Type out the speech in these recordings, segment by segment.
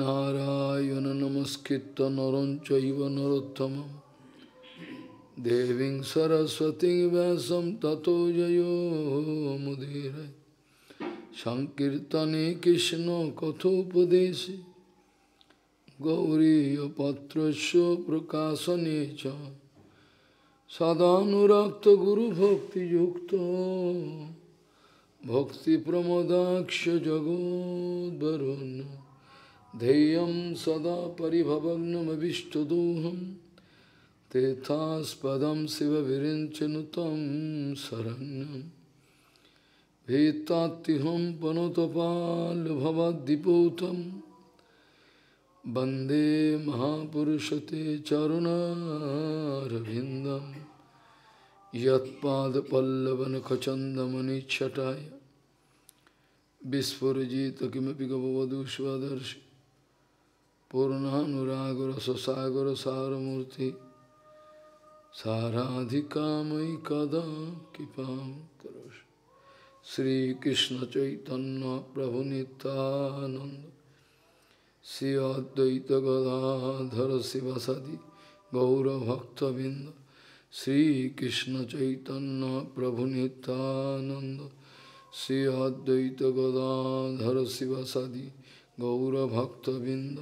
নারায়ণ নমস্কৃত নরম চৈব নরোত্তম দেবী সরস্বতী ব্যাসম ততো জয়োমুদীর সংকীর্তনে কৃষ্ণ কথোপদেশে গৌরীপত্র প্রকাশনে চ সদানুরক্ত গুরুভক্তিযুক্ত ভক্তিপ্রমদাক্ষ জগদ্বরণ্য ध्येयं सदा परिभवग्नमभिष्टदोहं तेथास्पदं शिवविरिञ्चनुतं शरण्यं भीतात्तिहं पनुतपाल्भवद्दिपूतं वन्दे महापुरुषते चरुणारविन्दं यत्पादपल्लवनखचन्दमनिच्छटाय विस्फुरजित किमपि गववधूष्वदर्शि पूर्णानुरागुरससागुरसारमूर्ति साराधिकामयि कदा कृपां करोषि श्रीकृष्णचैतन्यप्रभुनितानन्द Shri अद्वैतगदाधर शिवसदि गौरभक्तबिन्द श्रीकृष्णचैतन्यप्रभुनितानन्द Shri अद्वैतगदाधर शिवसदि गौरभक्तबिन्द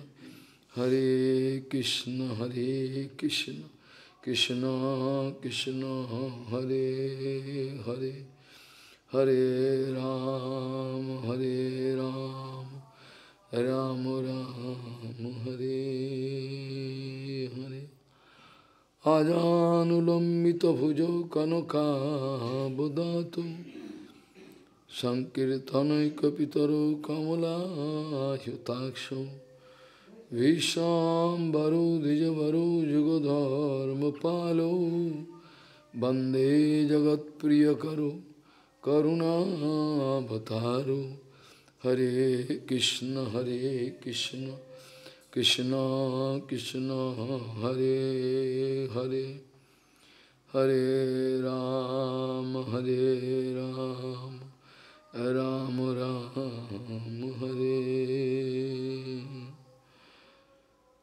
Hare Krishna, Hare Krishna, Krishna Krishna, Hare Hare, Hare Ram, Hare Ram, Ram Ram, Hare Hare. Ajanulambita bhujo kanaka Sankirtanai kapitaro kamala yutakshu, Visham Vishambaro Dijavaro Jugodharma Palo Bande Jagat Priyakaro Karuna Bhataro Hare Krishna Hare Krishna Krishna Krishna Hare Hare Hare Ram Hare Ram Ram Ram Hare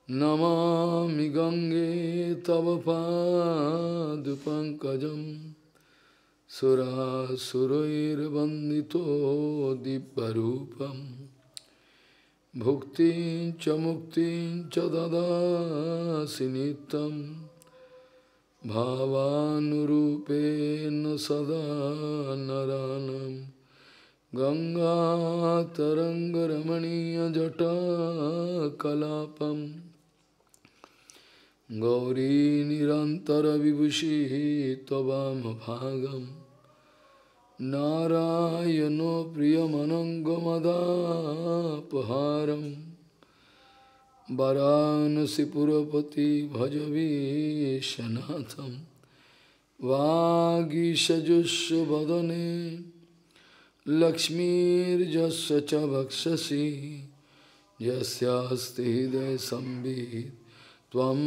नमामि गंगे तव पाद पंकज दिव्यरूपं भुक्तिं च मुक्तिं च ददासि नित्यं भावानुरूपेण सदा नरानं गङ्गातरङ्गरमणीयजटकलापम् गौरी निरन्तरविभूषिः त्वमभागं नारायणो प्रियमनङ्गमदापहारं वरानसिपुरपति भजवीशनाथं वागीशजुष्व वदने लक्ष्मीर्जस्य च भक्षसि यस्यास्ति हृदयसंवित् Tvam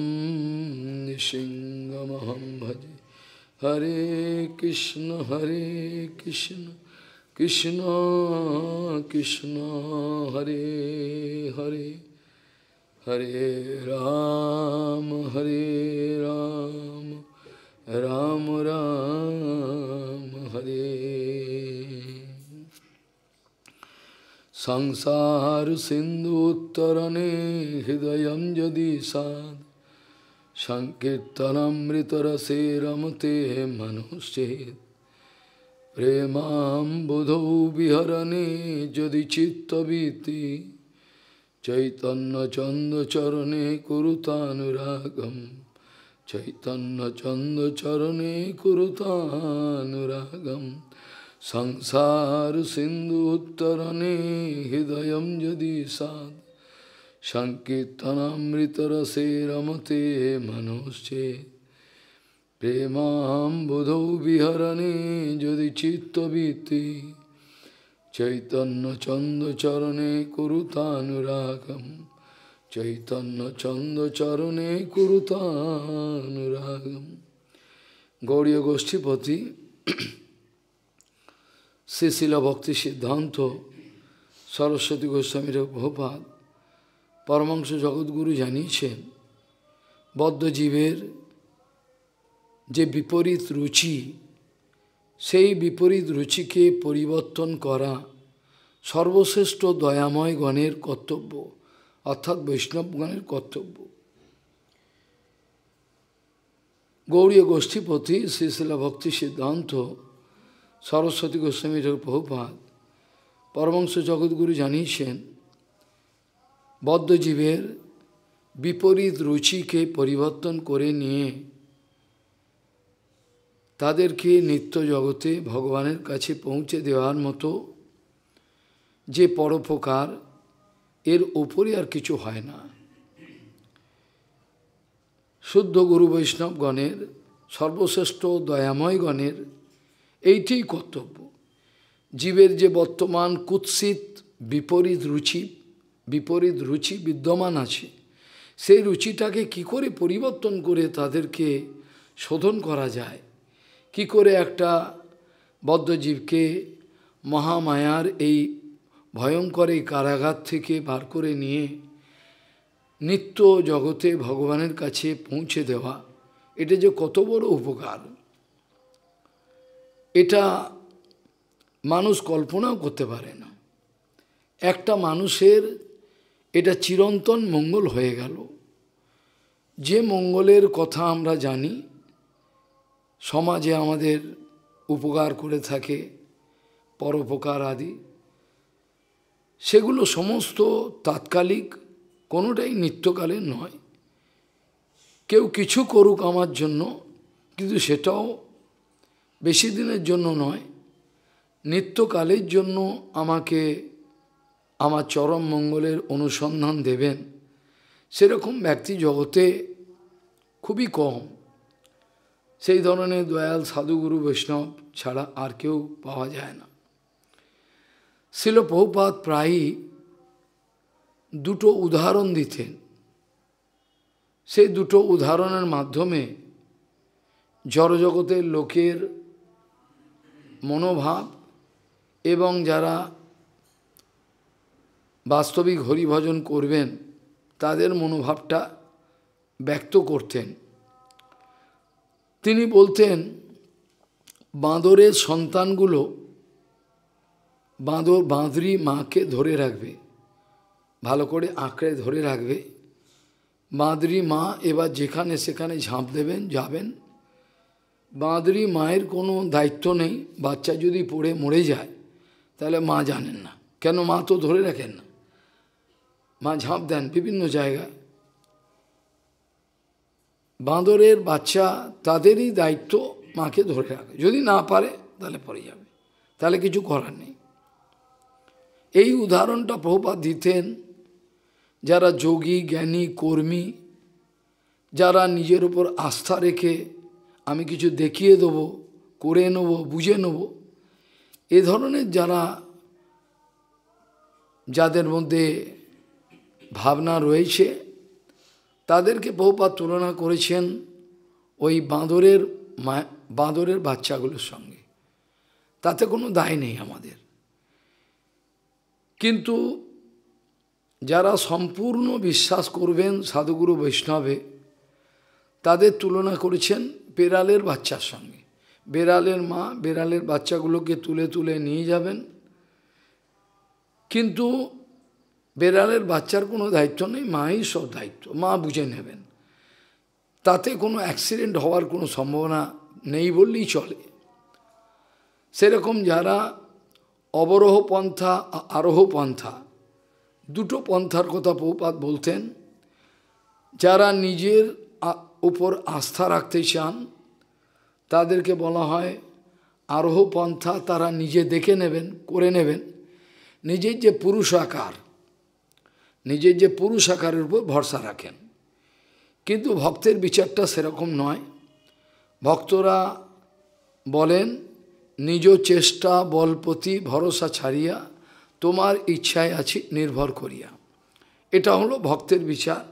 Nishinga Bhaji Hare Krishna Hare Krishna Krishna Krishna Hare Hare Hare Ram Hare Ram Ram Ram Hare সংসার সিন্ধু উত্তরণে হৃদয় যদি সাদ সংকীর্তনমৃতরসে রমতে মনুষ্যেত প্রেমাম বুধৌ বিহরণে যদি চিত্তবীতি চৈতন্য চন্দচরণে কুরুতানুরাগম চৈতন্য চন্দচরণে কুরুতানুরাগম संसार सिंधु उत्तरणे हृदय यदि साध संकर्तनामृतरसे रमते मनोश्चे प्रेमां बुधौ विहरणे यदि चित्तवीति চৈতন্যচন্দচরণে কুরুতানুরাগম চৈতন্যচন্দচরণে কুরুতানুরাগম গৌরীয় গোষ্ঠীপতি শ্রীশিল ভক্তি সিদ্ধান্ত সরস্বতী গোস্বামীর গোপাল পরমাংশ জগৎগুরু জানিয়েছেন বদ্ধজীবের যে বিপরীত রুচি সেই বিপরীত রুচিকে পরিবর্তন করা সর্বশ্রেষ্ঠ দয়াময় গণের কর্তব্য অর্থাৎ বৈষ্ণবগণের কর্তব্য গৌরীয় গোষ্ঠীপতি শ্রীশিলা ভক্তি সিদ্ধান্ত সরস্বতী গোস্বামী প্রভুপাত পরমংশ জগৎগুরু জানিয়েছেন বদ্ধজীবের বিপরীত রুচিকে পরিবর্তন করে নিয়ে তাদেরকে নিত্য জগতে ভগবানের কাছে পৌঁছে দেওয়ার মতো যে পরোপকার এর ওপরে আর কিছু হয় না শুদ্ধ গুরু বৈষ্ণবগণের সর্বশ্রেষ্ঠ দয়াময়গণের এইটাই কর্তব্য জীবের যে বর্তমান কুৎসিত বিপরীত রুচি বিপরীত রুচি বিদ্যমান আছে সেই রুচিটাকে কি করে পরিবর্তন করে তাদেরকে শোধন করা যায় কি করে একটা বদ্ধজীবকে মহামায়ার এই ভয়ঙ্কর এই কারাগার থেকে বার করে নিয়ে নিত্য জগতে ভগবানের কাছে পৌঁছে দেওয়া এটা যে কত বড় উপকার এটা মানুষ কল্পনাও করতে পারে না একটা মানুষের এটা চিরন্তন মঙ্গল হয়ে গেল যে মঙ্গলের কথা আমরা জানি সমাজে আমাদের উপকার করে থাকে পরোপকার আদি সেগুলো সমস্ত তাৎকালিক কোনোটাই নিত্যকালের নয় কেউ কিছু করুক আমার জন্য কিন্তু সেটাও বেশি দিনের জন্য নয় নিত্যকালের জন্য আমাকে আমার চরম মঙ্গলের অনুসন্ধান দেবেন সেরকম ব্যক্তি জগতে খুবই কম সেই ধরনের দয়াল সাধুগুরু বৈষ্ণব ছাড়া আর কেউ পাওয়া যায় না শিল বহুপাত প্রায়ই দুটো উদাহরণ দিতেন সেই দুটো উদাহরণের মাধ্যমে জড়জগতের লোকের মনোভাব এবং যারা বাস্তবিক হরিভজন করবেন তাদের মনোভাবটা ব্যক্ত করতেন তিনি বলতেন বাঁদরের সন্তানগুলো বাঁদর বাঁদরি মাকে ধরে রাখবে ভালো করে আঁকড়ে ধরে রাখবে বাঁদরি মা এবার যেখানে সেখানে ঝাঁপ দেবেন যাবেন বাঁদরি মায়ের কোনো দায়িত্ব নেই বাচ্চা যদি পড়ে মরে যায় তাহলে মা জানেন না কেন মা তো ধরে রাখেন না মা ঝাঁপ দেন বিভিন্ন জায়গায় বাঁদরের বাচ্চা তাদেরই দায়িত্ব মাকে ধরে রাখে যদি না পারে তাহলে পড়ে যাবে তাহলে কিছু করার নেই এই উদাহরণটা প্রভুপাত দিতেন যারা যোগী জ্ঞানী কর্মী যারা নিজের উপর আস্থা রেখে আমি কিছু দেখিয়ে দেব করে নেব বুঝে নেব এ ধরনের যারা যাদের মধ্যে ভাবনা রয়েছে তাদেরকে বহুপাত তুলনা করেছেন ওই বাঁদরের বাঁদরের বাচ্চাগুলোর সঙ্গে তাতে কোনো দায় নেই আমাদের কিন্তু যারা সম্পূর্ণ বিশ্বাস করবেন সাধুগুরু বৈষ্ণবে তাদের তুলনা করেছেন বেড়ালের বাচ্চার সঙ্গে বেড়ালের মা বেড়ালের বাচ্চাগুলোকে তুলে তুলে নিয়ে যাবেন কিন্তু বেড়ালের বাচ্চার কোনো দায়িত্ব নেই মাই সব দায়িত্ব মা বুঝে নেবেন তাতে কোনো অ্যাক্সিডেন্ট হওয়ার কোনো সম্ভাবনা নেই বললেই চলে সেরকম যারা অবরোহ পন্থা আরোহ পন্থা দুটো পন্থার কথা প্রপাত বলতেন যারা নিজের উপর আস্থা রাখতে চান তাদেরকে বলা হয় আরোহ পন্থা তারা নিজে দেখে নেবেন করে নেবেন নিজের যে পুরুষ আকার নিজের যে পুরুষ আকারের উপর ভরসা রাখেন কিন্তু ভক্তের বিচারটা সেরকম নয় ভক্তরা বলেন নিজ চেষ্টা বলপতি ভরসা ছাড়িয়া তোমার ইচ্ছায় আছি নির্ভর করিয়া এটা হলো ভক্তের বিচার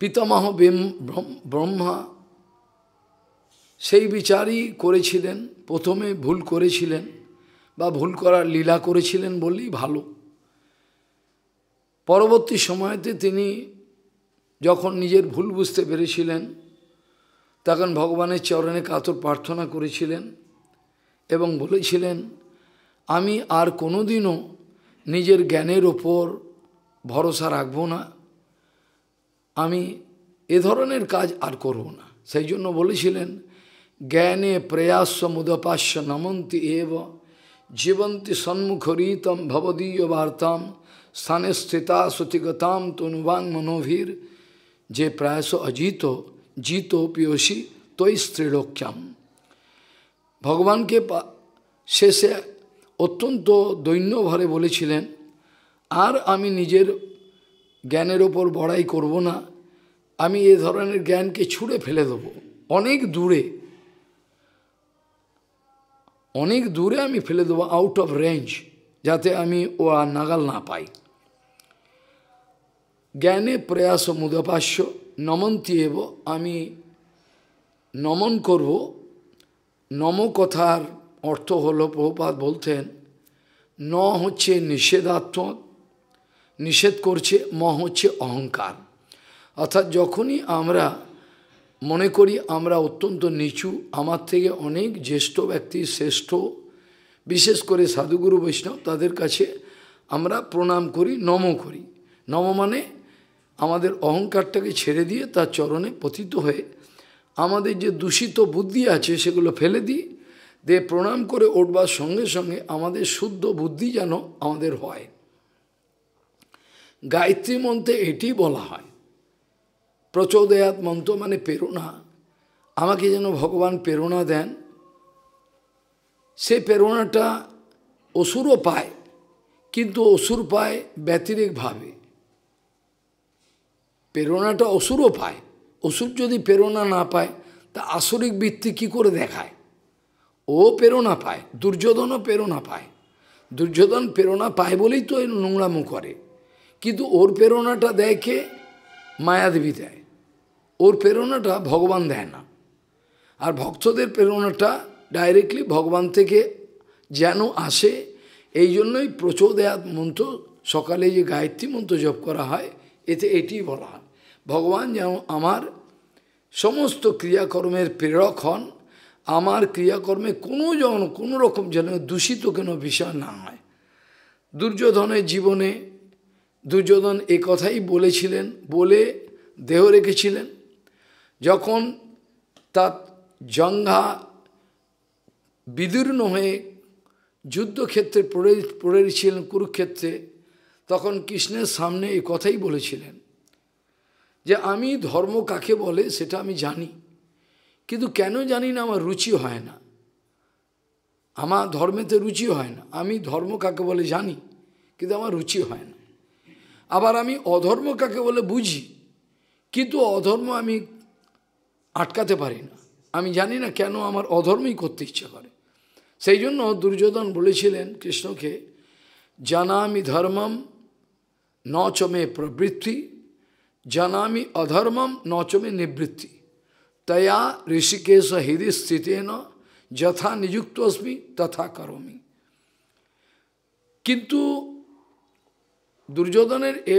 পিতামহ ব্রহ্মা সেই বিচারই করেছিলেন প্রথমে ভুল করেছিলেন বা ভুল করার লীলা করেছিলেন বলেই ভালো পরবর্তী সময়তে তিনি যখন নিজের ভুল বুঝতে পেরেছিলেন তখন ভগবানের চরণে কাতর প্রার্থনা করেছিলেন এবং বলেছিলেন আমি আর কোনোদিনও নিজের জ্ঞানের ওপর ভরসা রাখব না আমি এ ধরনের কাজ আর করব না সেই জন্য বলেছিলেন জ্ঞানে প্রয়াস মুদপাস্য নমন্তি এব জীবন্তী সন্মুখরীতম ভবদীয় বার্তাম স্থানে স্থিতা শ্রুতিগতাম তনুবাং মনোভীর যে প্রয়াস অজিত জিত পিয়সী তৈ স্ত্রীলোক্যাম ভগবানকে শেষে অত্যন্ত দৈন্যভরে বলেছিলেন আর আমি নিজের জ্ঞানের ওপর বড়াই করব না আমি এ ধরনের জ্ঞানকে ছুঁড়ে ফেলে দেব অনেক দূরে অনেক দূরে আমি ফেলে দেবো আউট অফ রেঞ্জ যাতে আমি ও আর নাগাল না পাই জ্ঞানে প্রয়াস মুদপাস্য নমন্তি এব আমি নমন করব নম কথার অর্থ হল প্রভুপাত বলতেন ন হচ্ছে নিষেধাত্মক নিষেধ করছে ম হচ্ছে অহংকার অর্থাৎ যখনই আমরা মনে করি আমরা অত্যন্ত নিচু আমার থেকে অনেক জ্যেষ্ঠ ব্যক্তি শ্রেষ্ঠ বিশেষ করে সাধুগুরু বৈষ্ণব তাদের কাছে আমরা প্রণাম করি নম করি নম মানে আমাদের অহংকারটাকে ছেড়ে দিয়ে তার চরণে পতিত হয়ে আমাদের যে দূষিত বুদ্ধি আছে সেগুলো ফেলে দিই দিয়ে প্রণাম করে ওঠবার সঙ্গে সঙ্গে আমাদের শুদ্ধ বুদ্ধি যেন আমাদের হয় গায়ত্রী মন্ত্রে এটি বলা হয় প্রচোদয়াত মন্ত্র মানে প্রেরণা আমাকে যেন ভগবান প্রেরণা দেন সে প্রেরণাটা অসুরও পায় কিন্তু অসুর পায় ব্যতিরিকভাবে প্রেরণাটা অসুরও পায় অসুর যদি প্রেরণা না পায় তা আসরিক বৃত্তি কি করে দেখায় ও প্রেরণা পায় দুর্যোধনও প্রেরণা পায় দুর্যোধন প্রেরণা পায় বলেই তো নোংরামো করে কিন্তু ওর প্রেরণাটা দেখে কে মায়াদেবী দেয় ওর প্রেরণাটা ভগবান দেয় না আর ভক্তদের প্রেরণাটা ডাইরেক্টলি ভগবান থেকে যেন আসে এই জন্যই প্রচোদয়াত মন্ত্র সকালে যে গায়ত্রী মন্ত্র জপ করা হয় এতে এটি বলা হয় ভগবান যেন আমার সমস্ত ক্রিয়াকর্মের প্রেরক হন আমার ক্রিয়াকর্মে কোনো যেন কোনো রকম যেন দূষিত কোনো বিষয় না হয় দুর্যোধনের জীবনে দুর্যোধন এ কথাই বলেছিলেন বলে দেহ রেখেছিলেন যখন তার জঙ্ঘা বিদীর্ণ হয়ে যুদ্ধক্ষেত্রে পড়ে পড়েছিলেন কুরুক্ষেত্রে তখন কৃষ্ণের সামনে এ কথাই বলেছিলেন যে আমি ধর্ম কাকে বলে সেটা আমি জানি কিন্তু কেন জানি না আমার রুচি হয় না আমার ধর্মেতে রুচি হয় না আমি ধর্ম কাকে বলে জানি কিন্তু আমার রুচি হয় না আবার আমি অধর্ম কাকে বলে বুঝি কিন্তু অধর্ম আমি আটকাতে পারি না আমি জানি না কেন আমার অধর্মই করতে ইচ্ছে করে সেই জন্য দুর্যোধন বলেছিলেন কৃষ্ণকে জানামি ধর্মম নচমে প্রবৃত্তি জানামি অধর্মম নচমে নিবৃত্তি তয়া ঋষিকেশ হৃদি স্থিতেন যথা নিযুক্ত অস্মি তথা করমি কিন্তু দুর্যোধনের এ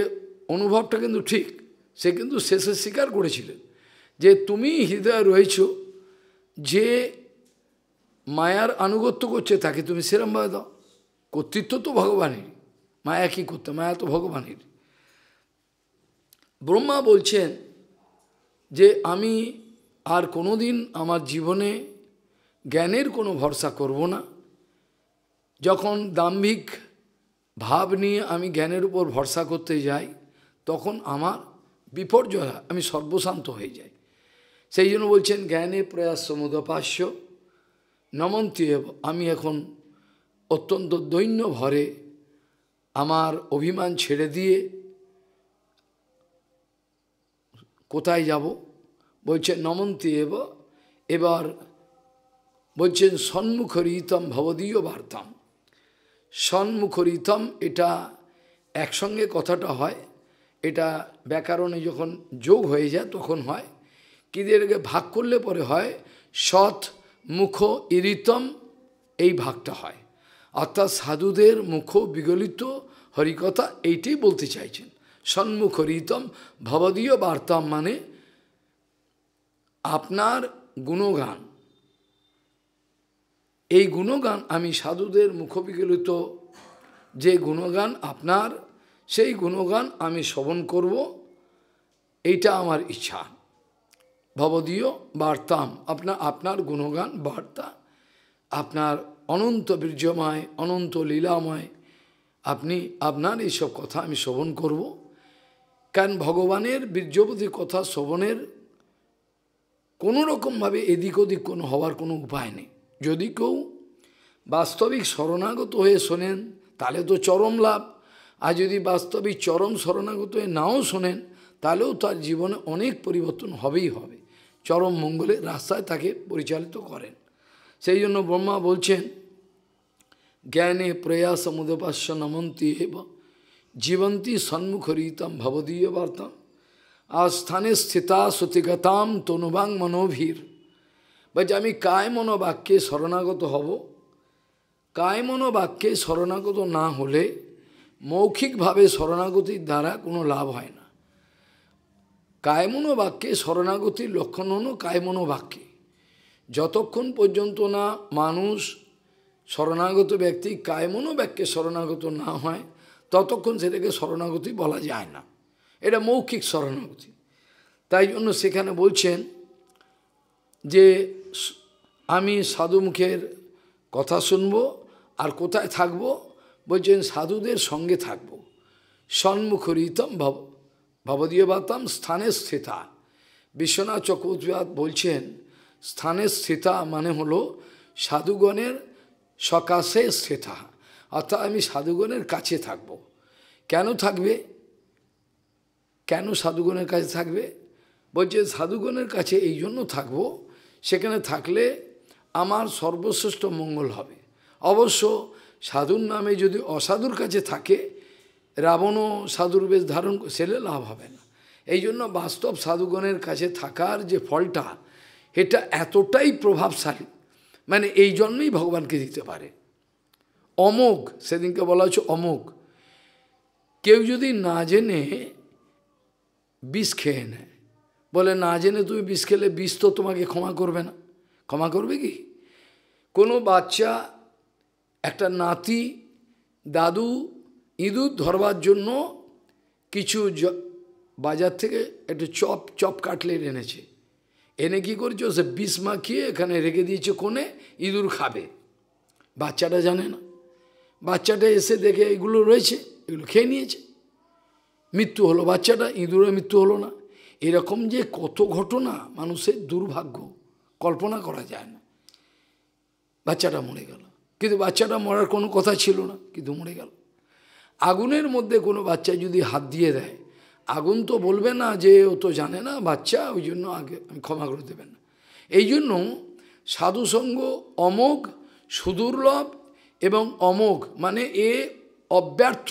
অনুভবটা কিন্তু ঠিক সে কিন্তু শেষে স্বীকার করেছিলেন যে তুমি হৃদয়ে রয়েছ যে মায়ার আনুগত্য করছে তাকে তুমি সেরমভাবে দাও কর্তৃত্ব তো ভগবানের মায়া কী করতে মায়া তো ভগবানের ব্রহ্মা বলছেন যে আমি আর কোনো দিন আমার জীবনে জ্ঞানের কোনো ভরসা করব না যখন দাম্ভিক ভাব নিয়ে আমি জ্ঞানের উপর ভরসা করতে যাই তখন আমার বিপর্যয় আমি সর্বশান্ত হয়ে যাই সেই জন্য বলছেন জ্ঞানে প্রয়াস সমুদপাস্য নমন্তি আমি এখন অত্যন্ত দৈন্য ভরে আমার অভিমান ছেড়ে দিয়ে কোথায় যাব বলছে নমন্তী এব এবার বলছেন রীতম ভবদীয় বার্তাম সন্মুখরিতম এটা একসঙ্গে কথাটা হয় এটা ব্যাকরণে যখন যোগ হয়ে যায় তখন হয় কিন্তু এটাকে ভাগ করলে পরে হয় সৎ মুখ ইরিতম এই ভাগটা হয় অর্থাৎ সাধুদের মুখ বিগলিত হরিকথা এইটাই বলতে চাইছেন সন্মুখ রিতম ভবদীয় বার্তা মানে আপনার গুণগান এই গুণগান আমি সাধুদের মুখবিকলিত যে গুণগান আপনার সেই গুণগান আমি শ্রবণ করব এইটা আমার ইচ্ছা ভবদীয় বার্তাম আপনার আপনার গুণগান বার্তা আপনার অনন্ত বীর্যময় অনন্ত লীলাময় আপনি আপনার এইসব কথা আমি শ্রবণ করব কারণ ভগবানের বীর্যপতি কথা শ্রবণের কোনো রকমভাবে এদিক ওদিক কোনো হওয়ার কোনো উপায় নেই যদি কেউ বাস্তবিক শরণাগত হয়ে শোনেন তাহলে তো চরম লাভ আর যদি বাস্তবিক চরম শরণাগত হয়ে নাও শোনেন তাহলেও তার জীবনে অনেক পরিবর্তন হবেই হবে চরম মঙ্গলের রাস্তায় তাকে পরিচালিত করেন সেই জন্য ব্রহ্মা বলছেন জ্ঞানে প্রয়াস মুদপাশ্য নমন্তি এব জীবন্তী সন্মুখরিতাম ভবদীয় বার্তাম আর স্থানে স্থিতা সতিগতাম তনুবাং মনোভীর বা যে আমি কায়মনো বাক্যে শরণাগত হব কায়মনো বাক্যে শরণাগত না হলে মৌখিকভাবে শরণাগতির দ্বারা কোনো লাভ হয় না কায়মনো বাক্যে শরণাগতির লক্ষণ হলো কায়মনো বাক্যে যতক্ষণ পর্যন্ত না মানুষ শরণাগত ব্যক্তি কায়মনো বাক্যে শরণাগত না হয় ততক্ষণ সেটাকে শরণাগতি বলা যায় না এটা মৌখিক শরণাগতি তাই জন্য সেখানে বলছেন যে আমি সাধুমুখের কথা শুনব আর কোথায় থাকব বলছেন সাধুদের সঙ্গে থাকব রীতম ভব ভবদীয় বাতাম স্থানে স্থিতা বিশ্বনাথ চক্রবর্তীবাদ বলছেন স্থানে স্থিতা মানে হলো সাধুগণের সকাশে স্থিতা অর্থাৎ আমি সাধুগণের কাছে থাকব কেন থাকবে কেন সাধুগণের কাছে থাকবে বলছে সাধুগণের কাছে এই জন্য থাকবো সেখানে থাকলে আমার সর্বশ্রেষ্ঠ মঙ্গল হবে অবশ্য সাধুর নামে যদি অসাধুর কাছে থাকে রাবণও সাধুর বেশ ধারণ সেলে লাভ হবে না এই জন্য বাস্তব সাধুগণের কাছে থাকার যে ফলটা এটা এতটাই প্রভাবশালী মানে এই জন্মেই ভগবানকে দিতে পারে অমোক সেদিনকে বলা হচ্ছে অমোক কেউ যদি না জেনে বিষ খেয়ে নেয় বলে না জেনে তুমি বিষ খেলে বিষ তো তোমাকে ক্ষমা করবে না ক্ষমা করবে কি কোনো বাচ্চা একটা নাতি দাদু ইঁদুর ধরবার জন্য কিছু বাজার থেকে একটু চপ চপ কাটলেট এনেছে এনে কি করছে সে বিষ মাখিয়ে এখানে রেখে দিয়েছে কোণে ইঁদুর খাবে বাচ্চাটা জানে না বাচ্চাটা এসে দেখে এগুলো রয়েছে এগুলো খেয়ে নিয়েছে মৃত্যু হলো বাচ্চাটা ইঁদুরে মৃত্যু হলো না এরকম যে কত ঘটনা মানুষের দুর্ভাগ্য কল্পনা করা যায় না বাচ্চাটা মরে গেল কিন্তু বাচ্চাটা মরার কোনো কথা ছিল না কিন্তু মরে গেল আগুনের মধ্যে কোনো বাচ্চা যদি হাত দিয়ে দেয় আগুন তো বলবে না যে ও তো জানে না বাচ্চা ওই জন্য আগে ক্ষমা করে দেবেন না এই জন্য সাধুসঙ্গ অমোঘ সুদুর্লভ এবং অমোঘ মানে এ অব্যর্থ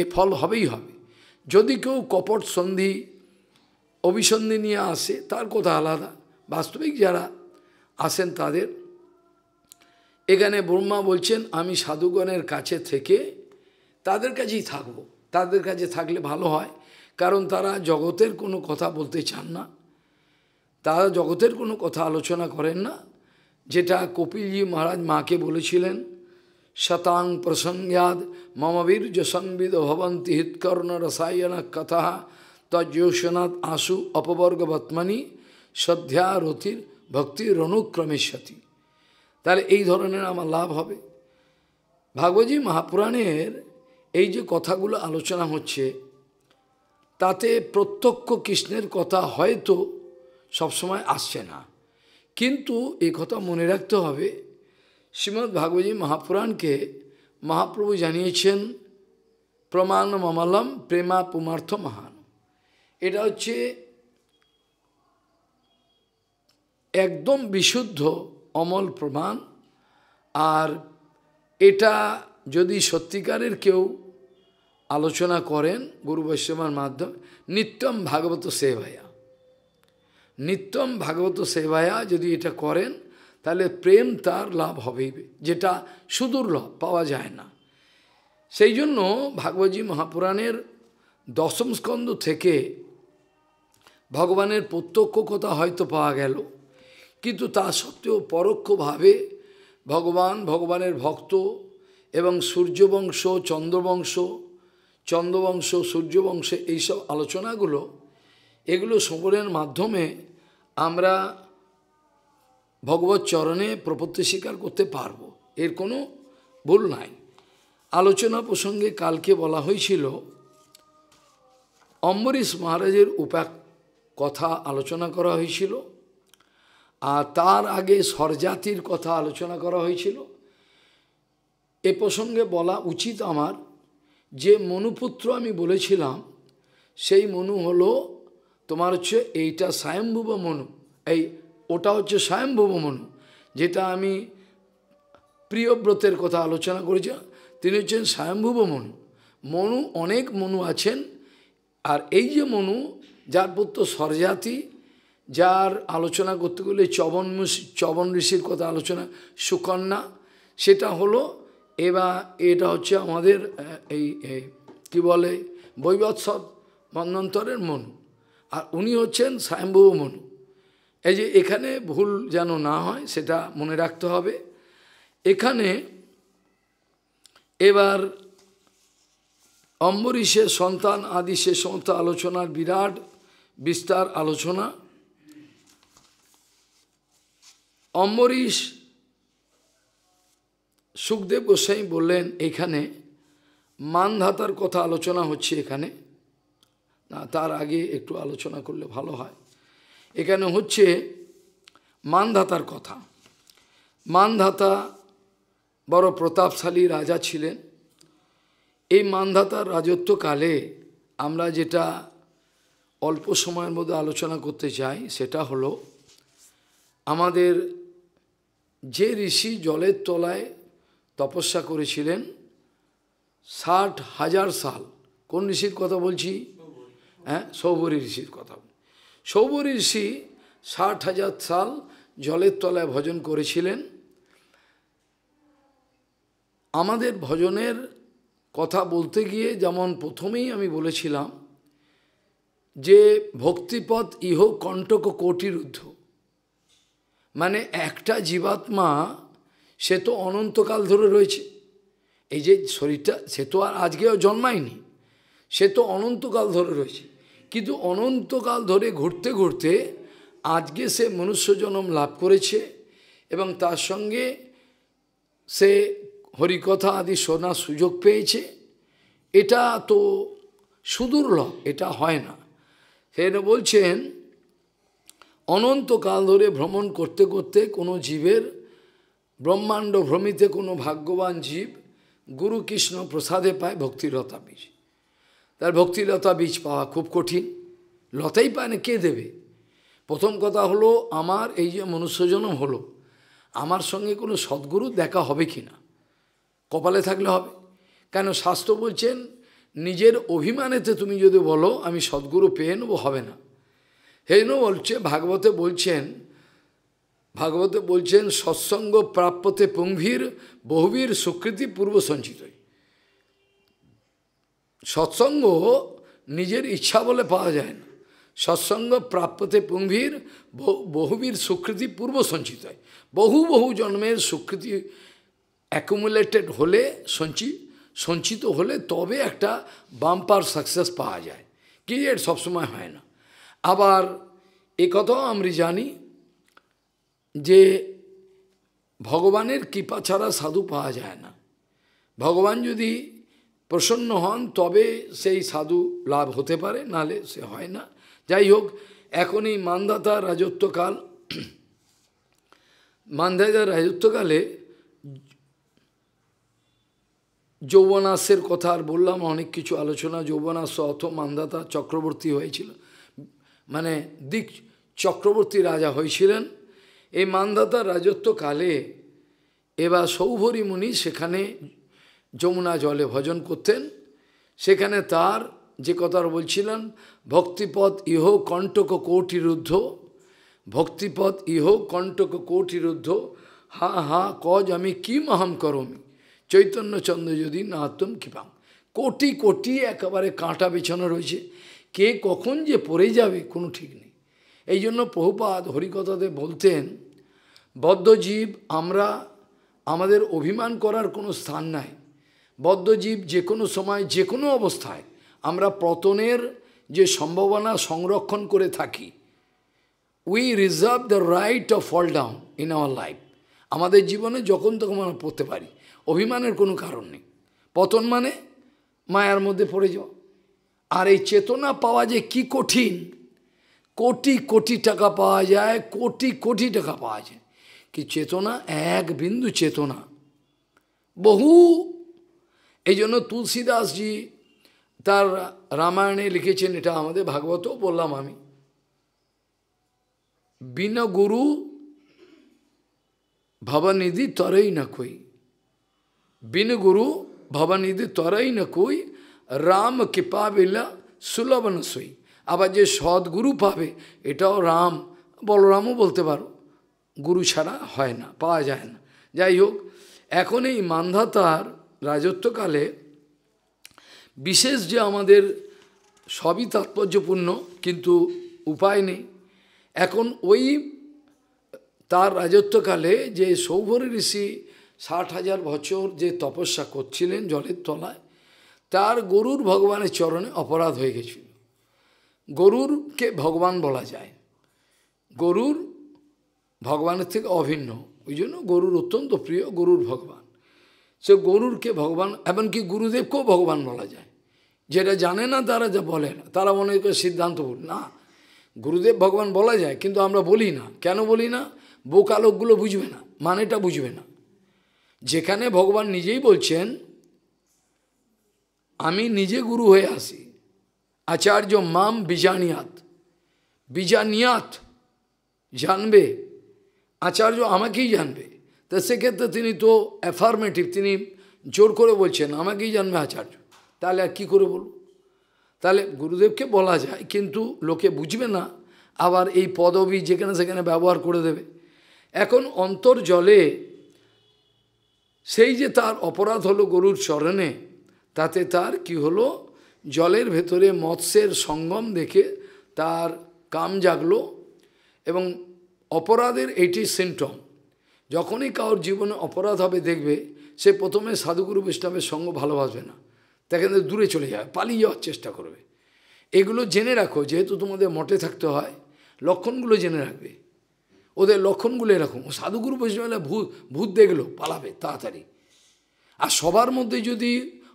এ ফল হবেই হবে যদি কেউ কপট সন্ধি অভিসন্ধি নিয়ে আসে তার কথা আলাদা বাস্তবিক যারা আসেন তাদের এখানে ব্রহ্মা বলছেন আমি সাধুগণের কাছে থেকে তাদের কাছেই থাকব। তাদের কাছে থাকলে ভালো হয় কারণ তারা জগতের কোনো কথা বলতে চান না তারা জগতের কোনো কথা আলোচনা করেন না যেটা কপিলজি মহারাজ মাকে বলেছিলেন শতাং প্রসঙ্গাদ মমবীর্য সংবিদ ভবন্তি হিতকর্ণ রসায়নক কথা তজ্যোষনাথ আশু অপবর্গ বর্তমানি শ্রদ্ধা রতির ভক্তি রণুক্রমের সাথী তাহলে এই ধরনের আমার লাভ হবে ভাগবতী মহাপুরাণের এই যে কথাগুলো আলোচনা হচ্ছে তাতে প্রত্যক্ষ কৃষ্ণের কথা হয়তো সবসময় আসছে না কিন্তু এই কথা মনে রাখতে হবে শ্রীমদ্ ভাগবতী মহাপুরাণকে মহাপ্রভু জানিয়েছেন প্রমাণ মমালম প্রেমা পুমার্থ মহান এটা হচ্ছে একদম বিশুদ্ধ অমল প্রমাণ আর এটা যদি সত্যিকারের কেউ আলোচনা করেন গুরু বৈষ্ণবের মাধ্যমে নিত্যম ভাগবত সেবায়া নিত্যম ভাগবত সেবায়া যদি এটা করেন তাহলে প্রেম তার লাভ হবেই যেটা সুদুর্লভ পাওয়া যায় না সেই জন্য ভাগবতী মহাপুরাণের দশম স্কন্ধ থেকে ভগবানের প্রত্যক্ষ কথা হয়তো পাওয়া গেল কিন্তু তা সত্ত্বেও পরোক্ষভাবে ভগবান ভগবানের ভক্ত এবং সূর্যবংশ চন্দ্রবংশ চন্দ্রবংশ সূর্যবংশে এইসব আলোচনাগুলো এগুলো শ্রবণের মাধ্যমে আমরা ভগবত চরণে প্রপত্তি স্বীকার করতে পারব এর কোনো ভুল নাই আলোচনা প্রসঙ্গে কালকে বলা হয়েছিল অম্বরীশ মহারাজের উপাক কথা আলোচনা করা হয়েছিল আর তার আগে স্বরজাতির কথা আলোচনা করা হয়েছিল এ প্রসঙ্গে বলা উচিত আমার যে মনুপুত্র আমি বলেছিলাম সেই মনু হলো তোমার হচ্ছে এইটা স্বয়ম্ভুব মনু এই ওটা হচ্ছে স্বয়ম্ভুব মনু যেটা আমি প্রিয়ব্রতের কথা আলোচনা করেছি তিনি হচ্ছেন স্বয়ম্ভুব মনু মনু অনেক মনু আছেন আর এই যে মনু যার পুত্র স্বরজাতি যার আলোচনা করতে গেলে চবন চবন ঋষির কথা আলোচনা সুকন্যা সেটা হলো এবার এটা হচ্ছে আমাদের এই কি বলে বৈবৎসব মন্বন্তরের মনু আর উনি হচ্ছেন স্বয়ম্ভব মনু এই যে এখানে ভুল যেন না হয় সেটা মনে রাখতে হবে এখানে এবার অম্বরীশের সন্তান আদি সে সমস্ত আলোচনার বিরাট বিস্তার আলোচনা অম্বরীশ সুখদেব গোস্বাই বললেন এখানে মানধাতার কথা আলোচনা হচ্ছে এখানে না তার আগে একটু আলোচনা করলে ভালো হয় এখানে হচ্ছে মানধাতার কথা মানধাতা বড় প্রতাপশালী রাজা ছিলেন এই মানধাতার রাজত্বকালে আমরা যেটা অল্প সময়ের মধ্যে আলোচনা করতে চাই সেটা হলো আমাদের যে ঋষি জলের তলায় তপস্যা করেছিলেন ষাট হাজার সাল কোন ঋষির কথা বলছি হ্যাঁ সৌবরী ঋষির কথা সৌবরী ঋষি ষাট হাজার সাল জলের তলায় ভজন করেছিলেন আমাদের ভজনের কথা বলতে গিয়ে যেমন প্রথমেই আমি বলেছিলাম যে ভক্তিপথ ইহ কণ্টক কোটিরুদ্ধ মানে একটা জীবাত্মা সে তো অনন্তকাল ধরে রয়েছে এই যে শরীরটা সে তো আর আজকেও জন্মায়নি সে তো অনন্তকাল ধরে রয়েছে কিন্তু অনন্তকাল ধরে ঘুরতে ঘুরতে আজকে সে মনুষ্য জন্ম লাভ করেছে এবং তার সঙ্গে সে হরিকথা আদি শোনার সুযোগ পেয়েছে এটা তো সুদূর্ল এটা হয় না সেটা বলছেন অনন্তকাল ধরে ভ্রমণ করতে করতে কোনো জীবের ব্রহ্মাণ্ড ভ্রমিতে কোনো ভাগ্যবান জীব গুরু কৃষ্ণ প্রসাদে পায় ভক্তিলতা বীজ তার ভক্তিলতা বীজ পাওয়া খুব কঠিন লতাই পায় না কে দেবে প্রথম কথা হলো আমার এই যে মনুষ্যজনম হলো আমার সঙ্গে কোনো সদ্গুরু দেখা হবে কি না কপালে থাকলে হবে কেন শাস্ত্র বলছেন নিজের অভিমানেতে তুমি যদি বলো আমি সদ্গুরু পেয়ে নেবো হবে না হেন বলছে ভাগবতে বলছেন ভাগবতে বলছেন সৎসঙ্গ প্রাপ্যতে পুঙ্ভীর বহুবীর স্বীকৃতি পূর্ব সঞ্চিত সৎসঙ্গ নিজের ইচ্ছা বলে পাওয়া যায় না সৎসঙ্গ প্রাপ্যতে পুঙ্ভীর বহুবীর স্বীকৃতি পূর্ব সঞ্চিত হয় বহু বহু জন্মের স্বীকৃতি অ্যাকুমুলেটেড হলে সঞ্চিত সঞ্চিত হলে তবে একটা বাম্পার সাকসেস পাওয়া যায় কি এর সবসময় হয় না আবার এ কথাও আমরা জানি যে ভগবানের কৃপা ছাড়া সাধু পাওয়া যায় না ভগবান যদি প্রসন্ন হন তবে সেই সাধু লাভ হতে পারে নালে সে হয় না যাই হোক এখন এই মান্দাতা রাজত্বকাল মান্দাতার রাজত্বকালে যৌবনাসের কথা আর বললাম অনেক কিছু আলোচনা যৌবনাস অথ মান্দাতা চক্রবর্তী হয়েছিল মানে দিক চক্রবর্তী রাজা হয়েছিলেন এই মান্দাতার রাজত্বকালে এবার সৌভরী মুনি সেখানে যমুনা জলে ভজন করতেন সেখানে তার যে কথা বলছিলেন ভক্তিপদ ইহ কণ্টক রুদ্ধ ভক্তিপদ ইহ কণ্টক রুদ্ধ হা হা কজ আমি কি মহাম করমি চৈতন্যচন্দ্র যদি না আত্ম কৃপাং কোটি কোটি একেবারে কাঁটা বেছানো রয়েছে কে কখন যে পড়ে যাবে কোনো ঠিক নেই এই জন্য প্রভুপাদ হরিকতাতে বলতেন বদ্ধজীব আমরা আমাদের অভিমান করার কোনো স্থান নাই বদ্ধজীব যে কোনো সময় যে কোনো অবস্থায় আমরা পতনের যে সম্ভাবনা সংরক্ষণ করে থাকি we reserve the right of fall down in our life আমাদের জীবনে যখন তখন আমরা পড়তে পারি অভিমানের কোনো কারণ নেই পতন মানে মায়ার মধ্যে পড়ে যাও আর এই চেতনা পাওয়া যে কি কঠিন কোটি কোটি টাকা পাওয়া যায় কোটি কোটি টাকা পাওয়া যায় কি চেতনা এক বিন্দু চেতনা বহু এই জন্য তুলসীদাসজি তার রামায়ণে লিখেছেন এটা আমাদের ভাগবতও বললাম আমি বিনা গুরু ভবনিধি তরেই না কই बिन গুরু ভবন তরাই না কই রাম কৃপা বেলা সুলভ সই আবার যে সদ্গুরু পাবে এটাও রাম বলরামও বলতে পারো গুরু ছাড়া হয় না পাওয়া যায় না যাই হোক এখন এই মান্ধাতার রাজত্বকালে বিশেষ যে আমাদের সবই তাৎপর্যপূর্ণ কিন্তু উপায় নেই এখন ওই তার রাজত্বকালে যে সৌভর ঋষি ষাট হাজার বছর যে তপস্যা করছিলেন জলের তলায় তার গরুর ভগবানের চরণে অপরাধ হয়ে গেছিল গরুরকে ভগবান বলা যায় গরুর ভগবানের থেকে অভিন্ন ওই জন্য গরুর অত্যন্ত প্রিয় গরুর ভগবান সে গরুরকে ভগবান এমনকি গুরুদেবকেও ভগবান বলা যায় যেটা জানে না তারা যা বলে না তারা মনে করে সিদ্ধান্ত না গুরুদেব ভগবান বলা যায় কিন্তু আমরা বলি না কেন বলি না বোকালোকগুলো বুঝবে না মানেটা বুঝবে না যেখানে ভগবান নিজেই বলছেন আমি নিজে গুরু হয়ে আসি আচার্য মাম বিজানিয়াত বিজানিয়াত জানবে আচার্য আমাকেই জানবে তা সেক্ষেত্রে তিনি তো অ্যাফার্মেটিভ তিনি জোর করে বলছেন আমাকেই জানবে আচার্য তাহলে আর কী করে বলব তাহলে গুরুদেবকে বলা যায় কিন্তু লোকে বুঝবে না আবার এই পদবি যেখানে সেখানে ব্যবহার করে দেবে এখন অন্তর জলে সেই যে তার অপরাধ হলো গরুর চরণে তাতে তার কি হলো জলের ভেতরে মৎস্যের সঙ্গম দেখে তার কাম জাগলো এবং অপরাধের এইটি সিমটম যখনই কারোর জীবনে অপরাধ হবে দেখবে সে প্রথমে সাধুগুরু বৈষ্ণবের সঙ্গ ভালোবাসবে না তাকে দূরে চলে যাবে পালিয়ে যাওয়ার চেষ্টা করবে এগুলো জেনে রাখো যেহেতু তোমাদের মঠে থাকতে হয় লক্ষণগুলো জেনে রাখবে ওদের লক্ষণগুলো এরকম সাধুগুরু বৈষ্ণবেরা ভূত ভূত দেখলো পালাবে তাড়াতাড়ি আর সবার মধ্যে যদি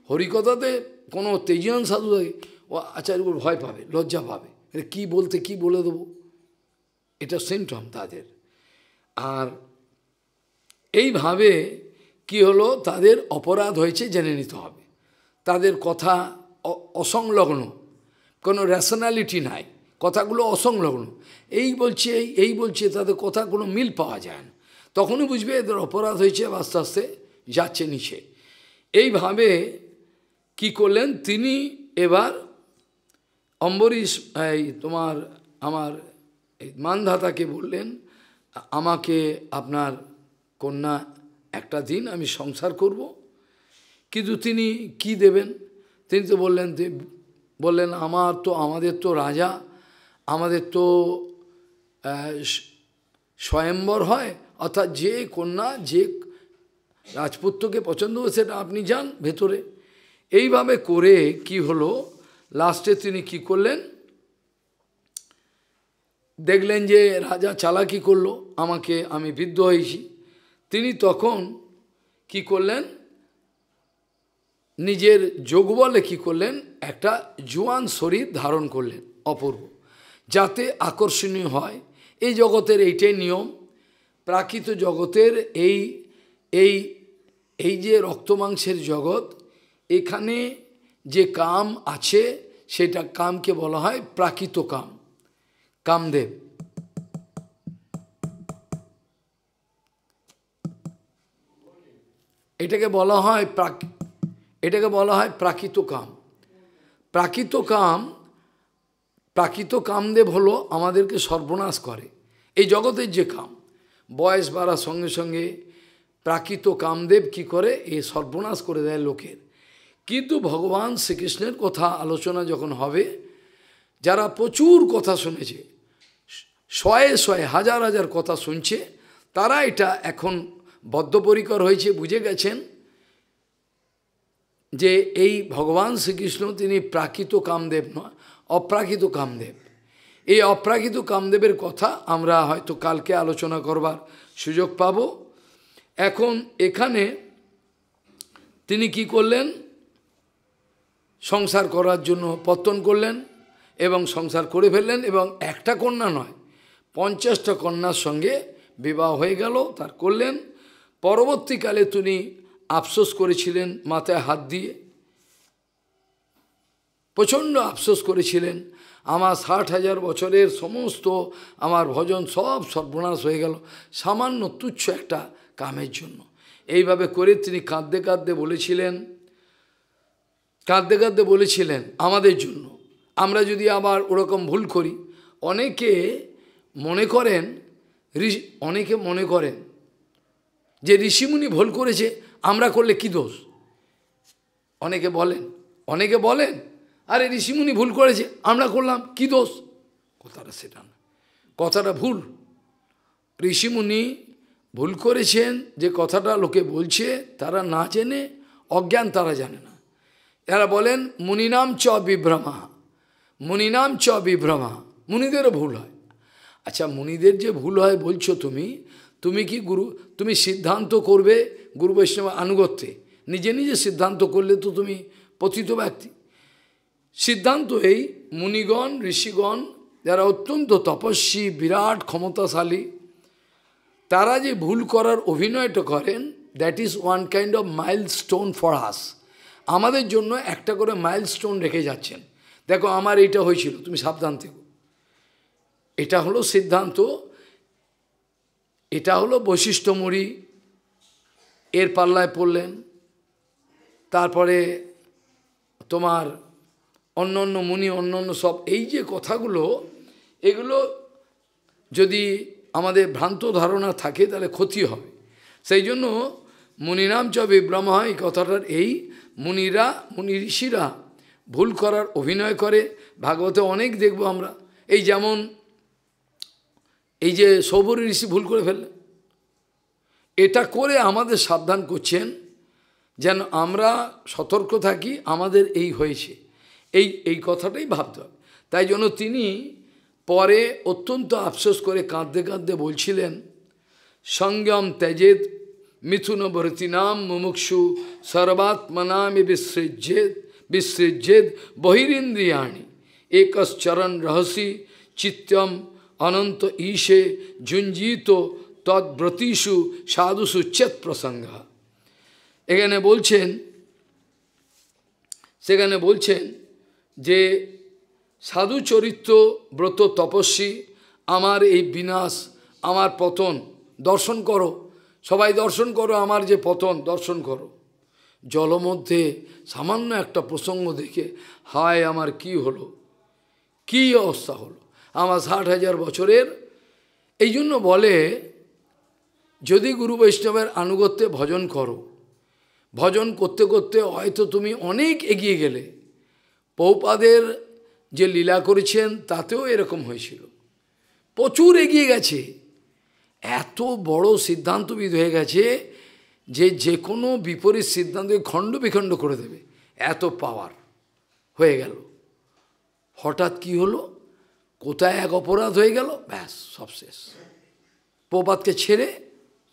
হরিকথাতে কোনো তেজিয়ান সাধু থাকে ও আচার্যগুলো ভয় পাবে লজ্জা পাবে কি বলতে কি বলে দেবো এটা সিমটম তাদের আর এইভাবে কি হলো তাদের অপরাধ হয়েছে জেনে নিতে হবে তাদের কথা অসংলগ্ন কোনো রেশনালিটি নাই কথাগুলো অসংলগ্ন এই বলছে এই বলছে তাদের কথা কোনো মিল পাওয়া যায় না তখনই বুঝবে এদের অপরাধ হয়েছে আস্তে আস্তে যাচ্ছে নিচে এইভাবে কি করলেন তিনি এবার অম্বরীশ এই তোমার আমার মানধাতাকে বললেন আমাকে আপনার কন্যা একটা দিন আমি সংসার করব কিন্তু তিনি কি দেবেন তিনি তো বললেন বললেন আমার তো আমাদের তো রাজা আমাদের তো স্বয়ম্বর হয় অর্থাৎ যে কন্যা যে রাজপুত্রকে পছন্দ সেটা আপনি যান ভেতরে এইভাবে করে কি হলো লাস্টে তিনি কি করলেন দেখলেন যে রাজা চালাকি করলো আমাকে আমি বৃদ্ধ হয়েছি তিনি তখন কি করলেন নিজের যোগ বলে কী করলেন একটা জোয়ান শরীর ধারণ করলেন অপূর্ব যাতে আকর্ষণীয় হয় এই জগতের এইটাই নিয়ম প্রাকৃত জগতের এই এই এই যে রক্তমাংসের জগৎ এখানে যে কাম আছে সেটা কামকে বলা হয় প্রাকৃত কাম কামদেব এটাকে বলা হয় প্রাক এটাকে বলা হয় প্রাকৃত কাম প্রাকৃত কাম প্রাকৃত কামদেব হলো আমাদেরকে সর্বনাশ করে এই জগতের যে কাম বয়স বাড়ার সঙ্গে সঙ্গে প্রাকৃত কামদেব কি করে এ সর্বনাশ করে দেয় লোকের কিন্তু ভগবান শ্রীকৃষ্ণের কথা আলোচনা যখন হবে যারা প্রচুর কথা শুনেছে শয়ে শয়ে হাজার হাজার কথা শুনছে তারা এটা এখন বদ্ধপরিকর হয়েছে বুঝে গেছেন যে এই ভগবান শ্রীকৃষ্ণ তিনি প্রাকৃত কামদেব নয় অপ্রাকৃত কামদেব এই অপ্রাকৃত কামদেবের কথা আমরা হয়তো কালকে আলোচনা করবার সুযোগ পাব এখন এখানে তিনি কি করলেন সংসার করার জন্য পত্তন করলেন এবং সংসার করে ফেললেন এবং একটা কন্যা নয় পঞ্চাশটা কন্যার সঙ্গে বিবাহ হয়ে গেল তার করলেন পরবর্তীকালে তিনি আফসোস করেছিলেন মাথায় হাত দিয়ে প্রচণ্ড আফসোস করেছিলেন আমার ষাট হাজার বছরের সমস্ত আমার ভজন সব সর্বনাশ হয়ে গেল সামান্য তুচ্ছ একটা কামের জন্য এইভাবে করে তিনি কাঁদতে কাঁদতে বলেছিলেন কাঁদতে কাঁদতে বলেছিলেন আমাদের জন্য আমরা যদি আবার ওরকম ভুল করি অনেকে মনে করেন অনেকে মনে করেন যে ঋষিমুনি ভুল করেছে আমরা করলে কি দোষ অনেকে বলেন অনেকে বলেন আরে ঋষিমুনি ভুল করেছে আমরা করলাম কি দোষ কথাটা সেটা না কথাটা ভুল ঋষিমুনি ভুল করেছেন যে কথাটা লোকে বলছে তারা না জেনে অজ্ঞান তারা জানে না এরা বলেন মুনিনাম চ বিভ্রমা মুনিনাম চ বিভ্রমা মুনিদেরও ভুল হয় আচ্ছা মুনিদের যে ভুল হয় বলছো তুমি তুমি কি গুরু তুমি সিদ্ধান্ত করবে গুরু বৈষ্ণব আনুগত্যে নিজে নিজে সিদ্ধান্ত করলে তো তুমি পতিত ব্যক্তি সিদ্ধান্ত এই মুনিগণ ঋষিগণ যারা অত্যন্ত তপস্বী বিরাট ক্ষমতাশালী তারা যে ভুল করার অভিনয়টা করেন that is one kind of milestone for us আমাদের জন্য একটা করে মাইল স্টোন রেখে যাচ্ছেন দেখো আমার এটা হয়েছিল তুমি সাবধান থেকে এটা হলো সিদ্ধান্ত এটা হলো মুড়ি এর পাল্লায় পড়লেন তারপরে তোমার অন্য অন্য মুনি অন্য অন্য সব এই যে কথাগুলো এগুলো যদি আমাদের ভ্রান্ত ধারণা থাকে তাহলে ক্ষতি হবে সেই জন্য মুনিরাম চবে বিব্রম এই কথাটার এই মুনিরা মুনি ঋষিরা ভুল করার অভিনয় করে ভাগবতে অনেক দেখব আমরা এই যেমন এই যে সৌবর ঋষি ভুল করে ফেললেন এটা করে আমাদের সাবধান করছেন যেন আমরা সতর্ক থাকি আমাদের এই হয়েছে এই এই কথাটাই ভাবতে হবে তাই জন্য তিনি পরে অত্যন্ত আফসোস করে কাঁদতে কাঁদতে বলছিলেন সংযম ত্যাজেদ মিথুন ভরতিনাম মুমুক্ষু সর্বাত্মনামে বিসৃজ্যেত বিসৃজ্যেত বহিরিন্দ্রিয়াণী একশ্চরণ রহসি চিত্তম অনন্ত ঈশে ঝুঞ্জিত তদ্ব্রতীষু সাধুষু চেত প্রসঙ্গ এখানে বলছেন সেখানে বলছেন যে সাধু চরিত্র ব্রত তপস্বী আমার এই বিনাশ আমার পতন দর্শন করো সবাই দর্শন করো আমার যে পতন দর্শন করো জলমধ্যে সামান্য একটা প্রসঙ্গ দেখে হায় আমার কি হলো কি অবস্থা হলো আমার ষাট হাজার বছরের এই জন্য বলে যদি গুরু বৈষ্ণবের আনুগত্যে ভজন করো ভজন করতে করতে হয়তো তুমি অনেক এগিয়ে গেলে পৌপাদের যে লীলা করেছেন তাতেও এরকম হয়েছিল প্রচুর এগিয়ে গেছে এত বড় সিদ্ধান্তবিদ হয়ে গেছে যে যে কোনো বিপরীত সিদ্ধান্তকে খণ্ড বিখণ্ড করে দেবে এত পাওয়ার হয়ে গেল হঠাৎ কি হলো কোথায় এক অপরাধ হয়ে গেল ব্যাস সব শেষ পৌপাতকে ছেড়ে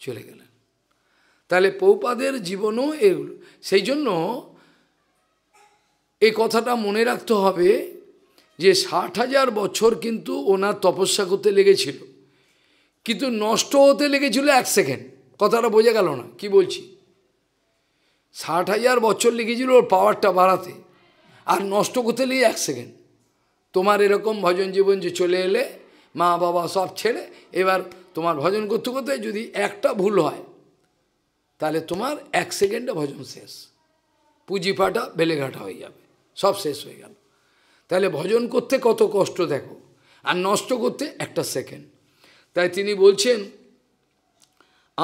চলে গেলেন তাহলে পৌপাদের জীবনও এগুলো সেই জন্য এই কথাটা মনে রাখতে হবে যে ষাট হাজার বছর কিন্তু ওনার তপস্যা করতে লেগেছিল কিন্তু নষ্ট হতে লেগেছিল এক সেকেন্ড কথাটা বোঝা গেল না কি বলছি ষাট হাজার বছর লেগেছিল ওর পাওয়ারটা বাড়াতে আর নষ্ট করতে লেগে এক সেকেন্ড তোমার এরকম ভজন জীবন যে চলে এলে মা বাবা সব ছেড়ে এবার তোমার ভজন করতে করতে যদি একটা ভুল হয় তাহলে তোমার এক সেকেন্ডে ভজন শেষ পুঁজি ফাটা বেলেঘাটা হয়ে যাবে সব শেষ হয়ে গেল তাহলে ভজন করতে কত কষ্ট দেখো আর নষ্ট করতে একটা সেকেন্ড তাই তিনি বলছেন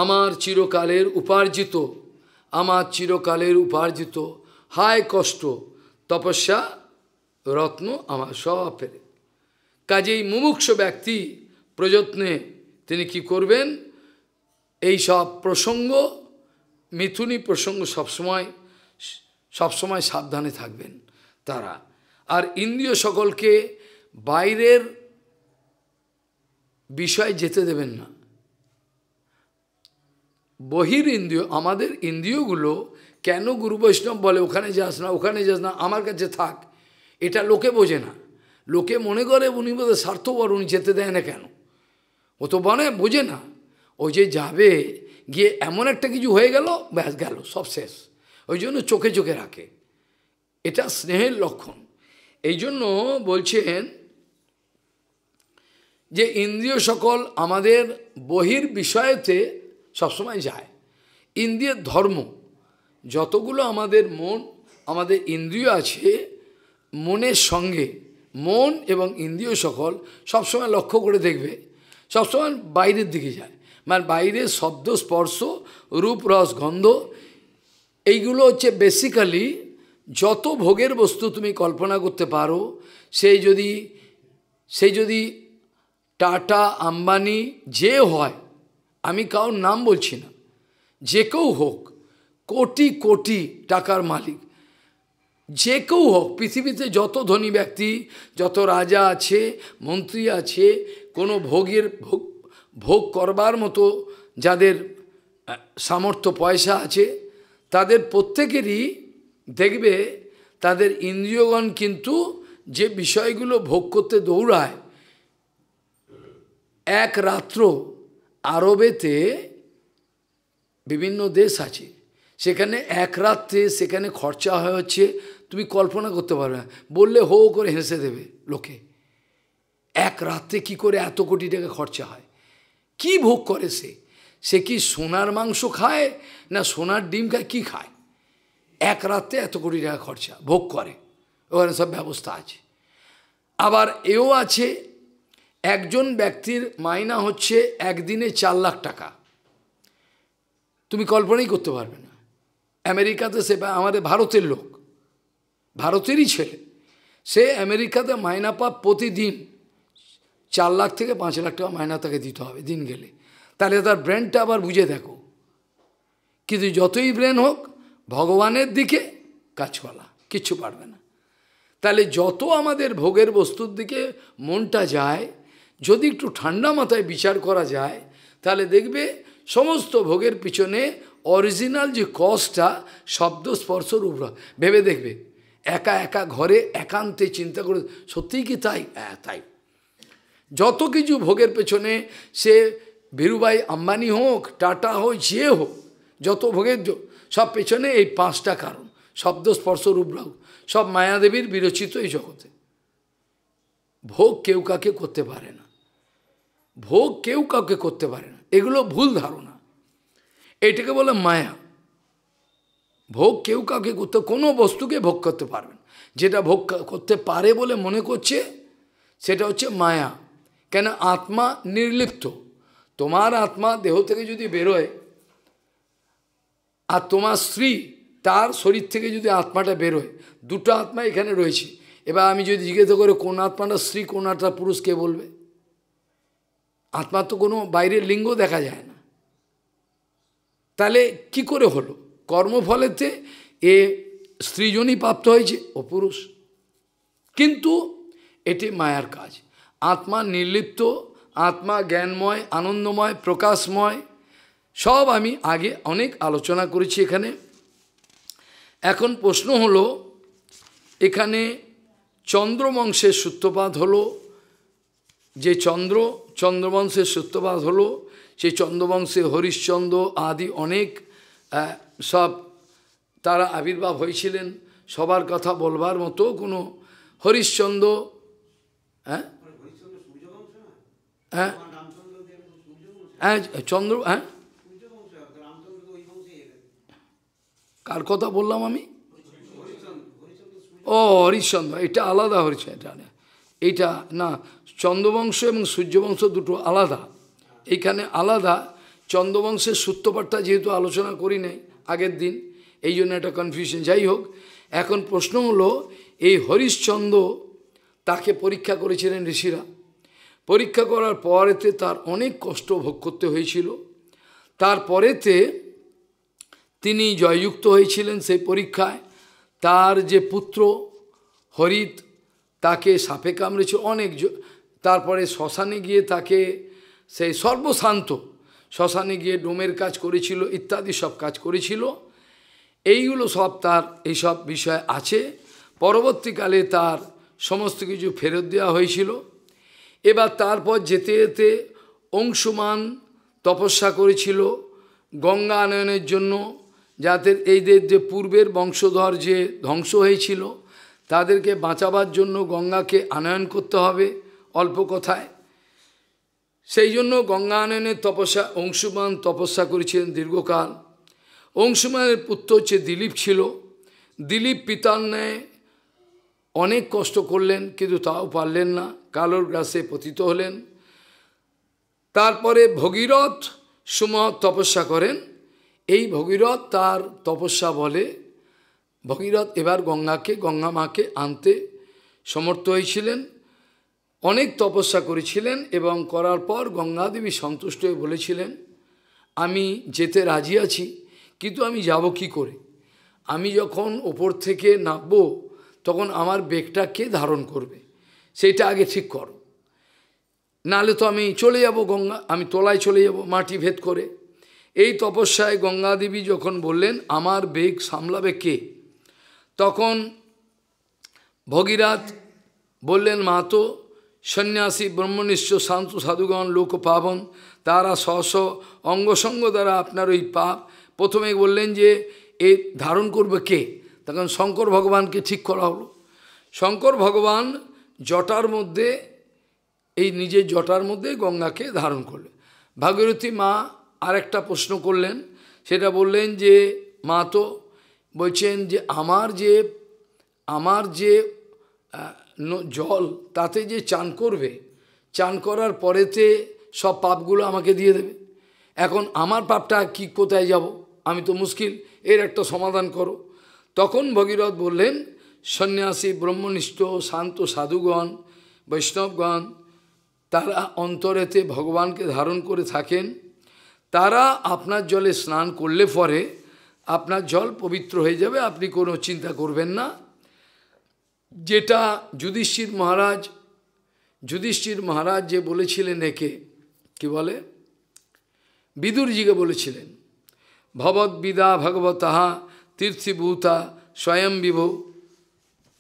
আমার চিরকালের উপার্জিত আমার চিরকালের উপার্জিত হায় কষ্ট তপস্যা রত্ন আমার সব ফেরে কাজেই মুমুক্ষ ব্যক্তি প্রযত্নে তিনি কি করবেন এই সব প্রসঙ্গ মিথুনি প্রসঙ্গ সবসময় সবসময় সাবধানে থাকবেন তারা আর ইন্দ্রিয় সকলকে বাইরের বিষয় যেতে দেবেন না বহির ইন্দ্রিয় আমাদের ইন্দ্রিয়গুলো কেন গুরু বৈষ্ণব বলে ওখানে যাস না ওখানে যাস না আমার কাছে থাক এটা লোকে বোঝে না লোকে মনে করে উনি বোধ স্বার্থপর উনি যেতে দেয় না কেন ও তো বনে বোঝে না ও যে যাবে গিয়ে এমন একটা কিছু হয়ে গেল ব্যাস গেল সব শেষ ওই জন্য চোখে চোখে রাখে এটা স্নেহের লক্ষণ এই জন্য বলছেন যে ইন্দ্রিয় সকল আমাদের বহির বিষয়েতে সবসময় যায় ইন্দ্রিয়ের ধর্ম যতগুলো আমাদের মন আমাদের ইন্দ্রিয় আছে মনের সঙ্গে মন এবং ইন্দ্রিয় সকল সবসময় লক্ষ্য করে দেখবে সবসময় বাইরের দিকে যায় মানে বাইরে শব্দ স্পর্শ রূপ রস গন্ধ এইগুলো হচ্ছে বেসিক্যালি যত ভোগের বস্তু তুমি কল্পনা করতে পারো সেই যদি সেই যদি টাটা আম্বানি যে হয় আমি কারোর নাম বলছি না যে কেউ হোক কোটি কোটি টাকার মালিক যে কেউ হোক পৃথিবীতে যত ধনী ব্যক্তি যত রাজা আছে মন্ত্রী আছে কোনো ভোগের ভোগ ভোগ করবার মতো যাদের সামর্থ্য পয়সা আছে তাদের প্রত্যেকেরই দেখবে তাদের ইন্দ্রিয়গণ কিন্তু যে বিষয়গুলো ভোগ করতে দৌড়ায় এক রাত্র আরবেতে বিভিন্ন দেশ আছে সেখানে এক রাত্রে সেখানে খরচা হয় হচ্ছে তুমি কল্পনা করতে পারবে না বললে হো করে হেসে দেবে লোকে এক রাত্রে কি করে এত কোটি টাকা খরচা হয় কি ভোগ করে সে সে কি সোনার মাংস খায় না সোনার ডিম খায় কি খায় এক রাত্রে এত কোটি টাকা খরচা ভোগ করে ওখানে সব ব্যবস্থা আছে আবার এও আছে একজন ব্যক্তির মাইনা হচ্ছে একদিনে চার লাখ টাকা তুমি কল্পনাই করতে পারবে না আমেরিকাতে সে আমাদের ভারতের লোক ভারতেরই ছেলে সে আমেরিকাতে মাইনা পাপ প্রতিদিন চার লাখ থেকে পাঁচ লাখ টাকা মাইনা তাকে দিতে হবে দিন গেলে তাহলে তার ব্রেনটা আবার বুঝে দেখো কিন্তু যতই ব্রেন হোক ভগবানের দিকে কাজকলা কিচ্ছু পারবে না তাহলে যত আমাদের ভোগের বস্তুর দিকে মনটা যায় যদি একটু ঠান্ডা মাথায় বিচার করা যায় তাহলে দেখবে সমস্ত ভোগের পিছনে অরিজিনাল যে কজটা শব্দ স্পর্শ রূপ ভেবে দেখবে একা একা ঘরে একান্তে চিন্তা করে সত্যিই কি তাই হ্যাঁ তাই যত কিছু ভোগের পেছনে সে বীরুবাই আম্বানি হোক টাটা হোক যে হোক যত ভোগের সব পেছনে এই পাঁচটা কারণ শব্দ স্পর্শ রূপরাগ সব মায়াদেবীর বিরচিত এই জগতে ভোগ কেউ কাকে করতে পারে না ভোগ কেউ কাউকে করতে পারে না এগুলো ভুল ধারণা এটাকে বলে মায়া ভোগ কেউ কাউকে করতে কোনো বস্তুকে ভোগ করতে না যেটা ভোগ করতে পারে বলে মনে করছে সেটা হচ্ছে মায়া কেন আত্মা নির্লিপ্ত তোমার আত্মা দেহ থেকে যদি বেরোয় আর তোমার স্ত্রী তার শরীর থেকে যদি আত্মাটা বেরোয় দুটো আত্মা এখানে রয়েছে এবার আমি যদি জিজ্ঞাসা করে কোন আত্মাটা স্ত্রী কোন আত্মা পুরুষ কে বলবে আত্মা তো কোনো বাইরের লিঙ্গ দেখা যায় না তাহলে কি করে হলো কর্মফলেতে এ স্ত্রীজনই প্রাপ্ত হয়েছে ও পুরুষ কিন্তু এটি মায়ার কাজ আত্মা নির্লিপ্ত আত্মা জ্ঞানময় আনন্দময় প্রকাশময় সব আমি আগে অনেক আলোচনা করেছি এখানে এখন প্রশ্ন হলো এখানে চন্দ্রবংশের সূত্রপাত হলো যে চন্দ্র চন্দ্রবংশের সূত্রপাত হলো সেই চন্দ্রবংশে হরিশ্চন্দ্র আদি অনেক সব তারা আবির্ভাব হয়েছিলেন সবার কথা বলবার মতো কোনো হরিশ্চন্দ্র হ্যাঁ মানে হ্যাঁ।, হ্যাঁ চন্দ্র হ্যাঁ কার কথা বললাম আমি ও হরিশ্চন্দ্র এটা আলাদা হরিচন্দ্র এটা এইটা না চন্দ্রবংশ এবং সূর্যবংশ দুটো আলাদা এইখানে আলাদা চন্দ্রবংশের সূত্রপাঠটা যেহেতু আলোচনা করি নাই আগের দিন এই জন্য একটা কনফিউশন যাই হোক এখন প্রশ্ন হলো এই হরিশ্চন্দ্র তাকে পরীক্ষা করেছিলেন ঋষিরা পরীক্ষা করার পরেতে তার অনেক কষ্ট ভোগ করতে হয়েছিল তারপরেতে তিনি জয়যুক্ত হয়েছিলেন সেই পরীক্ষায় তার যে পুত্র হরিত তাকে সাপে কামড়েছে অনেক তারপরে শ্মশানে গিয়ে তাকে সেই সর্বশান্ত শ্মশানে গিয়ে ডোমের কাজ করেছিল ইত্যাদি সব কাজ করেছিল এইগুলো সব তার এইসব বিষয় আছে পরবর্তীকালে তার সমস্ত কিছু ফেরত দেওয়া হয়েছিল এবার তারপর যেতে যেতে অংশুমান তপস্যা করেছিল গঙ্গা আনয়নের জন্য যাদের এইদের যে পূর্বের বংশধর যে ধ্বংস হয়েছিল তাদেরকে বাঁচাবার জন্য গঙ্গাকে আনয়ন করতে হবে অল্প কথায় সেই জন্য গঙ্গা আনয়নের তপস্যা অংশুমান তপস্যা করেছিলেন দীর্ঘকাল অংশুমানের পুত্র হচ্ছে দিলীপ ছিল দিলীপ পিতার ন্যায় অনেক কষ্ট করলেন কিন্তু তাও পারলেন না কালোর গ্রাসে পতিত হলেন তারপরে ভগীরথ সুমহ তপস্যা করেন এই ভগীরথ তার তপস্যা বলে ভগীরথ এবার গঙ্গাকে গঙ্গা মাকে আনতে সমর্থ হয়েছিলেন অনেক তপস্যা করেছিলেন এবং করার পর গঙ্গাদেবী সন্তুষ্ট হয়ে বলেছিলেন আমি যেতে রাজি আছি কিন্তু আমি যাব কি করে আমি যখন ওপর থেকে নামব তখন আমার বেগটা কে ধারণ করবে সেটা আগে ঠিক করো নাহলে তো আমি চলে যাব গঙ্গা আমি তোলায় চলে যাব মাটি ভেদ করে এই তপস্যায় গঙ্গাদেবী যখন বললেন আমার বেগ সামলাবে কে তখন ভগীরাথ বললেন মাতো সন্ন্যাসী ব্রহ্মনিষ্ঠ শান্ত সাধুগণ লোক পাবন তারা স্ব অঙ্গসঙ্গ দ্বারা আপনার ওই পাপ প্রথমে বললেন যে এ ধারণ করবে কে তখন শঙ্কর ভগবানকে ঠিক করা হলো শঙ্কর ভগবান জটার মধ্যে এই নিজের জটার মধ্যে গঙ্গাকে ধারণ করলেন ভাগীরথী মা আরেকটা প্রশ্ন করলেন সেটা বললেন যে মা তো বলছেন যে আমার যে আমার যে জল তাতে যে চান করবে চান করার পরেতে সব পাপগুলো আমাকে দিয়ে দেবে এখন আমার পাপটা কি কোথায় যাব আমি তো মুশকিল এর একটা সমাধান করো তখন ভগীরথ বললেন সন্ন্যাসী ব্রহ্মনিষ্ঠ শান্ত সাধুগণ বৈষ্ণবগণ তারা অন্তরেতে ভগবানকে ধারণ করে থাকেন তারা আপনার জলে স্নান করলে পরে আপনার জল পবিত্র হয়ে যাবে আপনি কোনো চিন্তা করবেন না যেটা যুধিষ্ঠির মহারাজ যুধিষ্ঠির মহারাজ যে বলেছিলেন একে কি বলে বিদুরজিকে বলেছিলেন ভবৎ বিদা ভগবতাহা তীর্থীভূতা স্বয়ং বিভো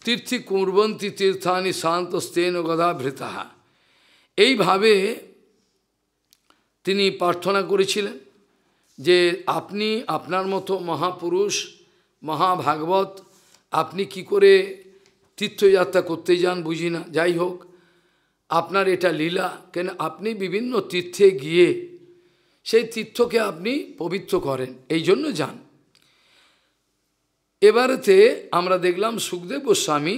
তীর্থী কুর্বন্তী তীর্থানি শান্ত স্তেন গদা ভৃতাহা এইভাবে তিনি প্রার্থনা করেছিলেন যে আপনি আপনার মতো মহাপুরুষ মহাভাগবত আপনি কি করে তীর্থযাত্রা করতে যান বুঝি না যাই হোক আপনার এটা লীলা কেন আপনি বিভিন্ন তীর্থে গিয়ে সেই তীর্থকে আপনি পবিত্র করেন এই জন্য যান এবারেতে আমরা দেখলাম সুখদেব গোস্বামী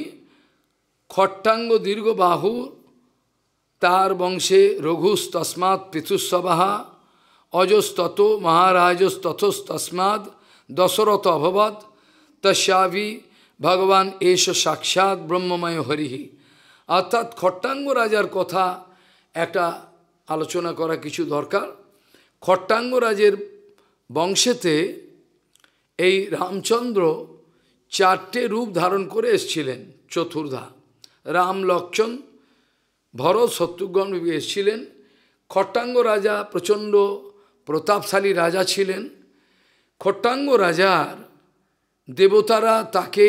খট্টাঙ্গ দীর্ঘ বাহু তার বংশে রঘুস তসমাৎ পৃথুসবাহা অজস্তত মহারাজস্তথস দশরথ অভবৎ তস্যাভি ভগবান এস সাক্ষাৎ ব্রহ্মময় হরিহি অর্থাৎ খট্টাঙ্গ রাজার কথা একটা আলোচনা করা কিছু দরকার খট্টাঙ্গ রাজের বংশেতে এই রামচন্দ্র চারটে রূপ ধারণ করে এসছিলেন চতুর্ধা রাম লক্ষণ ভরত শত্রুঘ্ন এসেছিলেন খট্টাঙ্গ রাজা প্রচণ্ড প্রতাপশালী রাজা ছিলেন খট্টাঙ্গ রাজার দেবতারা তাকে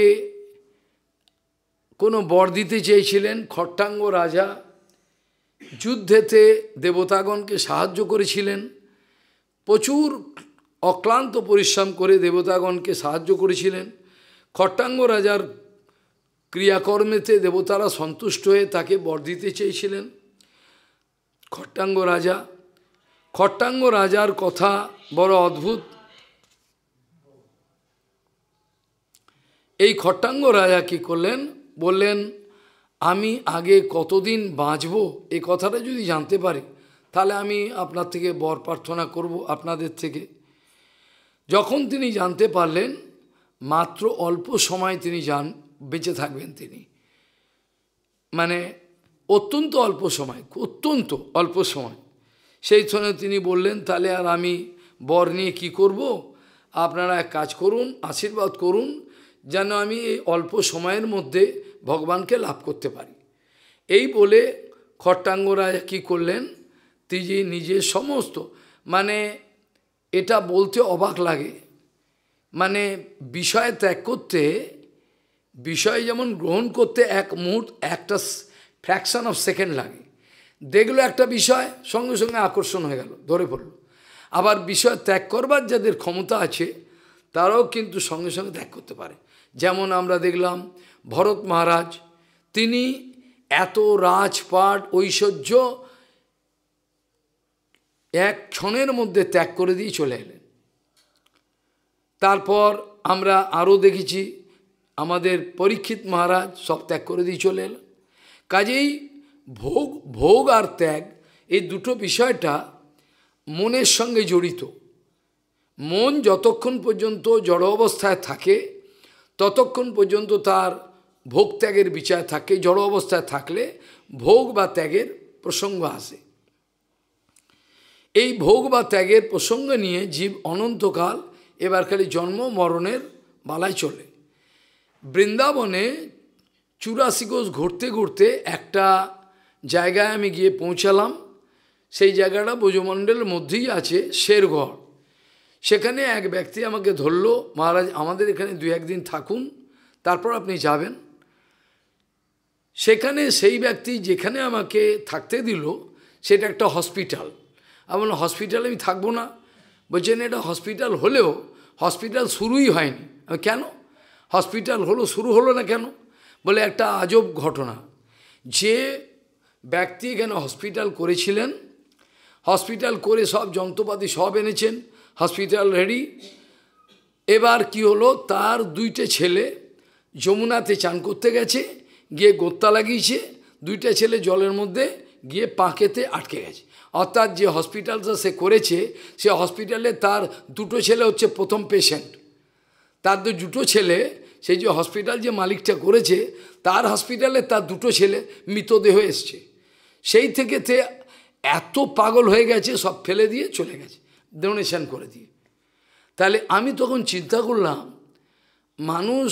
কোনো বর দিতে চেয়েছিলেন খট্টাঙ্গ রাজা যুদ্ধেতে দেবতাগণকে সাহায্য করেছিলেন প্রচুর অক্লান্ত পরিশ্রম করে দেবতাগণকে সাহায্য করেছিলেন খট্টাঙ্গ রাজার ক্রিয়াকর্মেতে দেবতারা সন্তুষ্ট হয়ে তাকে বর দিতে চেয়েছিলেন খট্টাঙ্গ রাজা খট্টাঙ্গ রাজার কথা বড় অদ্ভুত এই খট্টাঙ্গ রাজা কি করলেন বললেন আমি আগে কতদিন বাঁচব এই কথাটা যদি জানতে পারি তাহলে আমি আপনার থেকে বর প্রার্থনা করব আপনাদের থেকে যখন তিনি জানতে পারলেন মাত্র অল্প সময় তিনি যান বেঁচে থাকবেন তিনি মানে অত্যন্ত অল্প সময় অত্যন্ত অল্প সময় সেই জন্য তিনি বললেন তাহলে আর আমি বর নিয়ে কী করব। আপনারা এক কাজ করুন আশীর্বাদ করুন যেন আমি এই অল্প সময়ের মধ্যে ভগবানকে লাভ করতে পারি এই বলে খট্টাঙ্গ রাজা কী করলেন তিনি নিজে সমস্ত মানে এটা বলতে অবাক লাগে মানে বিষয় ত্যাগ করতে বিষয় যেমন গ্রহণ করতে এক মুহূর্ত একটা ফ্র্যাকশন অফ সেকেন্ড লাগে দেখলো একটা বিষয় সঙ্গে সঙ্গে আকর্ষণ হয়ে গেল ধরে পড়ল আবার বিষয় ত্যাগ করবার যাদের ক্ষমতা আছে তারাও কিন্তু সঙ্গে সঙ্গে ত্যাগ করতে পারে যেমন আমরা দেখলাম ভরত মহারাজ তিনি এত রাজপাট ঐশ্বর্য এক ক্ষণের মধ্যে ত্যাগ করে দিয়ে চলে এলেন তারপর আমরা আরও দেখেছি আমাদের পরীক্ষিত মহারাজ সব ত্যাগ করে দিয়ে চলে এল কাজেই ভোগ ভোগ আর ত্যাগ এই দুটো বিষয়টা মনের সঙ্গে জড়িত মন যতক্ষণ পর্যন্ত জড় অবস্থায় থাকে ততক্ষণ পর্যন্ত তার ভোগ ত্যাগের বিচার থাকে জড় অবস্থায় থাকলে ভোগ বা ত্যাগের প্রসঙ্গ আসে এই ভোগ বা ত্যাগের প্রসঙ্গ নিয়ে জীব অনন্তকাল এবার খালি জন্ম মরণের বালায় চলে বৃন্দাবনে চুরাশি কোষ ঘুরতে ঘুরতে একটা জায়গায় আমি গিয়ে পৌঁছালাম সেই জায়গাটা ব্রজমণ্ডলের মধ্যেই আছে শেরঘর সেখানে এক ব্যক্তি আমাকে ধরল মহারাজ আমাদের এখানে দু একদিন থাকুন তারপর আপনি যাবেন সেখানে সেই ব্যক্তি যেখানে আমাকে থাকতে দিল সেটা একটা হসপিটাল এমন হসপিটালে আমি থাকবো না বলছেন এটা হসপিটাল হলেও হসপিটাল শুরুই হয়নি কেন হসপিটাল হলো শুরু হলো না কেন বলে একটা আজব ঘটনা যে ব্যক্তি এখানে হসপিটাল করেছিলেন হসপিটাল করে সব যন্ত্রপাতি সব এনেছেন হসপিটাল রেডি এবার কি হলো তার দুইটা ছেলে যমুনাতে চান করতে গেছে গিয়ে গোত্তা লাগিয়েছে দুইটা ছেলে জলের মধ্যে গিয়ে পাঁকেতে আটকে গেছে অর্থাৎ যে হসপিটালটা সে করেছে সে হসপিটালে তার দুটো ছেলে হচ্ছে প্রথম পেশেন্ট তার তো দুটো ছেলে সেই যে হসপিটাল যে মালিকটা করেছে তার হসপিটালে তার দুটো ছেলে মৃতদেহ এসছে সেই থেকে তে এত পাগল হয়ে গেছে সব ফেলে দিয়ে চলে গেছে ডোনেশন করে দিয়ে তাহলে আমি তখন চিন্তা করলাম মানুষ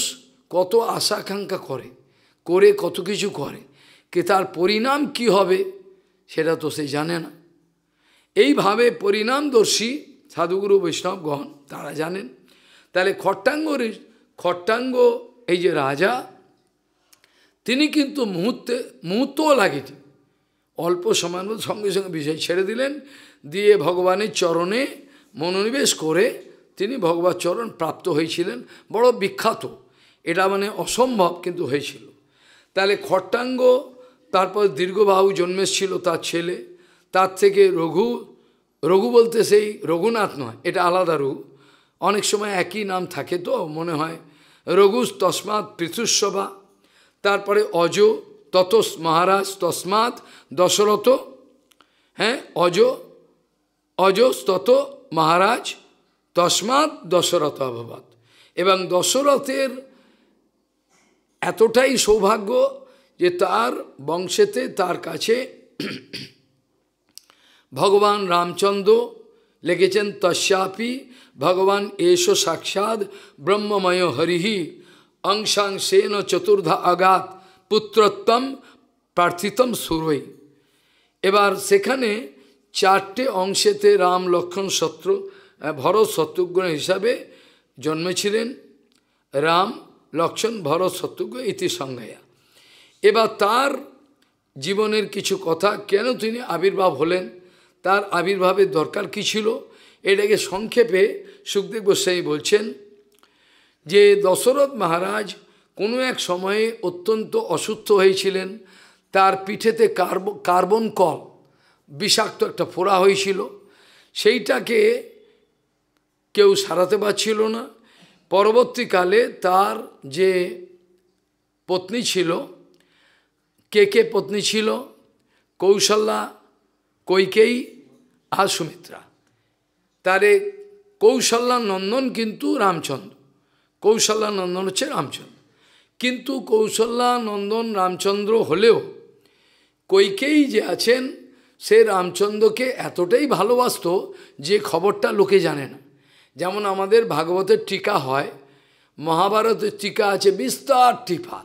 কত আশাকাঙ্ক্ষা করে করে কত কিছু করে কে তার পরিণাম কি হবে সেটা তো সে জানে না এইভাবে পরিণামদর্শী সাধুগুরু বৈষ্ণবগণ তারা জানেন তাহলে খট্টাঙ্গ খট্টাঙ্গ এই যে রাজা তিনি কিন্তু মুহূর্তে মুহূর্তও লাগেনি অল্প সময় সঙ্গে সঙ্গে বিষয় ছেড়ে দিলেন দিয়ে ভগবানের চরণে মনোনিবেশ করে তিনি ভগবান চরণ প্রাপ্ত হয়েছিলেন বড় বিখ্যাত এটা মানে অসম্ভব কিন্তু হয়েছিল তাহলে খট্টাঙ্গ তারপর দীর্ঘবাহু জন্মেছিল তার ছেলে তার থেকে রঘু রঘু বলতে সেই রঘুনাথ নয় এটা আলাদা রঘু অনেক সময় একই নাম থাকে তো মনে হয় রঘুস তসমাত পৃথুসভা তারপরে অজ ততস মহারাজ তসমাত দশরথ হ্যাঁ অজ অজ তত মহারাজ তসমাত দশরথ অভবাদ এবং দশরথের এতটাই সৌভাগ্য যে তার বংশেতে তার কাছে ভগবান রামচন্দ্র লিখেছেন তস্যাপি ভগবান এস সাক্ষাৎ ব্রহ্মময় हरि অংশাংশেন চতুর্ধা আঘাত পুত্রত্বম প্রার্থিতম সুরই এবার সেখানে চারটে অংশেতে রাম লক্ষণ শত্রু ভরত শত্রুঘ্ন হিসাবে জন্মেছিলেন রাম লক্ষণ ভরত শত্রুঘ্ন ইতি সংজ্ঞায়া এবার তার জীবনের কিছু কথা কেন তিনি আবির্ভাব হলেন তার আবির্ভাবের দরকার কি ছিল এটাকে সংক্ষেপে সুখদেব গোস্বাই বলছেন যে দশরথ মহারাজ কোনো এক সময়ে অত্যন্ত অসুস্থ হয়েছিলেন তার পিঠেতে কার্ব কার্বন কল বিষাক্ত একটা ফোড়া হয়েছিল সেইটাকে কেউ সারাতে পারছিল না পরবর্তীকালে তার যে পত্নী ছিল কে কে পত্নী ছিল কৌশল্যা কৈকেই আর সুমিত্রা তারে কৌশল্যানন্দন নন্দন কিন্তু রামচন্দ্র কৌশল্যানন্দন নন্দন হচ্ছে রামচন্দ্র কিন্তু কৌশল্যা নন্দন রামচন্দ্র হলেও কৈকেই যে আছেন সে রামচন্দ্রকে এতটাই ভালোবাসত যে খবরটা লোকে জানে না যেমন আমাদের ভাগবতের টিকা হয় মহাভারতের টিকা আছে বিস্তার টিফা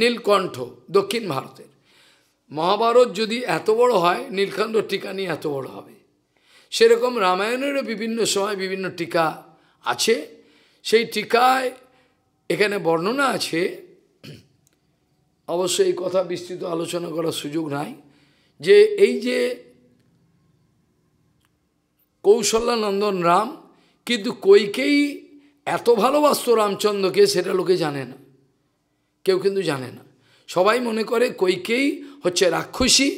নীলকণ্ঠ দক্ষিণ ভারতের মহাভারত যদি এত বড় হয় নীলকণ্ঠ টিকা নিয়ে এত বড় হবে সেরকম রামায়ণেরও বিভিন্ন সময় বিভিন্ন টিকা আছে সেই টিকায় এখানে বর্ণনা আছে অবশ্যই এই কথা বিস্তৃত আলোচনা করার সুযোগ নাই যে এই যে কৌশল্যানন্দন রাম কিন্তু কৈকেই এত ভালোবাসত রামচন্দ্রকে সেটা লোকে জানে না কেউ কিন্তু জানে না সবাই মনে করে কৈকেই হচ্ছে রাক্ষসী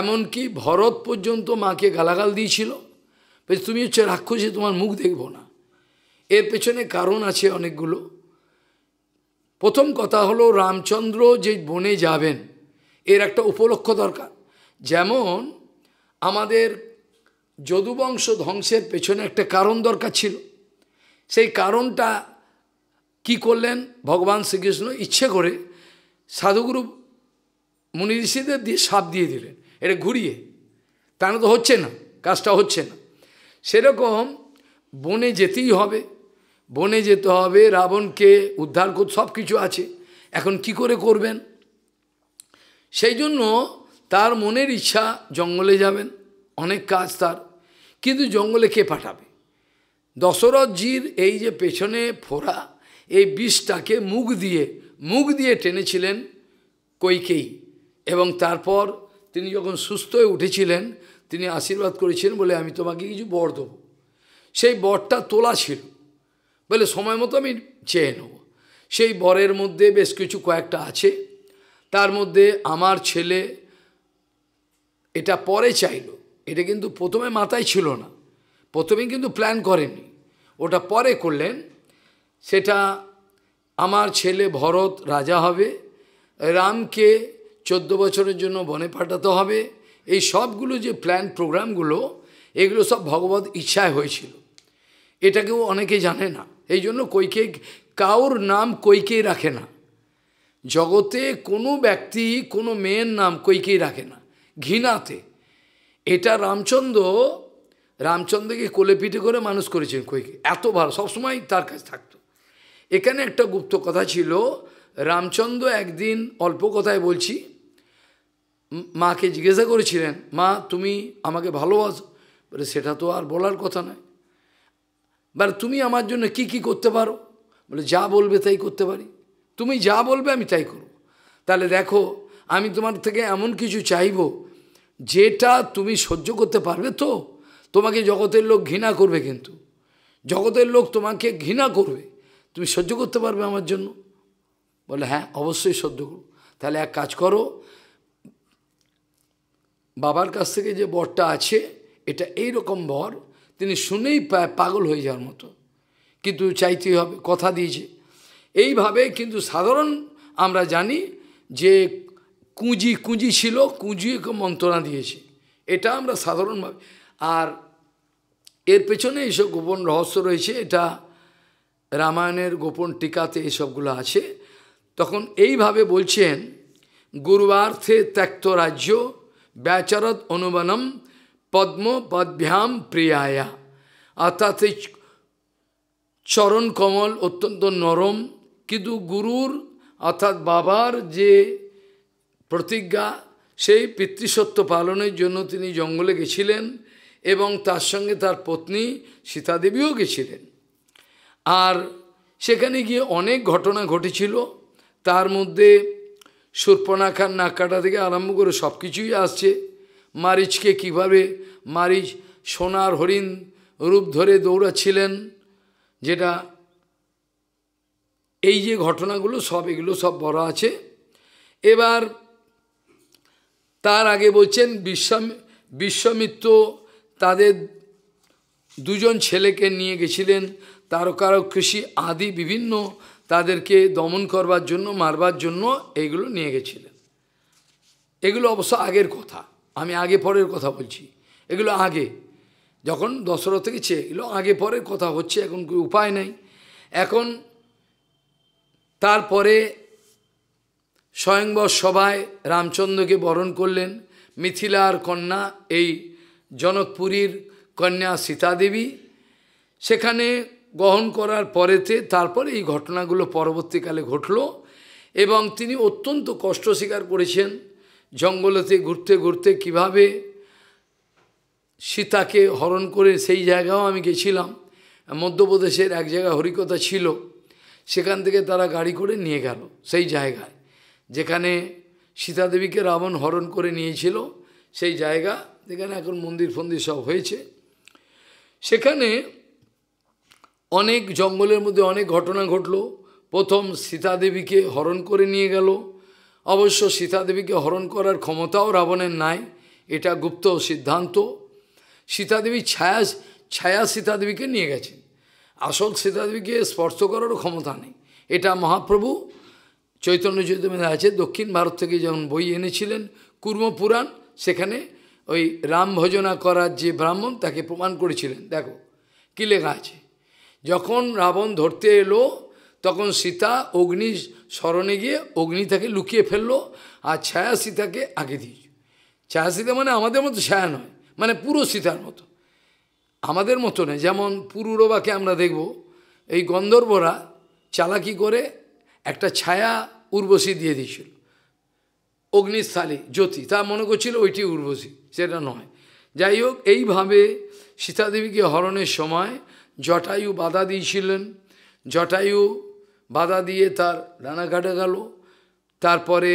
এমনকি ভরত পর্যন্ত মাকে গালাগাল দিয়েছিল বেশ তুমি হচ্ছে রাক্ষসী তোমার মুখ দেখব না এর পেছনে কারণ আছে অনেকগুলো প্রথম কথা হলো রামচন্দ্র যে বনে যাবেন এর একটা উপলক্ষ দরকার যেমন আমাদের যদুবংশ ধ্বংসের পেছনে একটা কারণ দরকার ছিল সেই কারণটা কি করলেন ভগবান শ্রীকৃষ্ণ ইচ্ছে করে সাধুগুরু মুনি ঋষিদের দিয়ে সাপ দিয়ে দিলেন এটা ঘুরিয়ে তা তো হচ্ছে না কাজটা হচ্ছে না সেরকম বনে যেতেই হবে বনে যেতে হবে রাবণকে উদ্ধার কর সব কিছু আছে এখন কি করে করবেন সেই জন্য তার মনের ইচ্ছা জঙ্গলে যাবেন অনেক কাজ তার কিন্তু জঙ্গলে কে পাঠাবে দশরথজির এই যে পেছনে ফোরা এই বিষটাকে মুখ দিয়ে মুখ দিয়ে টেনেছিলেন কৈকেই এবং তারপর তিনি যখন সুস্থ হয়ে উঠেছিলেন তিনি আশীর্বাদ করেছিলেন বলে আমি তোমাকে কিছু বর দেবো সেই বরটা তোলা ছিল বলে সময় মতো আমি চেয়ে নেব সেই বরের মধ্যে বেশ কিছু কয়েকটা আছে তার মধ্যে আমার ছেলে এটা পরে চাইল এটা কিন্তু প্রথমে মাথায় ছিল না প্রথমে কিন্তু প্ল্যান করেনি ওটা পরে করলেন সেটা আমার ছেলে ভরত রাজা হবে রামকে চোদ্দ বছরের জন্য বনে পাঠাতে হবে এই সবগুলো যে প্ল্যান প্রোগ্রামগুলো এগুলো সব ভগবত ইচ্ছায় হয়েছিল এটাকেও অনেকে জানে না এই জন্য কৈকে কাউর নাম কৈকেই রাখে না জগতে কোনো ব্যক্তি কোনো মেয়ের নাম কৈকেই রাখে না ঘৃণাতে এটা রামচন্দ্র রামচন্দ্রকে কোলে পিঠে করে মানুষ করেছেন কৈকে এত ভালো সবসময় তার কাছে থাকতো এখানে একটা গুপ্ত কথা ছিল রামচন্দ্র একদিন অল্প কথায় বলছি মাকে জিজ্ঞাসা করেছিলেন মা তুমি আমাকে ভালোবাসো বলে সেটা তো আর বলার কথা নয় বলে তুমি আমার জন্য কি কি করতে পারো বলে যা বলবে তাই করতে পারি তুমি যা বলবে আমি তাই করব তাহলে দেখো আমি তোমার থেকে এমন কিছু চাইব যেটা তুমি সহ্য করতে পারবে তো তোমাকে জগতের লোক ঘৃণা করবে কিন্তু জগতের লোক তোমাকে ঘৃণা করবে তুমি সহ্য করতে পারবে আমার জন্য বলে হ্যাঁ অবশ্যই সহ্য করো তাহলে এক কাজ করো বাবার কাছ থেকে যে বরটা আছে এটা এই রকম বর তিনি শুনেই পাগল হয়ে যাওয়ার মতো কিন্তু চাইতেই হবে কথা দিয়েছে এইভাবে কিন্তু সাধারণ আমরা জানি যে কুঁজি কুঁজি ছিল কুঁজিকে মন্ত্রণা দিয়েছে এটা আমরা সাধারণভাবে আর এর পেছনে এইসব গোপন রহস্য রয়েছে এটা রামায়ণের গোপন টিকাতে এসবগুলো আছে তখন এইভাবে বলছেন গুরুবার্থে ত্যক্ত রাজ্য ব্যাচরত অনুবনম পদ্ম পদ্ভ্যাম প্রিয়ায়া অর্থাৎ এই চরণ কমল অত্যন্ত নরম কিন্তু গুরুর অর্থাৎ বাবার যে প্রতিজ্ঞা সেই পিতৃসত্ব পালনের জন্য তিনি জঙ্গলে গেছিলেন এবং তার সঙ্গে তার পত্নী সীতাদেবীও গেছিলেন আর সেখানে গিয়ে অনেক ঘটনা ঘটেছিল তার মধ্যে সুরপনাখার নাক কাটা থেকে আরম্ভ করে সব কিছুই আসছে মারিচকে কিভাবে মারিচ সোনার হরিণ রূপ ধরে দৌড়াচ্ছিলেন যেটা এই যে ঘটনাগুলো সব এগুলো সব বড় আছে এবার তার আগে বলছেন বিশ্বাম বিশ্বমিত্র তাদের দুজন ছেলেকে নিয়ে গেছিলেন তারকারক কৃষি আদি বিভিন্ন তাদেরকে দমন করবার জন্য মারবার জন্য এগুলো নিয়ে গেছিলেন এগুলো অবশ্য আগের কথা আমি আগে পরের কথা বলছি এগুলো আগে যখন দশরথ থেকে চেয়ে এগুলো আগে পরের কথা হচ্ছে এখন কোনো উপায় নাই এখন তারপরে স্বয়ংবর সভায় রামচন্দ্রকে বরণ করলেন মিথিলার কন্যা এই জনকপুরীর কন্যা সীতাদেবী সেখানে গ্রহণ করার পরেতে তারপরে এই ঘটনাগুলো পরবর্তীকালে ঘটল এবং তিনি অত্যন্ত কষ্ট স্বীকার করেছেন জঙ্গলেতে ঘুরতে ঘুরতে কিভাবে সীতাকে হরণ করে সেই জায়গাও আমি গেছিলাম মধ্যপ্রদেশের এক জায়গা হরিকথা ছিল সেখান থেকে তারা গাড়ি করে নিয়ে গেল সেই জায়গায় যেখানে সীতাদেবীকে রাবণ হরণ করে নিয়েছিল সেই জায়গা যেখানে এখন মন্দির ফন্দির সব হয়েছে সেখানে অনেক জঙ্গলের মধ্যে অনেক ঘটনা ঘটল প্রথম সীতাদেবীকে হরণ করে নিয়ে গেল অবশ্য সীতাদেবীকে হরণ করার ক্ষমতাও রাবণের নাই এটা গুপ্ত সিদ্ধান্ত সীতাদেবী ছায়া ছায়া সীতাদেবীকে নিয়ে গেছেন আসল সীতাদেবীকে স্পর্শ করারও ক্ষমতা নেই এটা মহাপ্রভু চৈতন্য চৈতন্য আছে দক্ষিণ ভারত থেকে যখন বই এনেছিলেন কুর্মপুরাণ সেখানে ওই রাম ভজনা করার যে ব্রাহ্মণ তাকে প্রমাণ করেছিলেন দেখো কী লেখা আছে যখন রাবণ ধরতে এলো তখন সীতা অগ্নি স্মরণে গিয়ে অগ্নি তাকে লুকিয়ে ফেললো আর ছায়া সীতাকে আগে দিয়েছ ছায়া সীতা মানে আমাদের মতো ছায়া নয় মানে পুরো সীতার মতো আমাদের মতো নয় যেমন পুরুরবাকে আমরা দেখব এই গন্ধর্বরা চালাকি করে একটা ছায়া উর্বশী দিয়ে দিয়েছিল অগ্নিস্থালী জ্যোতি তা মনে করছিল ওইটি উর্বশী সেটা নয় যাই হোক এইভাবে সীতাদেবীকে হরণের সময় জটায়ু বাধা দিয়েছিলেন জটায়ু বাধা দিয়ে তার রানাঘাটে গেল তারপরে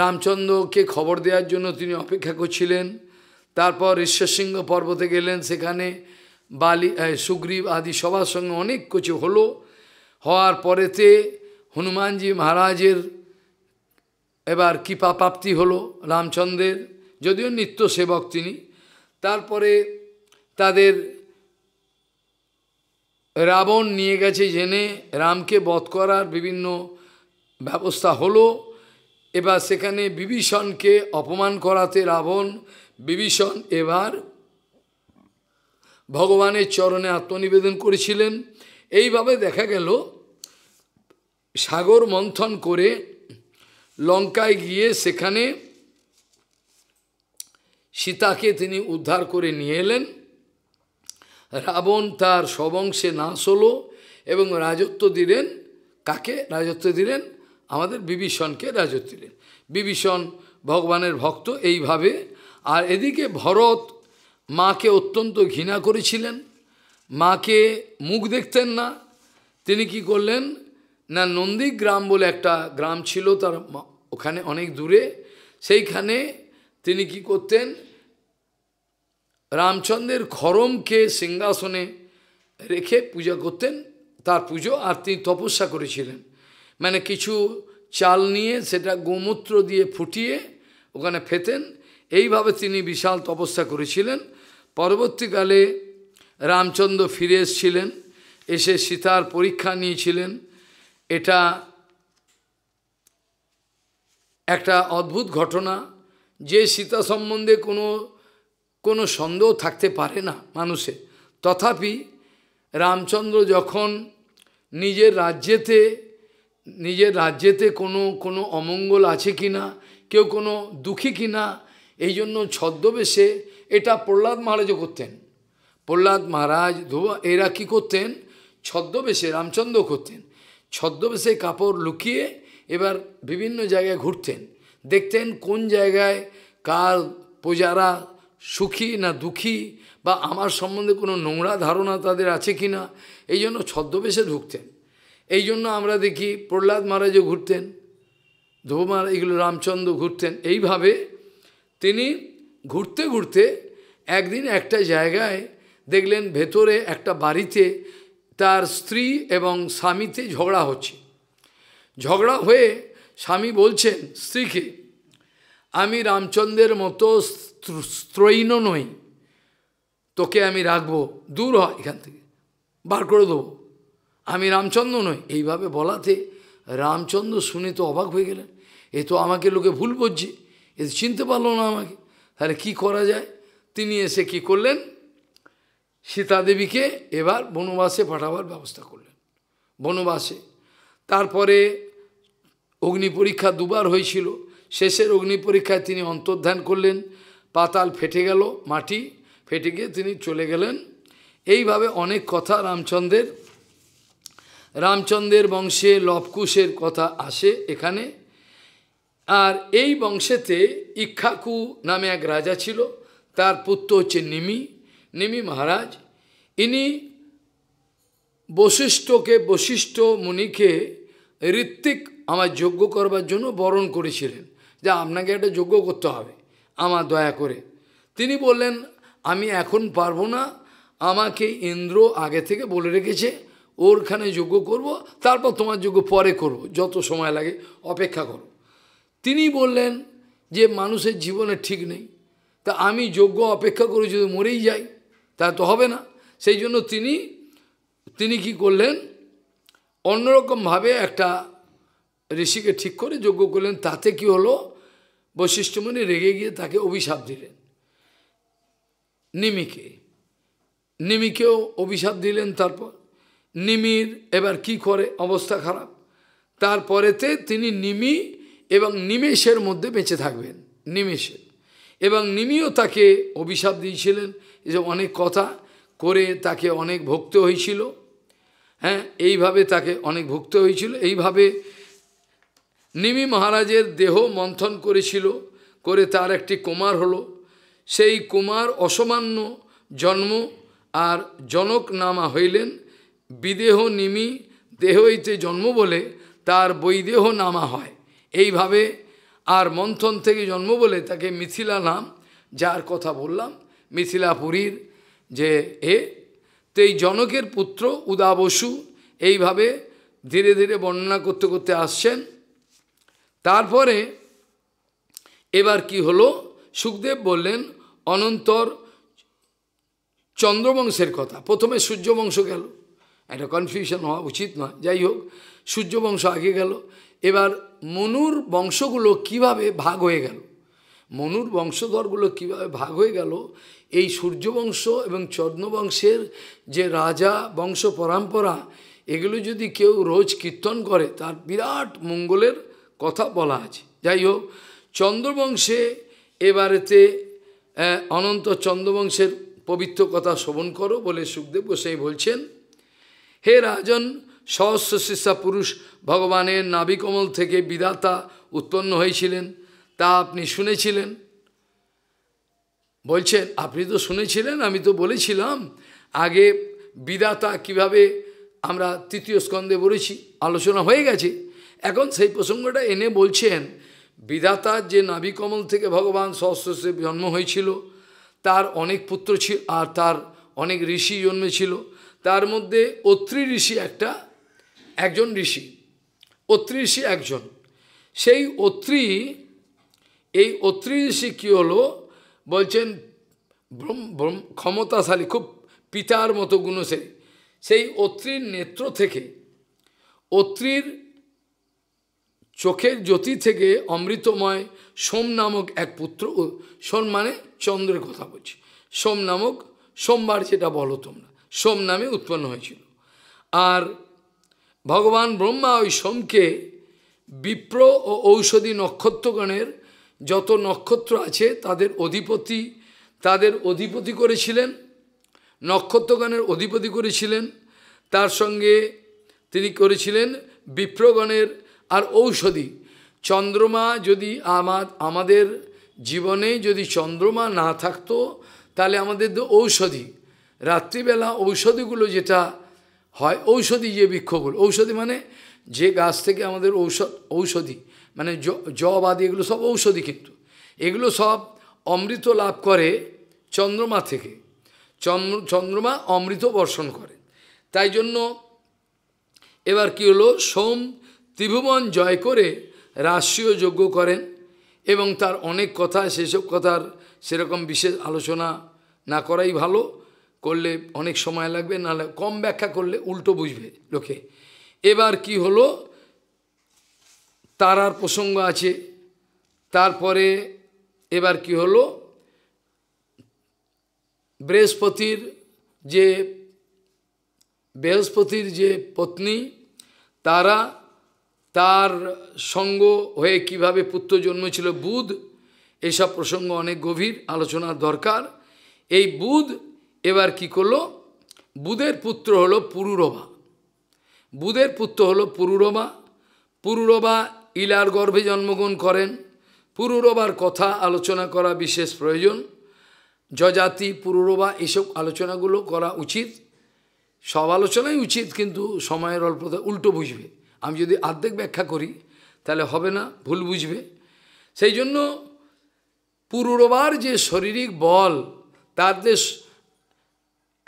রামচন্দ্রকে খবর দেওয়ার জন্য তিনি অপেক্ষা করছিলেন তারপর ঈশ্বরসিংহ পর্বতে গেলেন সেখানে বালি সুগ্রীব আদি সবার সঙ্গে অনেক কিছু হলো হওয়ার পরেতে হনুমানজি মহারাজের এবার কৃপা প্রাপ্তি হলো রামচন্দ্রের যদিও নিত্য সেবক তিনি তারপরে তাদের রাবণ নিয়ে গেছে জেনে রামকে বধ করার বিভিন্ন ব্যবস্থা হলো এবার সেখানে বিভীষণকে অপমান করাতে রাবণ বিভীষণ এবার ভগবানের চরণে আত্মনিবেদন করেছিলেন এইভাবে দেখা গেল সাগর মন্থন করে লঙ্কায় গিয়ে সেখানে সীতাকে তিনি উদ্ধার করে নিয়ে এলেন রাবণ তার সবংশে নাশ হলো এবং রাজত্ব দিলেন কাকে রাজত্ব দিলেন আমাদের বিভীষণকে রাজত্ব দিলেন বিভীষণ ভগবানের ভক্ত এইভাবে আর এদিকে ভরত মাকে অত্যন্ত ঘৃণা করেছিলেন মাকে মুখ দেখতেন না তিনি কি করলেন না নন্দীগ্রাম বলে একটা গ্রাম ছিল তার ওখানে অনেক দূরে সেইখানে তিনি কি করতেন রামচন্দ্রের খরমকে সিংহাসনে রেখে পূজা করতেন তার পুজো আর তিনি তপস্যা করেছিলেন মানে কিছু চাল নিয়ে সেটা গোমূত্র দিয়ে ফুটিয়ে ওখানে ফেতেন এইভাবে তিনি বিশাল তপস্যা করেছিলেন পরবর্তীকালে রামচন্দ্র ফিরে এসেছিলেন এসে সীতার পরীক্ষা নিয়েছিলেন এটা একটা অদ্ভুত ঘটনা যে সীতা সম্বন্ধে কোনো কোনো সন্দেহ থাকতে পারে না মানুষে তথাপি রামচন্দ্র যখন নিজের রাজ্যেতে নিজের রাজ্যেতে কোনো কোনো অমঙ্গল আছে কি না কেউ কোনো দুঃখী কি না এই জন্য ছদ্মবেশে এটা প্রহ্লাদ মহারাজও করতেন প্রহ্লাদ মহারাজ ধোয়া এরা কী করতেন ছদ্মবেশে রামচন্দ্র করতেন ছদ্মবেশে কাপড় লুকিয়ে এবার বিভিন্ন জায়গায় ঘুরতেন দেখতেন কোন জায়গায় কার পূজারা সুখী না দুঃখী বা আমার সম্বন্ধে কোনো নোংরা ধারণা তাদের আছে কি না এই জন্য ছদ্মবেশে ঢুকতেন এই জন্য আমরা দেখি প্রহ্লাদ মহারাজও ঘুরতেন ধ্রুব মহারাজ এগুলো রামচন্দ্র ঘুরতেন এইভাবে তিনি ঘুরতে ঘুরতে একদিন একটা জায়গায় দেখলেন ভেতরে একটা বাড়িতে তার স্ত্রী এবং স্বামীতে ঝগড়া হচ্ছে ঝগড়া হয়ে স্বামী বলছেন স্ত্রীকে আমি রামচন্দ্রের মতো স্ত্রৈন নই তোকে আমি রাখবো দূর হয় এখান থেকে বার করে দেবো আমি রামচন্দ্র নই এইভাবে বলাতে রামচন্দ্র শুনে তো অবাক হয়ে গেলেন এ তো আমাকে লোকে ভুল বুঝছে এ তো চিনতে পারলো না আমাকে তাহলে কি করা যায় তিনি এসে কি করলেন সীতাদেবীকে এবার বনবাসে পাঠাবার ব্যবস্থা করলেন বনবাসে তারপরে অগ্নি পরীক্ষা দুবার হয়েছিল শেষের অগ্নি পরীক্ষায় তিনি অন্তর্ধান করলেন পাতাল ফেটে গেল মাটি ফেটে গিয়ে তিনি চলে গেলেন এইভাবে অনেক কথা রামচন্দ্রের রামচন্দ্রের বংশে লবকুশের কথা আসে এখানে আর এই বংশেতে ইক্ষাকু নামে এক রাজা ছিল তার পুত্র হচ্ছে নিমি নিমি মহারাজ ইনি বশিষ্ঠকে বশিষ্ঠ মুনিকে ঋত্বিক আমার যজ্ঞ করবার জন্য বরণ করেছিলেন যা আপনাকে একটা যজ্ঞ করতে হবে আমার দয়া করে তিনি বললেন আমি এখন পারবো না আমাকে ইন্দ্র আগে থেকে বলে রেখেছে ওরখানে যোগ্য করব তারপর তোমার যোগ্য পরে করব যত সময় লাগে অপেক্ষা করো তিনি বললেন যে মানুষের জীবনে ঠিক নেই তা আমি যোগ্য অপেক্ষা করে যদি মরেই যাই তা তো হবে না সেই জন্য তিনি তিনি কি করলেন অন্যরকমভাবে একটা ঋষিকে ঠিক করে যোগ্য করলেন তাতে কি হলো বৈশিষ্ট্যমণি রেগে গিয়ে তাকে অভিশাপ দিলেন নিমিকে নিমিকেও অভিশাপ দিলেন তারপর নিমির এবার কি করে অবস্থা খারাপ তারপরেতে তিনি নিমি এবং নিমেষের মধ্যে বেঁচে থাকবেন নিমেষের এবং নিমিও তাকে অভিশাপ দিয়েছিলেন যে অনেক কথা করে তাকে অনেক ভক্ত হয়েছিল হ্যাঁ এইভাবে তাকে অনেক ভক্ত হয়েছিল এইভাবে নিমি মহারাজের দেহ মন্থন করেছিল করে তার একটি কুমার হলো সেই কুমার অসামান্য জন্ম আর জনক নামা হইলেন বিদেহ নিমি দেহ হইতে জন্ম বলে তার বৈদেহ নামা হয় এইভাবে আর মন্থন থেকে জন্ম বলে তাকে মিথিলা নাম যার কথা বললাম মিথিলাপুরীর যে এ তো এই জনকের পুত্র উদাবসু এইভাবে ধীরে ধীরে বর্ণনা করতে করতে আসছেন তারপরে এবার কি হলো সুখদেব বললেন অনন্তর চন্দ্রবংশের কথা প্রথমে সূর্যবংশ গেল একটা কনফিউশন হওয়া উচিত নয় যাই হোক সূর্যবংশ আগে গেল এবার মনুর বংশগুলো কিভাবে ভাগ হয়ে গেল মনুর বংশধরগুলো কিভাবে ভাগ হয়ে গেল এই সূর্যবংশ এবং চন্দ্রবংশের যে রাজা বংশ পরম্পরা এগুলো যদি কেউ রোজ কীর্তন করে তার বিরাট মঙ্গলের কথা বলা আছে যাই হোক চন্দ্রবংশে এবারেতে অনন্ত চন্দ্রবংশের পবিত্র কথা শ্রবণ করো বলে সুখদেব গোসাই বলছেন হে রাজন সহস্র শিষ্যা পুরুষ ভগবানের নাবিকমল থেকে বিধাতা উৎপন্ন হয়েছিলেন তা আপনি শুনেছিলেন বলছেন আপনি তো শুনেছিলেন আমি তো বলেছিলাম আগে বিধাতা কিভাবে আমরা তৃতীয় স্কন্ধে বলেছি আলোচনা হয়ে গেছে এখন সেই প্রসঙ্গটা এনে বলছেন বিধাতার যে নাভিকমল থেকে ভগবান সহস্রে জন্ম হয়েছিল তার অনেক পুত্র ছিল আর তার অনেক ঋষি জন্মেছিল তার মধ্যে অত্রি ঋষি একটা একজন ঋষি অত্রি ঋষি একজন সেই অত্রি এই অত্রি ঋষি কী হলো বলছেন ক্ষমতাশালী খুব পিতার মতো গুণশালী সেই অত্রির নেত্র থেকে অত্রির চোখের জ্যোতি থেকে অমৃতময় সোম নামক এক পুত্র সোম মানে চন্দ্রের কথা বলছি সোম নামক সোমবার যেটা বলো তোমরা সোম নামে উৎপন্ন হয়েছিল আর ভগবান ব্রহ্মা ওই সোমকে বিপ্র ও ঔষধি নক্ষত্রগণের যত নক্ষত্র আছে তাদের অধিপতি তাদের অধিপতি করেছিলেন নক্ষত্রগণের অধিপতি করেছিলেন তার সঙ্গে তিনি করেছিলেন বিপ্রগণের আর ঔষধি চন্দ্রমা যদি আমার আমাদের জীবনে যদি চন্দ্রমা না থাকতো তাহলে আমাদের ঔষধি রাত্রিবেলা ঔষধিগুলো যেটা হয় ঔষধি যে বৃক্ষগুলো ঔষধি মানে যে গাছ থেকে আমাদের ঔষধ ঔষধি মানে জব আদি এগুলো সব ঔষধি কিন্তু এগুলো সব অমৃত লাভ করে চন্দ্রমা থেকে চন্দ্র চন্দ্রমা অমৃত বর্ষণ করে তাই জন্য এবার কি হলো সোম ত্রিভুবন জয় করে রাষ্ট্রীয় যজ্ঞ করেন এবং তার অনেক কথা সেসব কথার সেরকম বিশেষ আলোচনা না করাই ভালো করলে অনেক সময় লাগবে নাহলে কম ব্যাখ্যা করলে উল্টো বুঝবে লোকে এবার কি হলো তারার প্রসঙ্গ আছে তারপরে এবার কি হলো বৃহস্পতির যে বৃহস্পতির যে পত্নী তারা তার সঙ্গ হয়ে কিভাবে পুত্র জন্মেছিল বুধ এসব প্রসঙ্গ অনেক গভীর আলোচনার দরকার এই বুধ এবার কি করলো বুধের পুত্র হলো পুরুরভা বুধের পুত্র হলো পুরুরবা পুরুরবা ইলার গর্ভে জন্মগ্রহণ করেন পুরুরবার কথা আলোচনা করা বিশেষ প্রয়োজন যজাতি পুরুরবা এসব আলোচনাগুলো করা উচিত সব আলোচনাই উচিত কিন্তু সময়ের অল্পতা উল্টো বুঝবে আমি যদি আর্ধেক ব্যাখ্যা করি তাহলে হবে না ভুল বুঝবে সেই জন্য পুরোবার যে শারীরিক বল তার যে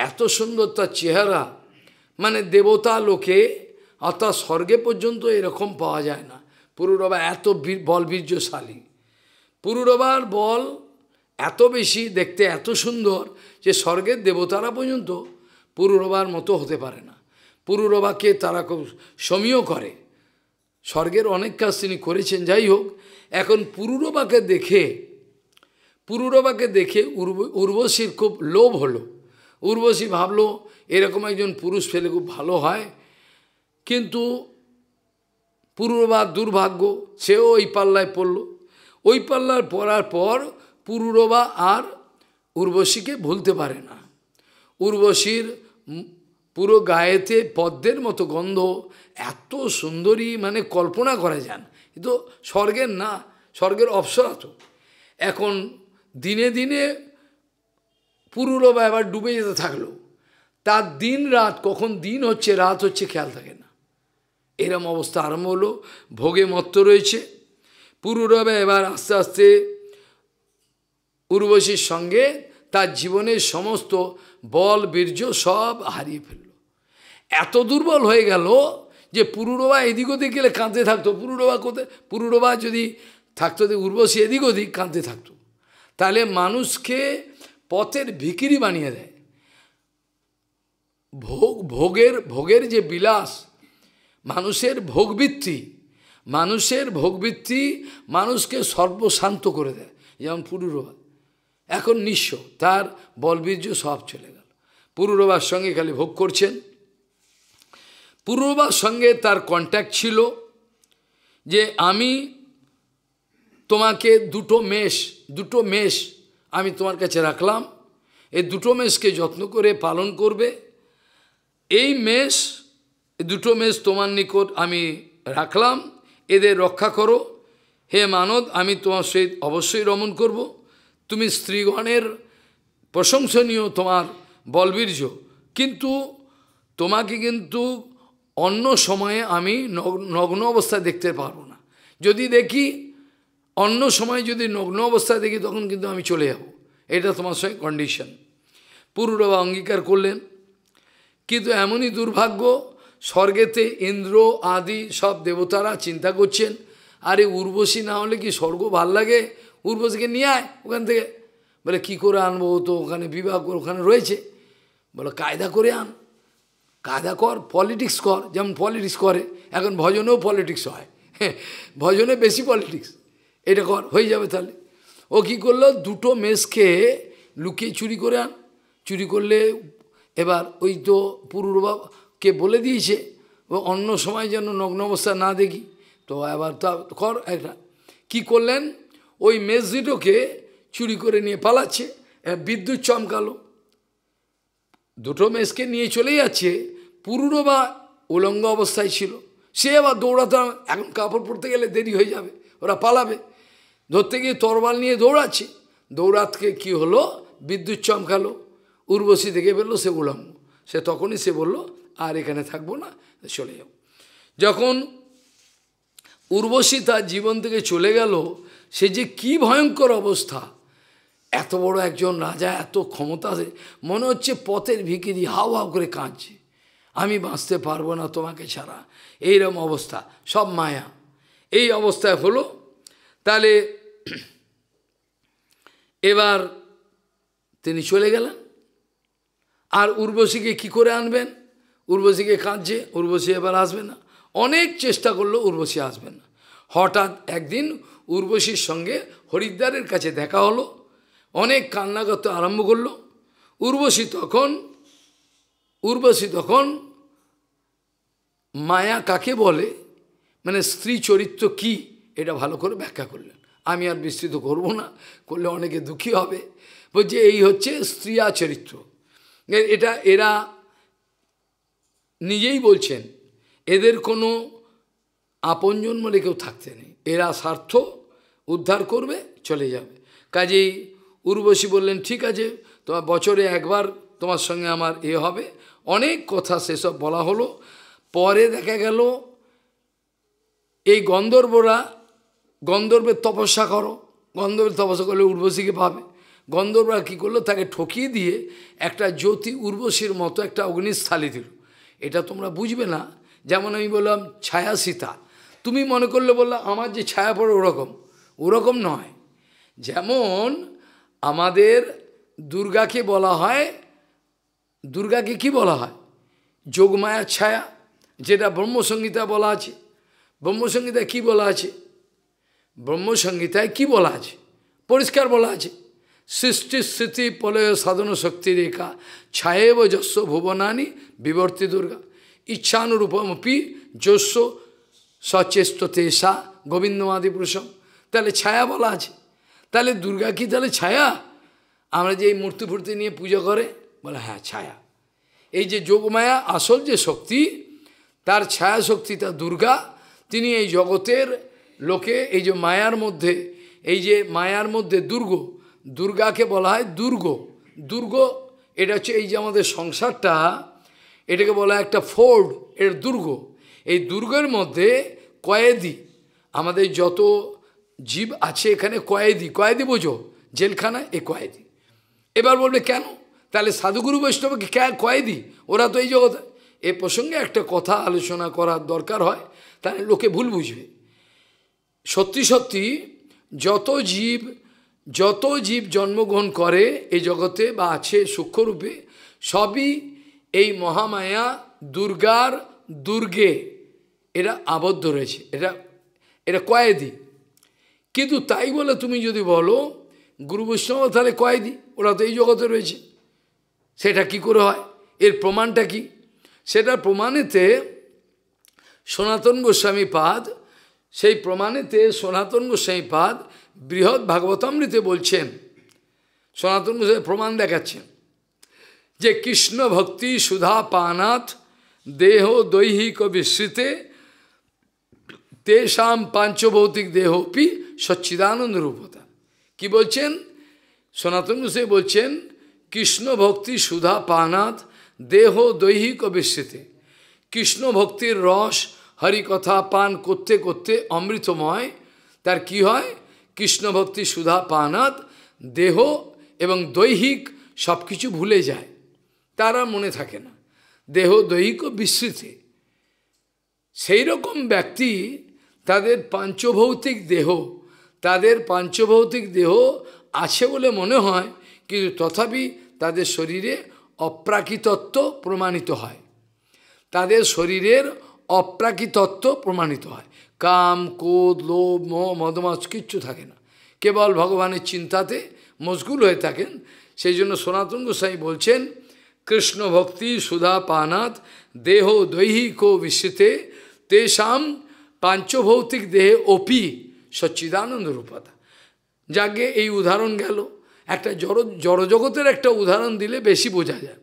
এত সুন্দর তার চেহারা মানে দেবতা লোকে অর্থাৎ স্বর্গে পর্যন্ত এরকম পাওয়া যায় না পুরুরবা এত বল বীর্যশালী পুরুরবার বল এত বেশি দেখতে এত সুন্দর যে স্বর্গের দেবতারা পর্যন্ত পুরুরবার মতো হতে পারে না পুরুরবাকে তারা খুব সমীয় করে স্বর্গের অনেক কাজ তিনি করেছেন যাই হোক এখন পুরুরবাকে দেখে পুরুরবাকে দেখে উর্ব উর্বশীর খুব লোভ হলো উর্বশী ভাবলো এরকম একজন পুরুষ ফেলে খুব ভালো হয় কিন্তু পুরুরবা দুর্ভাগ্য সেও ওই পাল্লায় পড়ল ওই পাল্লার পড়ার পর পুরুরবা আর উর্বশীকে ভুলতে পারে না উর্বশীর পুরো গায়েতে পদ্মের মতো গন্ধ এত সুন্দরী মানে কল্পনা করা যান কিন্তু স্বর্গের না স্বর্গের অপসরা তো এখন দিনে দিনে পুরুলো এবার ডুবে যেতে থাকলো তার দিন রাত কখন দিন হচ্ছে রাত হচ্ছে খেয়াল থাকে না এরম অবস্থা আরম্ভ হলো ভোগে মত্ত রয়েছে পুরুরবে এবার আস্তে আস্তে উর্বশীর সঙ্গে তার জীবনের সমস্ত বল বীর্য সব হারিয়ে ফেলল এত দুর্বল হয়ে গেল যে পুরুরবা এদিক ওদিক গেলে কাঁদতে থাকতো পুরুরবা কোথায় পুরুরবা যদি থাকতো উর্বশী এদিক ওদিক কাঁদতে থাকতো তাহলে মানুষকে পথের ভিকিরি বানিয়ে দেয় ভোগ ভোগের ভোগের যে বিলাস মানুষের ভোগবৃত্তি মানুষের ভোগবৃত্তি মানুষকে সর্বশান্ত করে দেয় যেমন পুরুরবা এখন নিঃস্ব তার বলবীর্য সব চলে গেল পুরুরবার সঙ্গে খালি ভোগ করছেন পূর্ববার সঙ্গে তার কন্ট্যাক্ট ছিল যে আমি তোমাকে দুটো মেষ দুটো মেষ আমি তোমার কাছে রাখলাম এই দুটো মেষকে যত্ন করে পালন করবে এই মেষ দুটো মেষ তোমার নিকট আমি রাখলাম এদের রক্ষা করো হে মানদ আমি তোমার সেই অবশ্যই রমণ করব তুমি স্ত্রীগণের প্রশংসনীয় তোমার বলবীর্য কিন্তু তোমাকে কিন্তু অন্য সময়ে আমি নগ্ন অবস্থায় দেখতে পারবো না যদি দেখি অন্য সময় যদি নগ্ন অবস্থায় দেখি তখন কিন্তু আমি চলে যাব এটা তোমার সঙ্গে কন্ডিশন পুরুরবা অঙ্গীকার করলেন কিন্তু এমনই দুর্ভাগ্য স্বর্গেতে ইন্দ্র আদি সব দেবতারা চিন্তা করছেন আরে উর্বশী না হলে কি স্বর্গ ভাল লাগে উর্বশীকে নিয়ে আয় ওখান থেকে বলে কি করে আনবো তো ওখানে বিবাহ ওখানে রয়েছে বলে কায়দা করে আন কাদা কর পলিটিক্স কর যেমন পলিটিক্স করে এখন ভজনেও পলিটিক্স হয় ভজনে বেশি পলিটিক্স এটা কর হয়ে যাবে তাহলে ও কি করলো দুটো মেসকে লুকিয়ে চুরি করে আন চুরি করলে এবার ওই তো পুরুরবাবকে বলে দিয়েছে অন্য সময় যেন নগ্ন অবস্থা না দেখি তো এবার তা কর একটা কি করলেন ওই মেস দুটোকে চুরি করে নিয়ে পালাচ্ছে বিদ্যুৎ চমকালো দুটো মেসকে নিয়ে চলে যাচ্ছে পুরুরও বা উলঙ্গ অবস্থায় ছিল সে আবার দৌড়াতে এখন কাপড় পরতে গেলে দেরি হয়ে যাবে ওরা পালাবে ধরতে গিয়ে তরবাল নিয়ে দৌড়াচ্ছে দৌড়াতকে কি হলো বিদ্যুৎ চমকালো উর্বশী দেখে বললো সে উলঙ্গ সে তখনই সে বলল আর এখানে থাকবো না চলে যাব যখন উর্বশী তার জীবন থেকে চলে গেল সে যে কি ভয়ঙ্কর অবস্থা এত বড় একজন রাজা এত ক্ষমতা আছে মনে হচ্ছে পথের ভিকিরি হাও হাও করে কাঁদছে আমি বাঁচতে পারবো না তোমাকে ছাড়া এইরকম অবস্থা সব মায়া এই অবস্থায় হলো তাহলে এবার তিনি চলে গেলেন আর উর্বশীকে কি করে আনবেন উর্বশীকে কাঁদছে উর্বশী এবার আসবে না অনেক চেষ্টা করলো উর্বশী আসবে না হঠাৎ একদিন উর্বশীর সঙ্গে হরিদ্বারের কাছে দেখা হলো অনেক কান্না করতে আরম্ভ করলো উর্বশী তখন উর্বশী তখন মায়া কাকে বলে মানে স্ত্রী চরিত্র কি এটা ভালো করে ব্যাখ্যা করলেন আমি আর বিস্তৃত করব না করলে অনেকে দুঃখী হবে বলছে এই হচ্ছে আর চরিত্র এটা এরা নিজেই বলছেন এদের কোনো আপনজন বলে কেউ থাকতে নেই এরা স্বার্থ উদ্ধার করবে চলে যাবে কাজেই উর্বশী বললেন ঠিক আছে তোমার বছরে একবার তোমার সঙ্গে আমার এ হবে অনেক কথা সেসব বলা হলো পরে দেখা গেল এই গন্ধর্বরা গন্ধর্বের তপস্যা করো গন্ধর্বের তপস্যা করলে উর্বশীকে পাবে গন্ধর্বরা কী করলো তাকে ঠকিয়ে দিয়ে একটা জ্যোতি উর্বশীর মতো একটা অগ্নিস্থালি দিল এটা তোমরা বুঝবে না যেমন আমি বললাম ছায়া সীতা তুমি মনে করলে বললাম আমার যে ছায়া পড়ে ওরকম ওরকম নয় যেমন আমাদের দুর্গাকে বলা হয় দুর্গাকে কি বলা হয় যোগমায়া ছায়া যেটা ব্রহ্মসংহিতা বলা আছে ব্রহ্মসংহিতায় কি বলা আছে ব্রহ্মসংহিতায় কি বলা আছে পরিষ্কার বলা আছে সৃষ্টি স্মৃতি প্রলয় সাধন শক্তি রেখা ছায়েব যস্য ভুবনানি বিবর্তি দুর্গা ইচ্ছানুরূপমপি যস্য সচেষ্ট তেষা গোবিন্দমাদি পুরুষম তাহলে ছায়া বলা আছে তাহলে দুর্গা কি তাহলে ছায়া আমরা যে এই মূর্তি ফুর্তি নিয়ে পুজো করে বলে হ্যাঁ ছায়া এই যে যোগমায়া আসল যে শক্তি তার ছায়া শক্তি তা দুর্গা তিনি এই জগতের লোকে এই যে মায়ার মধ্যে এই যে মায়ার মধ্যে দুর্গ দুর্গাকে বলা হয় দুর্গ দুর্গ এটা হচ্ছে এই যে আমাদের সংসারটা এটাকে বলা হয় একটা ফোর্ড এর দুর্গ এই দুর্গের মধ্যে কয়েদি আমাদের যত জীব আছে এখানে কয়েদি কয়েদি বোঝো জেলখানা এ কয়েদি এবার বলবে কেন তাহলে সাধুগুরু বৈষ্ণবকে কয়েদি ওরা তো এই জগতে এ প্রসঙ্গে একটা কথা আলোচনা করার দরকার হয় তাহলে লোকে ভুল বুঝবে সত্যি সত্যি যত জীব যত জীব জন্মগ্রহণ করে এই জগতে বা আছে সূক্ষ্মরূপে সবই এই মহামায়া দুর্গার দুর্গে এরা আবদ্ধ রয়েছে এটা এটা কয়েদি কিন্তু তাই বলে তুমি যদি বলো গুরু বৈষ্ণব তাহলে কয়েদি ওরা তো এই জগতে রয়েছে সেটা কি করে হয় এর প্রমাণটা কি সেটা প্রমাণেতে সনাতন গোস্বামী পাদ সেই প্রমাণেতে সনাতন গোস্বামী পাদ বৃহৎ ভাগবতামৃতে বলছেন সনাতন গোস্বামী প্রমাণ দেখাচ্ছেন যে কৃষ্ণ ভক্তি সুধা পানাথ দেহ দৈহিক বিস্মৃতে তেষাম পাঞ্চভৌতিক দেহ পি সচ্চিদানন্দ রূপতা কি বলছেন সনাতন সে বলছেন কৃষ্ণ ভক্তি সুধা পানাত দেহ দৈহিক বিস্তৃতে কৃষ্ণ ভক্তির রস হরিকথা পান করতে করতে অমৃতময় তার কি হয় কৃষ্ণ ভক্তি সুধা পানাত দেহ এবং দৈহিক সব কিছু ভুলে যায় তারা মনে থাকে না দেহ দৈহিক বিস্তৃতে সেই রকম ব্যক্তি তাদের পাঞ্চভৌতিক দেহ তাদের পাঞ্চভৌতিক দেহ আছে বলে মনে হয় কিন্তু তথাপি তাদের শরীরে অপ্রাকৃতত্ব প্রমাণিত হয় তাদের শরীরের অপ্রাকৃতত্ব প্রমাণিত হয় কাম কোদ লোভ মোহ মদমাস কিচ্ছু থাকে না কেবল ভগবানের চিন্তাতে মশগুল হয়ে থাকেন সেই জন্য সনাতন গোসাই বলছেন কৃষ্ণ ভক্তি সুধা পানাত দেহ দৈহিক বিস্মৃতে তেষাম পাঞ্চভৌতিক দেহে অপি সচ্চিদানন্দ রূপতা যাকে এই উদাহরণ গেল একটা জড় জড়জগতের একটা উদাহরণ দিলে বেশি বোঝা যায়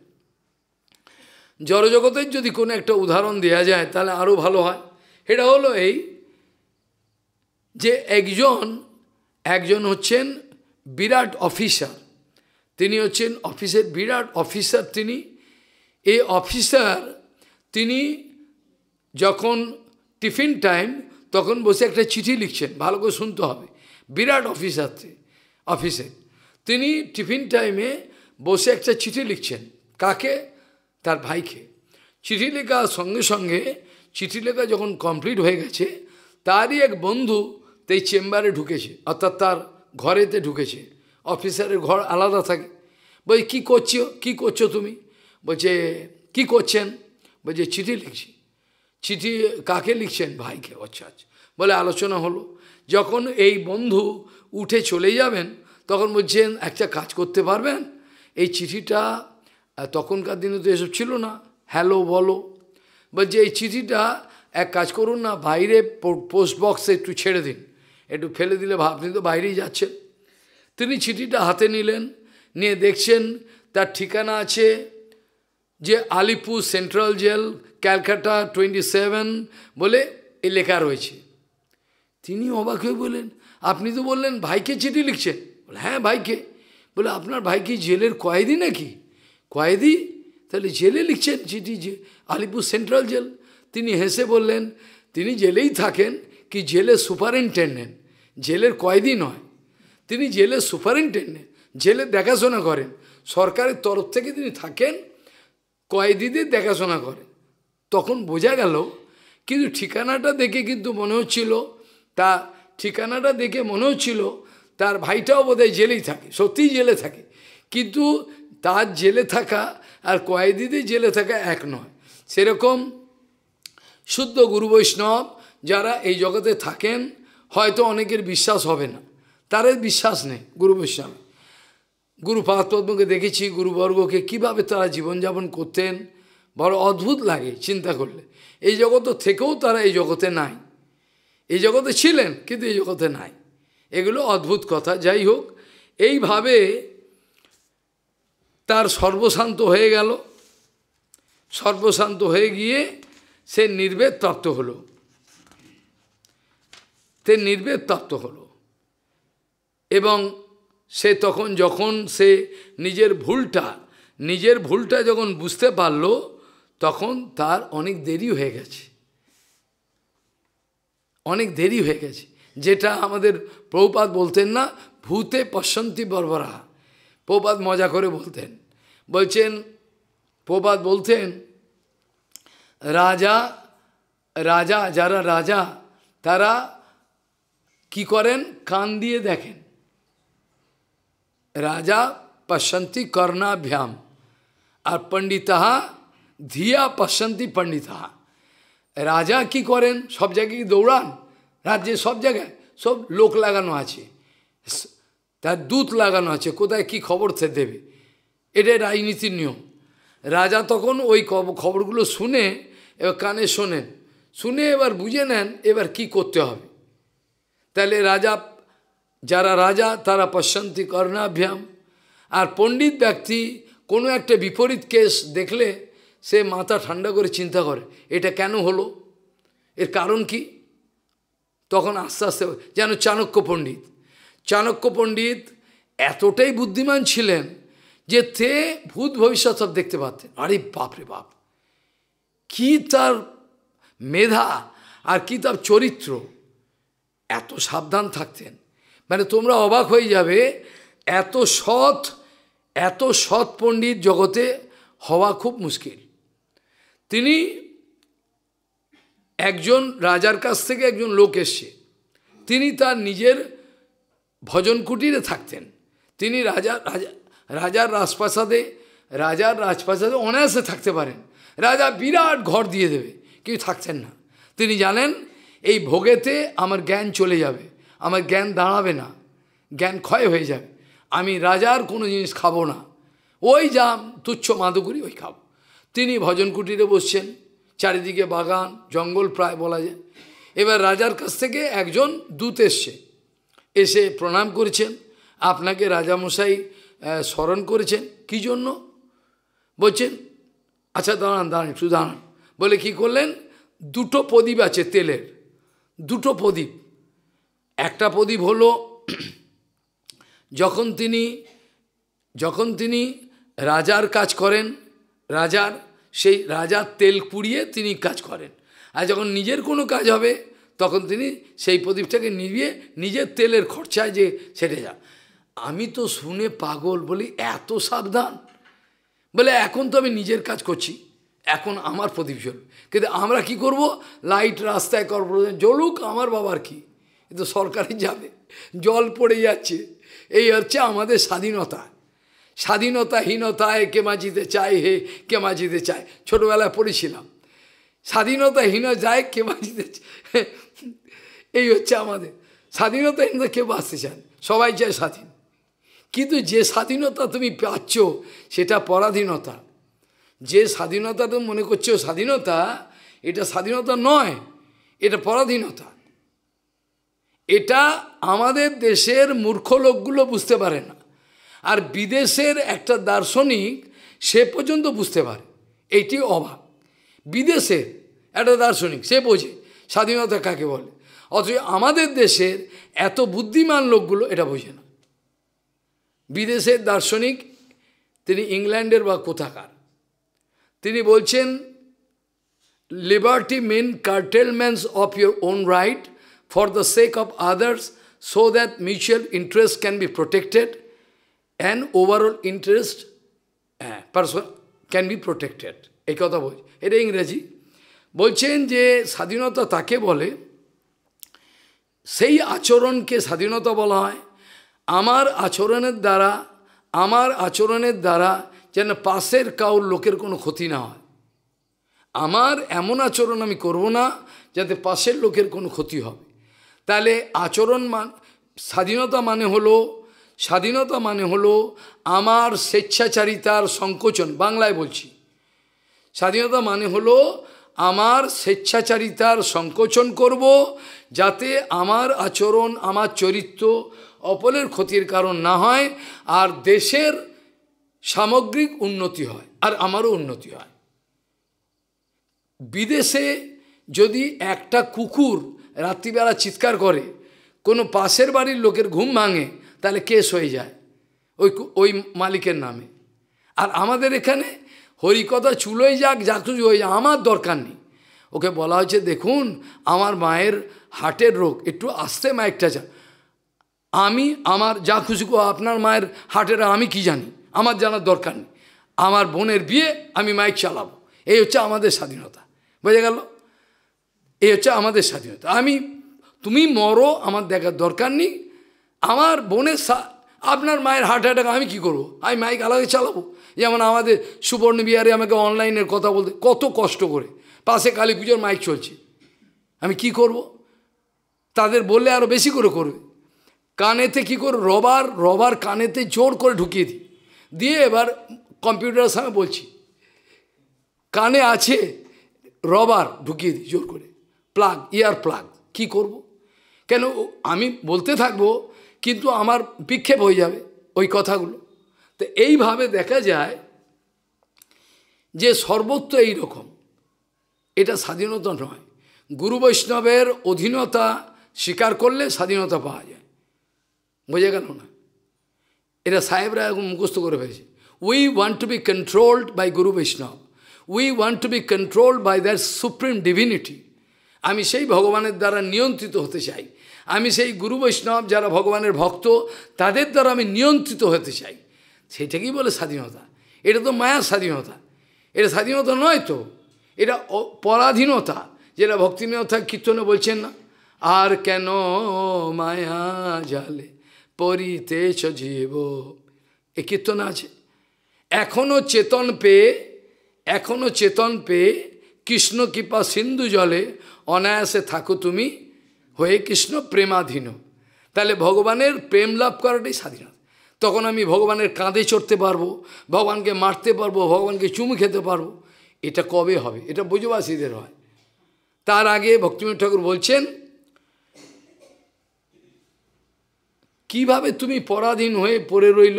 জড়জগতের যদি কোনো একটা উদাহরণ দেয়া যায় তাহলে আরও ভালো হয় এটা হলো এই যে একজন একজন হচ্ছেন বিরাট অফিসার তিনি হচ্ছেন অফিসের বিরাট অফিসার তিনি এই অফিসার তিনি যখন টিফিন টাইম তখন বসে একটা চিঠি লিখছেন ভালো করে শুনতে হবে বিরাট আছে অফিসে তিনি টিফিন টাইমে বসে একটা চিঠি লিখছেন কাকে তার ভাইকে চিঠি লেখার সঙ্গে সঙ্গে চিঠি লেখা যখন কমপ্লিট হয়ে গেছে তারই এক বন্ধু তেই চেম্বারে ঢুকেছে অর্থাৎ তার ঘরেতে ঢুকেছে অফিসারের ঘর আলাদা থাকে বই কী করছো কী করছো তুমি বলছে কি করছেন বলছে চিঠি লিখছি চিঠি কাকে লিখছেন ভাইকে আচ্ছা আচ্ছা বলে আলোচনা হলো যখন এই বন্ধু উঠে চলে যাবেন তখন বলছেন একটা কাজ করতে পারবেন এই চিঠিটা তখনকার দিনে তো এসব ছিল না হ্যালো বলো বলছে এই চিঠিটা এক কাজ করুন না বাইরে পোস্ট বক্সে একটু ছেড়ে দিন একটু ফেলে দিলে আপনি তো বাইরেই যাচ্ছেন তিনি চিঠিটা হাতে নিলেন নিয়ে দেখছেন তার ঠিকানা আছে যে Alipur central jail Calcutta twenty seven বলে এ লেখা রয়েছে তিনি অবাক হয়ে বললেন আপনি তো বললেন ভাইকে চিঠি লিখছেন বলে হ্যাঁ ভাইকে বলে আপনার ভাইকে জেলের কয়েদি নাকি কয়েদি তাহলে জেলে লিখছেন চিঠি যে আলিপুর সেন্ট্রাল জেল তিনি হেসে বললেন তিনি জেলেই থাকেন কি জেলের সুপারিনটেন্ডেন্ট জেলের কয়েদি নয় তিনি জেলের সুপারিনটেন্ডেন্ট জেলে দেখাশোনা করেন সরকারের তরফ থেকে তিনি থাকেন কয়েদিদের দেখাশোনা করেন তখন বোঝা গেল কিন্তু ঠিকানাটা দেখে কিন্তু মনে হচ্ছিল তা ঠিকানাটা দেখে মনে হচ্ছিল তার ভাইটাও বোধহয় জেলেই থাকে সত্যিই জেলে থাকে কিন্তু তার জেলে থাকা আর কয়েদিদের জেলে থাকা এক নয় সেরকম শুদ্ধ গুরু বৈষ্ণব যারা এই জগতে থাকেন হয়তো অনেকের বিশ্বাস হবে না তাদের বিশ্বাস নেই গুরু বৈষ্ণব গুরু পাহাত্মকে দেখেছি গুরুবর্গকে কীভাবে তারা জীবনযাপন করতেন বড় অদ্ভুত লাগে চিন্তা করলে এই জগতে থেকেও তারা এই জগতে নাই এই জগতে ছিলেন কিন্তু এই জগতে নাই এগুলো অদ্ভুত কথা যাই হোক এইভাবে তার সর্বশান্ত হয়ে গেল সর্বশান্ত হয়ে গিয়ে সে নির্বেদ প্রাপ্ত হলো সে নির্বেদ প্রাপ্ত হলো এবং সে তখন যখন সে নিজের ভুলটা নিজের ভুলটা যখন বুঝতে পারলো তখন তার অনেক দেরি হয়ে গেছে অনেক দেরি হয়ে গেছে যেটা আমাদের প্রপাত বলতেন না ভূতে পশন্তি বর্বরা প্রপাত মজা করে বলতেন বলছেন প্রপাত বলতেন রাজা রাজা যারা রাজা তারা কি করেন কান দিয়ে দেখেন রাজা পশন্তি কর্ণাভ্যাম আর পণ্ডিতাহা ধিয়া পশান্তি পণ্ডিতা রাজা কি করেন সব জায়গায় কি দৌড়ান রাজ্যে সব জায়গায় সব লোক লাগানো আছে তার দূত লাগানো আছে কোথায় কি খবর সে দেবে এটাই রাজনীতির নিয়ম রাজা তখন ওই খবরগুলো শুনে এবার কানে শোনেন শুনে এবার বুঝে নেন এবার কি করতে হবে তাহলে রাজা যারা রাজা তারা পশ্যন্তি কর্ণাভ্যাম আর পণ্ডিত ব্যক্তি কোনো একটা বিপরীত কেস দেখলে সে মাথা ঠান্ডা করে চিন্তা করে এটা কেন হলো এর কারণ কি তখন আস্তে আস্তে যেন চাণক্য পণ্ডিত চাণক্য পণ্ডিত এতটাই বুদ্ধিমান ছিলেন যে তে ভূত ভবিষ্যৎ সব দেখতে পাতেন আরে বাপরে বাপ কি তার মেধা আর কি তার চরিত্র এত সাবধান থাকতেন মানে তোমরা অবাক হয়ে যাবে এত সৎ এত সৎ পণ্ডিত জগতে হওয়া খুব মুশকিল তিনি একজন রাজার কাছ থেকে একজন লোক এসছে তিনি তার নিজের ভজন কুটিরে থাকতেন তিনি রাজা রাজা রাজার রাজপ্রাসাদে রাজার রাজপ্রাসাদে অনায়াসে থাকতে পারেন রাজা বিরাট ঘর দিয়ে দেবে কেউ থাকতেন না তিনি জানেন এই ভোগেতে আমার জ্ঞান চলে যাবে আমার জ্ঞান দাঁড়াবে না জ্ঞান ক্ষয় হয়ে যাবে আমি রাজার কোনো জিনিস খাবো না ওই যা তুচ্ছ মাদুগুরি ওই খাবো তিনি ভজন কুটিরে বসছেন চারিদিকে বাগান জঙ্গল প্রায় বলা যায় এবার রাজার কাছ থেকে একজন দূত এসছে এসে প্রণাম করেছেন আপনাকে রাজামশাই স্মরণ করেছেন কি জন্য বলছেন আচ্ছা দাঁড়ান দাঁড়ান একটু দাঁড়ান বলে কি করলেন দুটো প্রদীপ আছে তেলের দুটো প্রদীপ একটা প্রদীপ হলো যখন তিনি যখন তিনি রাজার কাজ করেন রাজার সেই রাজার তেল পুড়িয়ে তিনি কাজ করেন আর যখন নিজের কোনো কাজ হবে তখন তিনি সেই প্রদীপটাকে নিভিয়ে নিজের তেলের খরচায় যে সেটে যান আমি তো শুনে পাগল বলি এত সাবধান বলে এখন তো আমি নিজের কাজ করছি এখন আমার প্রদীপ জ্বলবে কিন্তু আমরা কি করব লাইট রাস্তায় কর্পোরেশন জ্বলুক আমার বাবার কি কিন্তু সরকারই যাবে জল পড়ে যাচ্ছে এই হচ্ছে আমাদের স্বাধীনতা স্বাধীনতাহীনতায় কে মাঝিতে চাই হে কে মাঝিতে চায় ছোটোবেলায় পড়েছিলাম স্বাধীনতাহীন যায় কে মাঝিতে এই হচ্ছে আমাদের স্বাধীনতাহীনতা কে বাঁচতে চান সবাই চায় স্বাধীন কিন্তু যে স্বাধীনতা তুমি পাচ্ছ সেটা পরাধীনতা যে স্বাধীনতা তুমি মনে করছো স্বাধীনতা এটা স্বাধীনতা নয় এটা পরাধীনতা এটা আমাদের দেশের মূর্খ লোকগুলো বুঝতে পারে না আর বিদেশের একটা দার্শনিক সে পর্যন্ত বুঝতে পারে এইটি অভাব বিদেশের একটা দার্শনিক সে বোঝে স্বাধীনতা কাকে বলে অথচ আমাদের দেশের এত বুদ্ধিমান লোকগুলো এটা বোঝে না বিদেশের দার্শনিক তিনি ইংল্যান্ডের বা কোথাকার তিনি বলছেন liberty mean curtailments of your own right for the sake of others so that mutual interest can be protected and overall interest uh, person can protected এই কথা বলছি এটা ইংরেজি বলছেন যে স্বাধীনতা তাকে বলে সেই আচরণকে স্বাধীনতা বলা হয় আমার আচরণের দ্বারা আমার আচরণের দ্বারা যেন পাশের কাউর লোকের কোনো ক্ষতি না হয় আমার এমন আচরণ আমি করব না যাতে পাশের লোকের কোনো ক্ষতি হবে তাহলে আচরণ মান স্বাধীনতা মানে হলো স্বাধীনতা মানে হলো আমার স্বেচ্ছাচারিতার সংকোচন বাংলায় বলছি স্বাধীনতা মানে হলো আমার স্বেচ্ছাচারিতার সংকোচন করব যাতে আমার আচরণ আমার চরিত্র অপরের ক্ষতির কারণ না হয় আর দেশের সামগ্রিক উন্নতি হয় আর আমারও উন্নতি হয় বিদেশে যদি একটা কুকুর রাত্রিবেলা চিৎকার করে কোনো পাশের বাড়ির লোকের ঘুম ভাঙে তাহলে কেস হয়ে যায় ওই ওই মালিকের নামে আর আমাদের এখানে হরিকথা চুলোই যাক যা কিছু হয়ে যাক আমার দরকার নেই ওকে বলা হয়েছে দেখুন আমার মায়ের হার্টের রোগ একটু আসতে মাইকটা যা আমি আমার যা খুশি আপনার মায়ের হার্টের আমি কি জানি আমার জানার দরকার নেই আমার বোনের বিয়ে আমি মাইক চালাবো এই হচ্ছে আমাদের স্বাধীনতা বোঝা গেল এই হচ্ছে আমাদের স্বাধীনতা আমি তুমি মরো আমার দেখার দরকার নেই আমার বোনের আপনার মায়ের হার্ট অ্যাটাক আমি কি করব। আমি মাইক আলাদা চালাবো যেমন আমাদের সুবর্ণ বিহারে আমাকে অনলাইনের কথা বলতে কত কষ্ট করে পাশে কালী পুজোর মাইক চলছে আমি কি করব। তাদের বললে আরও বেশি করে করবে কানেতে কি কর রবার রবার কানেতে জোর করে ঢুকিয়ে দিই দিয়ে এবার কম্পিউটারের সামনে বলছি কানে আছে রবার ঢুকিয়ে দিই জোর করে প্লাগ ইয়ার প্লাগ কি করব। কেন আমি বলতে থাকবো কিন্তু আমার বিক্ষেপ হয়ে যাবে ওই কথাগুলো তো এইভাবে দেখা যায় যে সর্বত্র এই রকম এটা স্বাধীনতা নয় গুরু বৈষ্ণবের অধীনতা স্বীকার করলে স্বাধীনতা পাওয়া যায় বোঝা গেল না এটা সাহেবরা এখন মুখস্থ করে ফেলেছে we want to be controlled by guru Vaishnava we want to be controlled by their supreme divinity আমি সেই ভগবানের দ্বারা নিয়ন্ত্রিত হতে চাই আমি সেই গুরু বৈষ্ণব যারা ভগবানের ভক্ত তাদের দ্বারা আমি নিয়ন্ত্রিত হতে চাই সেটাকেই বলে স্বাধীনতা এটা তো মায়ার স্বাধীনতা এটা স্বাধীনতা নয় তো এটা পরাধীনতা যেটা ভক্তিনীয়তা কীর্তনে বলছেন না আর কেন মায়া জালে পরিতে জীব এ কীর্তন আছে এখনও চেতন পেয়ে এখনও চেতন পেয়ে কৃষ্ণ কৃপা সিন্ধু জলে অনায়াসে থাকো তুমি হয়ে কৃষ্ণ প্রেমাধীন তাহলে ভগবানের প্রেম লাভ করাটাই স্বাধীনতা তখন আমি ভগবানের কাঁধে চড়তে পারবো ভগবানকে মারতে পারবো ভগবানকে চুমু খেতে পারবো এটা কবে হবে এটা বুঝবাসীদের হয় তার আগে ভক্তিমীর ঠাকুর বলছেন কিভাবে তুমি পরাধীন হয়ে পড়ে রইল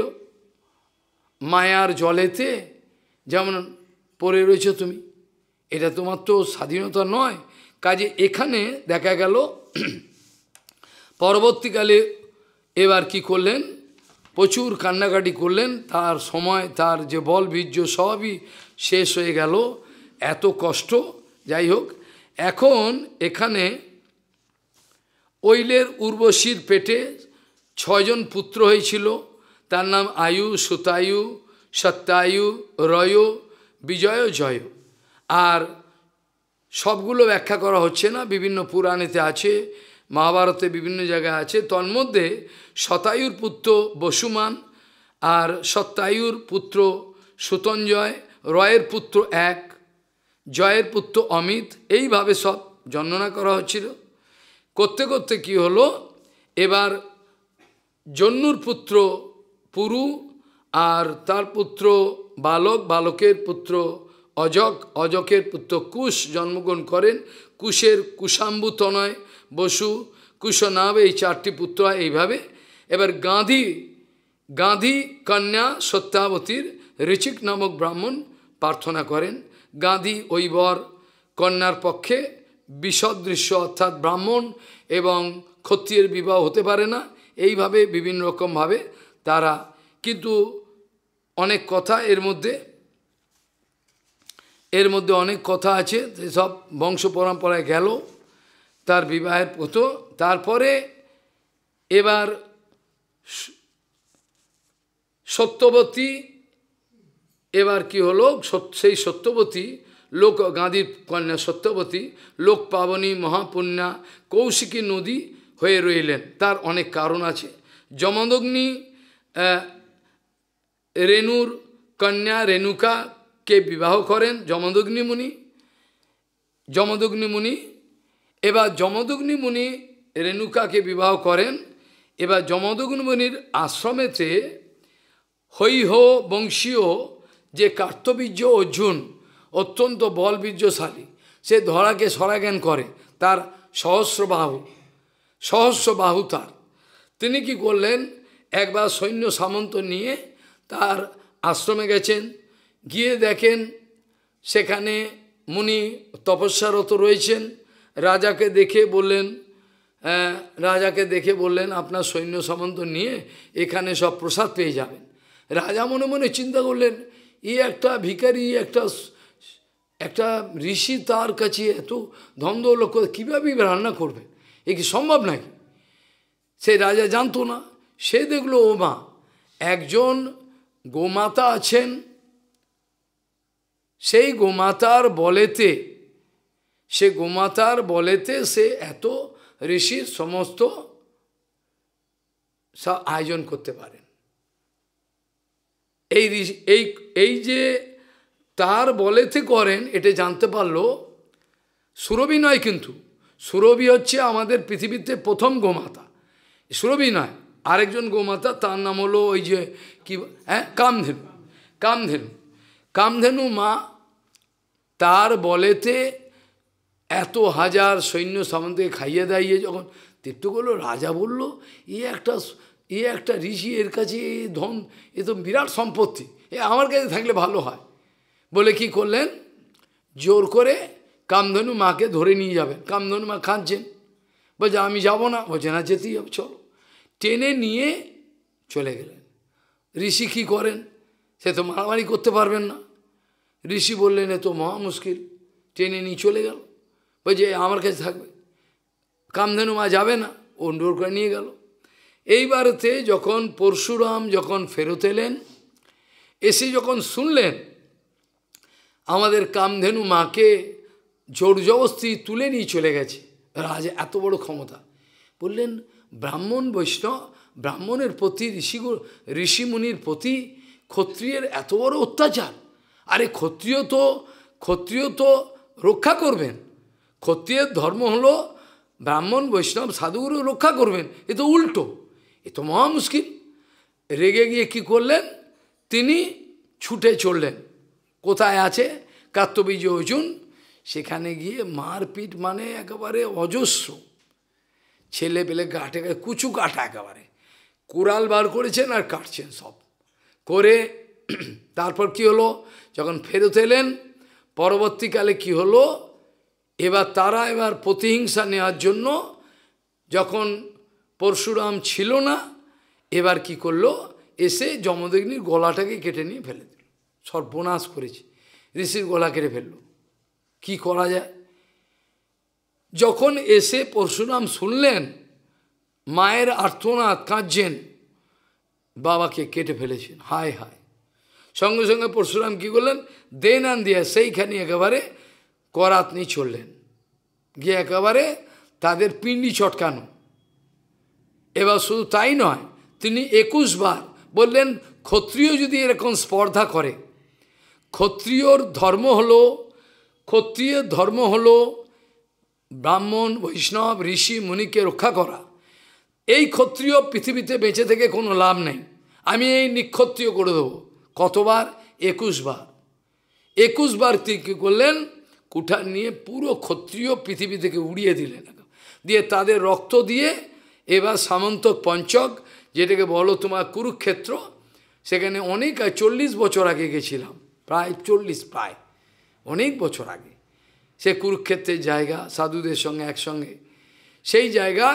মায়ার জলেতে যেমন পড়ে রয়েছ তুমি এটা তোমার তো স্বাধীনতা নয় কাজে এখানে দেখা গেল পরবর্তীকালে এবার কি করলেন প্রচুর কান্নাকাটি করলেন তার সময় তার যে বল বীর্য সবই শেষ হয়ে গেল এত কষ্ট যাই হোক এখন এখানে ওইলের উর্বশীর পেটে ছয়জন পুত্র হয়েছিল তার নাম আয়ু সুতায়ু সত্যায়ু রয় বিজয় জয় আর সবগুলো ব্যাখ্যা করা হচ্ছে না বিভিন্ন পুরাণেতে আছে মহাভারতে বিভিন্ন জায়গায় আছে তন্মধ্যে শতায়ুর পুত্র বসুমান আর সত্যায়ুর পুত্র সুতঞ্জয় রয়ের পুত্র এক জয়ের পুত্র অমিত এইভাবে সব জন্ননা করা হচ্ছিল করতে করতে কি হলো এবার জন্নুর পুত্র পুরু আর তার পুত্র বালক বালকের পুত্র অজক অজকের পুত্র কুশ জন্মগ্রহণ করেন কুশের কুশাম্বু তনয় বসু কুশনাভ এই চারটি পুত্র এইভাবে এবার গাঁধী গাঁধী কন্যা সত্যাবতীর ঋচিক নামক ব্রাহ্মণ প্রার্থনা করেন গাঁধী ঐবর বর কন্যার পক্ষে বিষদৃশ্য অর্থাৎ ব্রাহ্মণ এবং ক্ষত্রিয়ের বিবাহ হতে পারে না এইভাবে বিভিন্ন রকমভাবে তারা কিন্তু অনেক কথা এর মধ্যে এর মধ্যে অনেক কথা আছে সব বংশ পরম্পরায় গেল তার বিবাহের পুতো তারপরে এবার সত্যবতী এবার কি হলো সেই সত্যবতী লোক গাঁধীর কন্যা সত্যবতী লোক পাবনী মহাপুণ্যা কৌশিকী নদী হয়ে রইলেন তার অনেক কারণ আছে যমদগ্নি রেণুর কন্যা রেণুকা কে বিবাহ করেন যমদগ্নি মুনি যমদগ্নি মুনি এবার যমদগ্নি মুনি রেণুকাকে বিবাহ করেন এবার যমদগ্নি মুনির আশ্রমেতে হৈহ বংশীয় যে কার্তবীর্য অর্জুন অত্যন্ত বলবীর্যশালী সে ধরাকে সরাজ্ঞান করে তার সহস্রবাহু সহস্রবাহু তার তিনি কি করলেন একবার সৈন্য সামন্ত নিয়ে তার আশ্রমে গেছেন গিয়ে দেখেন সেখানে মুনি তপস্যারত রয়েছেন রাজাকে দেখে বললেন হ্যাঁ, রাজাকে দেখে বললেন আপনার সৈন্য সামন্ত নিয়ে এখানে সব প্রসাদ পেয়ে যাবেন রাজা মনে মনে চিন্তা করলেন ই একটা ভিকারি একটা একটা ঋষি তার কাছে এত ধন্দ্ব লক্ষ্য কীভাবে রান্না করবে এ কি সম্ভব নাকি সে রাজা জানতো না সে দেখলো ও মা একজন গোমাতা আছেন সেই গোমাতার বলেতে সে গোমাতার বলেতে সে এত ঋষির সমস্ত আয়োজন করতে পারেন এই এই এই যে তার বলেতে করেন এটা জানতে পারলো সুরভি নয় কিন্তু সুরভি হচ্ছে আমাদের পৃথিবীতে প্রথম গোমাতা সুরভি নয় আরেকজন গোমাতা তার নাম হলো ওই যে কি হ্যাঁ কামধেনু কামধেনু কামধেনু মা তার বলেতে এত হাজার সৈন্য সামন্তকে খাইয়ে দাইয়ে যখন তীর্থ করলো রাজা বলল এ একটা এ একটা ঋষি এর কাছে ধন এ তো বিরাট সম্পত্তি এ আমার কাছে থাকলে ভালো হয় বলে কি করলেন জোর করে কামধনু মাকে ধরে নিয়ে যাবেন কামধনু মা খাঁচছেন বলছে আমি যাব না বলছে না যেতেই হবে চলো টেনে নিয়ে চলে গেলেন ঋষি কি করেন সে তো মারামারি করতে পারবেন না ঋষি বললেন এ তো মহা মুশকিল টেনে নিয়ে চলে গেল বলছে আমার কাছে থাকবে কামধেনু মা যাবে না অন্ডোর করে নিয়ে গেল এইবারতে যখন পরশুরাম যখন ফেরত এলেন এসে যখন শুনলেন আমাদের কামধেনু মাকে জোর জবস্তি তুলে নিয়ে চলে গেছে রাজ এত বড় ক্ষমতা বললেন ব্রাহ্মণ বৈষ্ণব ব্রাহ্মণের প্রতি ঋষি ঋষিমুনির প্রতি ক্ষত্রিয়ের এত বড় অত্যাচার আরে ক্ষত্রিয় তো ক্ষত্রিয় তো রক্ষা করবেন ক্ষত্রিয়ের ধর্ম হলো ব্রাহ্মণ বৈষ্ণব সাধুগুরু রক্ষা করবেন এ তো উল্টো এ তো মহা মুশকিল রেগে গিয়ে কি করলেন তিনি ছুটে চললেন কোথায় আছে কার্তবীজ অর্জুন সেখানে গিয়ে মারপিট মানে একেবারে অজস্র ছেলে পেলে কাটে কুচু কাটা একেবারে কুড়াল বার করেছেন আর কাটছেন সব করে তারপর কি হলো যখন ফেরত এলেন পরবর্তীকালে কি হলো এবার তারা এবার প্রতিহিংসা নেওয়ার জন্য যখন পরশুরাম ছিল না এবার কি করলো এসে যমদগ্নির গলাটাকে কেটে নিয়ে ফেলে দিল সর্বনাশ করেছে ঋষির গলা কেটে ফেলল কি করা যায় যখন এসে পরশুরাম শুনলেন মায়ের আর্তনাদ কাঁদছেন বাবাকে কেটে ফেলেছেন হায় হায় সঙ্গে সঙ্গে পরশুরাম কী করলেন দেন আন দিয়া সেইখানে একেবারে করাত নিয়ে চললেন গিয়ে একেবারে তাদের পিণ্ডি চটকানো এবার শুধু তাই নয় তিনি একুশ বার বললেন ক্ষত্রিয় যদি এরকম স্পর্ধা করে ক্ষত্রিয়র ধর্ম হলো ক্ষত্রিয় ধর্ম হলো ব্রাহ্মণ বৈষ্ণব ঋষি মুনিকে রক্ষা করা এই ক্ষত্রিয় পৃথিবীতে বেঁচে থেকে কোনো লাভ নেই আমি এই নিক্ষত্রিয় করে দেবো কতবার একুশবার একুশবার তিনি করলেন কুঠার নিয়ে পুরো ক্ষত্রিয় পৃথিবী থেকে উড়িয়ে দিলেন দিয়ে তাদের রক্ত দিয়ে এবার সামন্তক পঞ্চক যেটাকে বলো তোমার কুরুক্ষেত্র সেখানে অনেক চল্লিশ বছর আগে গেছিলাম প্রায় চল্লিশ প্রায় অনেক বছর আগে সে কুরুক্ষেত্রের জায়গা সাধুদের সঙ্গে একসঙ্গে সেই জায়গা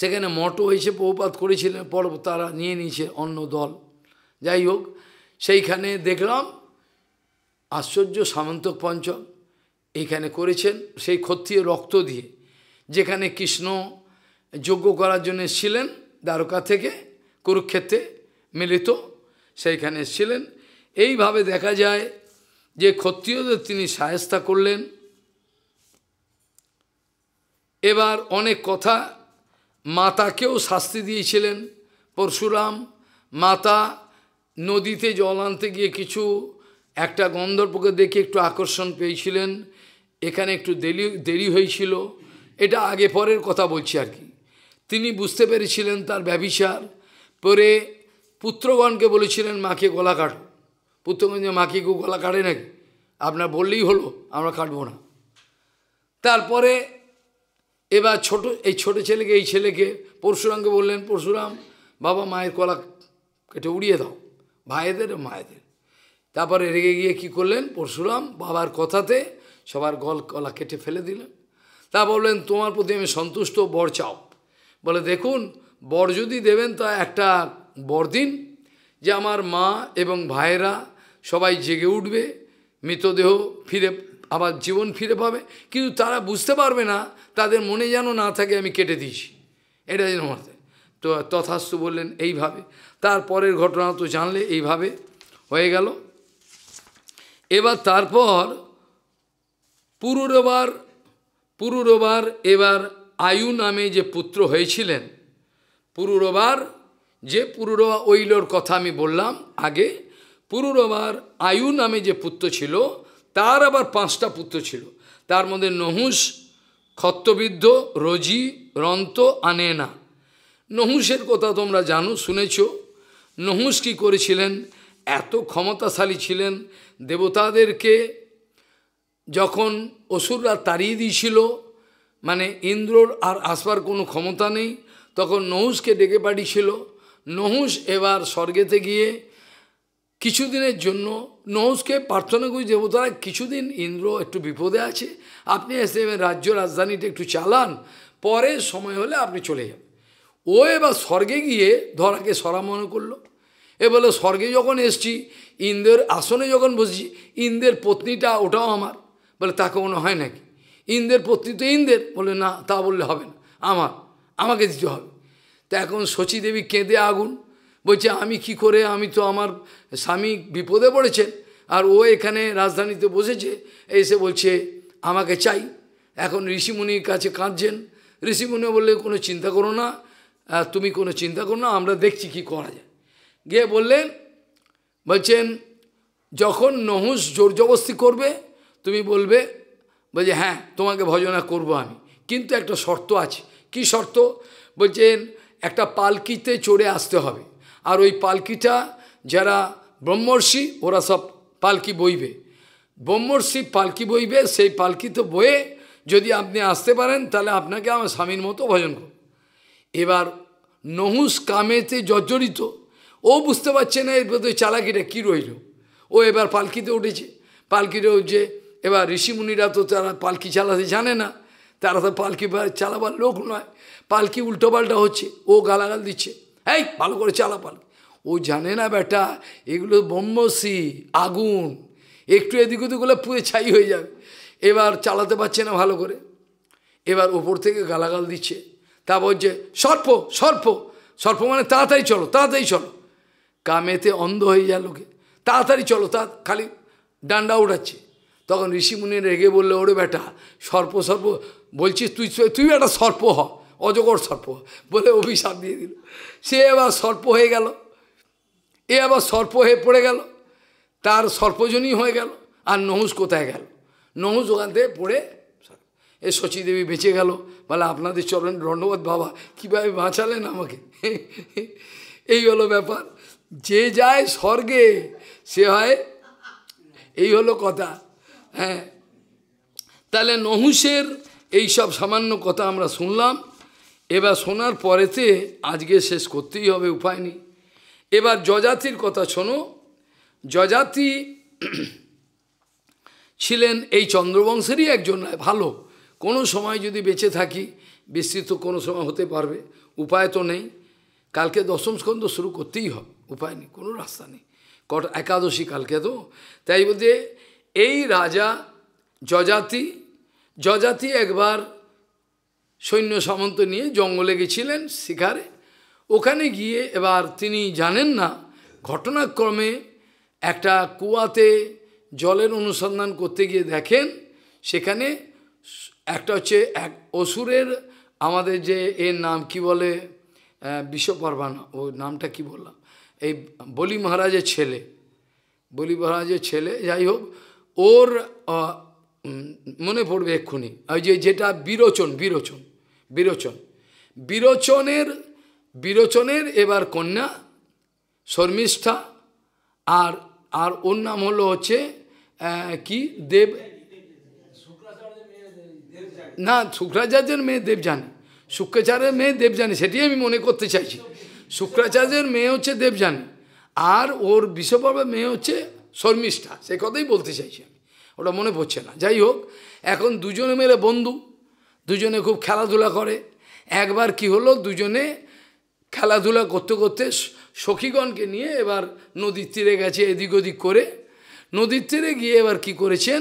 সেখানে মটো হয়েছে বহুপাত করেছিলেন পর তারা নিয়ে নিয়েছে অন্য দল যাই হোক সেইখানে দেখলাম আশ্চর্য সামন্তক পঞ্চম এইখানে করেছেন সেই ক্ষত্রিয় রক্ত দিয়ে যেখানে কৃষ্ণ যজ্ঞ করার জন্য ছিলেন দ্বারকা থেকে কুরুক্ষেত্রে মিলিত সেইখানে ছিলেন এইভাবে দেখা যায় যে ক্ষত্রিয়দের তিনি সাহেস্তা করলেন এবার অনেক কথা মাতাকেও শাস্তি দিয়েছিলেন পরশুরাম মাতা নদীতে জল আনতে গিয়ে কিছু একটা গন্ধর্বকে দেখে একটু আকর্ষণ পেয়েছিলেন এখানে একটু দেরি দেরি হয়েছিল এটা আগে পরের কথা বলছি আর কি তিনি বুঝতে পেরেছিলেন তার ব্যবিচার পরে পুত্রগণকে বলেছিলেন মাকে গলা কাটো পুত্রগণ যে মাকে কেউ গলা কাটে নাকি আপনার বললেই হলো আমরা কাটবো না তারপরে এবার ছোট এই ছোট ছেলেকে এই ছেলেকে পরশুরামকে বললেন পরশুরাম বাবা মায়ের কলা কেটে উড়িয়ে দাও ভাইদের মায়েদের তারপরে রেগে গিয়ে কি করলেন পরশুরাম বাবার কথাতে সবার গল কলা কেটে ফেলে দিলেন তা বললেন তোমার প্রতি আমি সন্তুষ্ট বর চাও বলে দেখুন বর যদি দেবেন তা একটা বর দিন যে আমার মা এবং ভাইরা সবাই জেগে উঠবে মৃতদেহ ফিরে আবার জীবন ফিরে পাবে কিন্তু তারা বুঝতে পারবে না তাদের মনে যেন না থাকে আমি কেটে দিয়েছি এটা যেন মারতে তো তথাস্তু বললেন এইভাবে তার পরের ঘটনা তো জানলে এইভাবে হয়ে গেল এবার তারপর পুরুরবার পুরুরবার এবার আয়ু নামে যে পুত্র হয়েছিলেন পুরুরবার যে পুরুরবা ওইলোর কথা আমি বললাম আগে পুরুরবার আয়ু নামে যে পুত্র ছিল তার আবার পাঁচটা পুত্র ছিল তার মধ্যে নহুস খত্তবিদ্ধ রজি রন্ত আনেনা নহুষের কথা তোমরা জানো শুনেছ নহুষ কি করেছিলেন এত ক্ষমতাশালী ছিলেন দেবতাদেরকে যখন অসুররা তাড়িয়ে দিয়েছিল মানে ইন্দ্রর আর আসবার কোনো ক্ষমতা নেই তখন নহুষকে ডেকে পাঠিয়েছিল নহুষ এবার স্বর্গেতে গিয়ে কিছুদিনের জন্য নহুষকে প্রার্থনা করি দেবতারা কিছুদিন ইন্দ্র একটু বিপদে আছে আপনি এসে রাজ্য রাজধানীটা একটু চালান পরে সময় হলে আপনি চলে যাবেন ও এবার স্বর্গে গিয়ে ধরাকে সরা মনে করলো এ বলে স্বর্গে যখন এসছি ইন্দ্রের আসনে যখন বসছি ইন্দ্রের পত্নীটা ওটাও আমার বলে তাকে মনে হয় নাকি ইন্দ্রের পত্নী তো ইন্দ্রের বলে না তা বললে হবে না আমার আমাকে দিতে হবে তা এখন শচীদেবী কেঁদে আগুন বলছে আমি কি করে আমি তো আমার স্বামী বিপদে পড়েছেন আর ও এখানে রাজধানীতে বসেছে এসে বলছে আমাকে চাই এখন ঋষিমুনির কাছে কাঁদছেন ঋষিমুনি বললে কোনো চিন্তা করো না তুমি কোনো চিন্তা করো না আমরা দেখছি কি করা যায় গিয়ে বললেন বলছেন যখন নহুস জোর জবস্তি করবে তুমি বলবে বলছে হ্যাঁ তোমাকে ভজনা করব আমি কিন্তু একটা শর্ত আছে কি শর্ত বলছেন একটা পালকিতে চড়ে আসতে হবে আর ওই পালকিটা যারা ব্রহ্মর্ষি ওরা সব পালকি বইবে ব্রহ্মর্ষি পালকি বইবে সেই পালকিতে বয়ে যদি আপনি আসতে পারেন তাহলে আপনাকে আমার স্বামীর মতো ভজন করব এবার নহুস কামেতে জর্জরিত ও বুঝতে পারছে না এর ভেতরে চালাকিটা কী রইল ও এবার পালকিতে উঠেছে পালকিতে উঠছে এবার ঋষিমুনিরা তো তারা পালকি চালাতে জানে না তারা তো পালকি চালাবার লোক নয় পালকি উল্টোপাল্টা হচ্ছে ও গালাগাল দিচ্ছে এই ভালো করে চালা পালকি ও জানে না বেটা এগুলো ব্রহ্মসি আগুন একটু এদিক ওদিক হলে পুরে ছাই হয়ে যাবে এবার চালাতে পারছে না ভালো করে এবার ওপর থেকে গালাগাল দিচ্ছে তা বলছে সর্প সর্প সর্প মানে তাড়াতাড়ি চলো তাড়াতাড়ি চলো কামেতে অন্ধ হয়ে যায় লোকে তাড়াতাড়ি চলো তা খালি ডান্ডা উঠাচ্ছে তখন ঋষিমুনি রেগে বললে ওরে বেটা সর্প সর্প বলছিস তুই তুই একটা সর্প হ অজগর সর্প বলে অভিশাপ দিয়ে দিল সে আবার সর্প হয়ে গেল এ আবার সর্প হয়ে পড়ে গেল তার সর্পজনী হয়ে গেল আর নহুস কোথায় গেল নহুস ওখান থেকে পড়ে এ শচীদেবী বেঁচে গেল বলে আপনাদের চরণ ধন্যবাদ বাবা কীভাবে বাঁচালেন আমাকে এই হলো ব্যাপার যে যায় স্বর্গে সে হয় এই হলো কথা হ্যাঁ তাহলে নহুষের এই সব সামান্য কথা আমরা শুনলাম এবার শোনার পরেতে আজকে শেষ করতেই হবে উপায় নেই এবার যজাতির কথা শোনো যজাতি ছিলেন এই চন্দ্রবংশেরই একজন ভালো কোনো সময় যদি বেঁচে থাকি বিস্তৃত কোনো সময় হতে পারবে উপায় তো নেই কালকে দশম স্কন্দ শুরু করতেই হবে উপায় নেই কোনো রাস্তা নেই কট একাদশী কালকে তো তাই বলতে এই রাজা যজাতি যজাতি একবার সৈন্য সামন্ত নিয়ে জঙ্গলে গেছিলেন শিকারে ওখানে গিয়ে এবার তিনি জানেন না ঘটনাক্রমে একটা কুয়াতে জলের অনুসন্ধান করতে গিয়ে দেখেন সেখানে একটা হচ্ছে এক অসুরের আমাদের যে এর নাম কি বলে বিশ্বপর্বানা ও নামটা কি বললাম এই বলি মহারাজের ছেলে বলি মহারাজের ছেলে যাই হোক ওর মনে পড়বে এক্ষুনি ওই যে যেটা বিরোচন বিরোচন বিরোচন বিরোচনের বিরোচনের এবার কন্যা শর্মিষ্ঠা আর আর ওর নাম হলো হচ্ছে কি দেব না শুক্রাচার্যের মেয়ে দেবযানী শুক্রাচার্যের মেয়ে দেবযানী সেটি আমি মনে করতে চাইছি শুক্রাচার্যের মেয়ে হচ্ছে দেবযানী আর ওর বিশ্বপর্বের মেয়ে হচ্ছে শর্মিষ্ঠা সে কথাই বলতে চাইছি আমি ওটা মনে পড়ছে না যাই হোক এখন দুজনে মেলে বন্ধু দুজনে খুব খেলাধুলা করে একবার কি হলো দুজনে খেলাধুলা করতে করতে সখীগণকে নিয়ে এবার নদীর তীরে গেছে এদিক ওদিক করে নদীর তীরে গিয়ে এবার কি করেছেন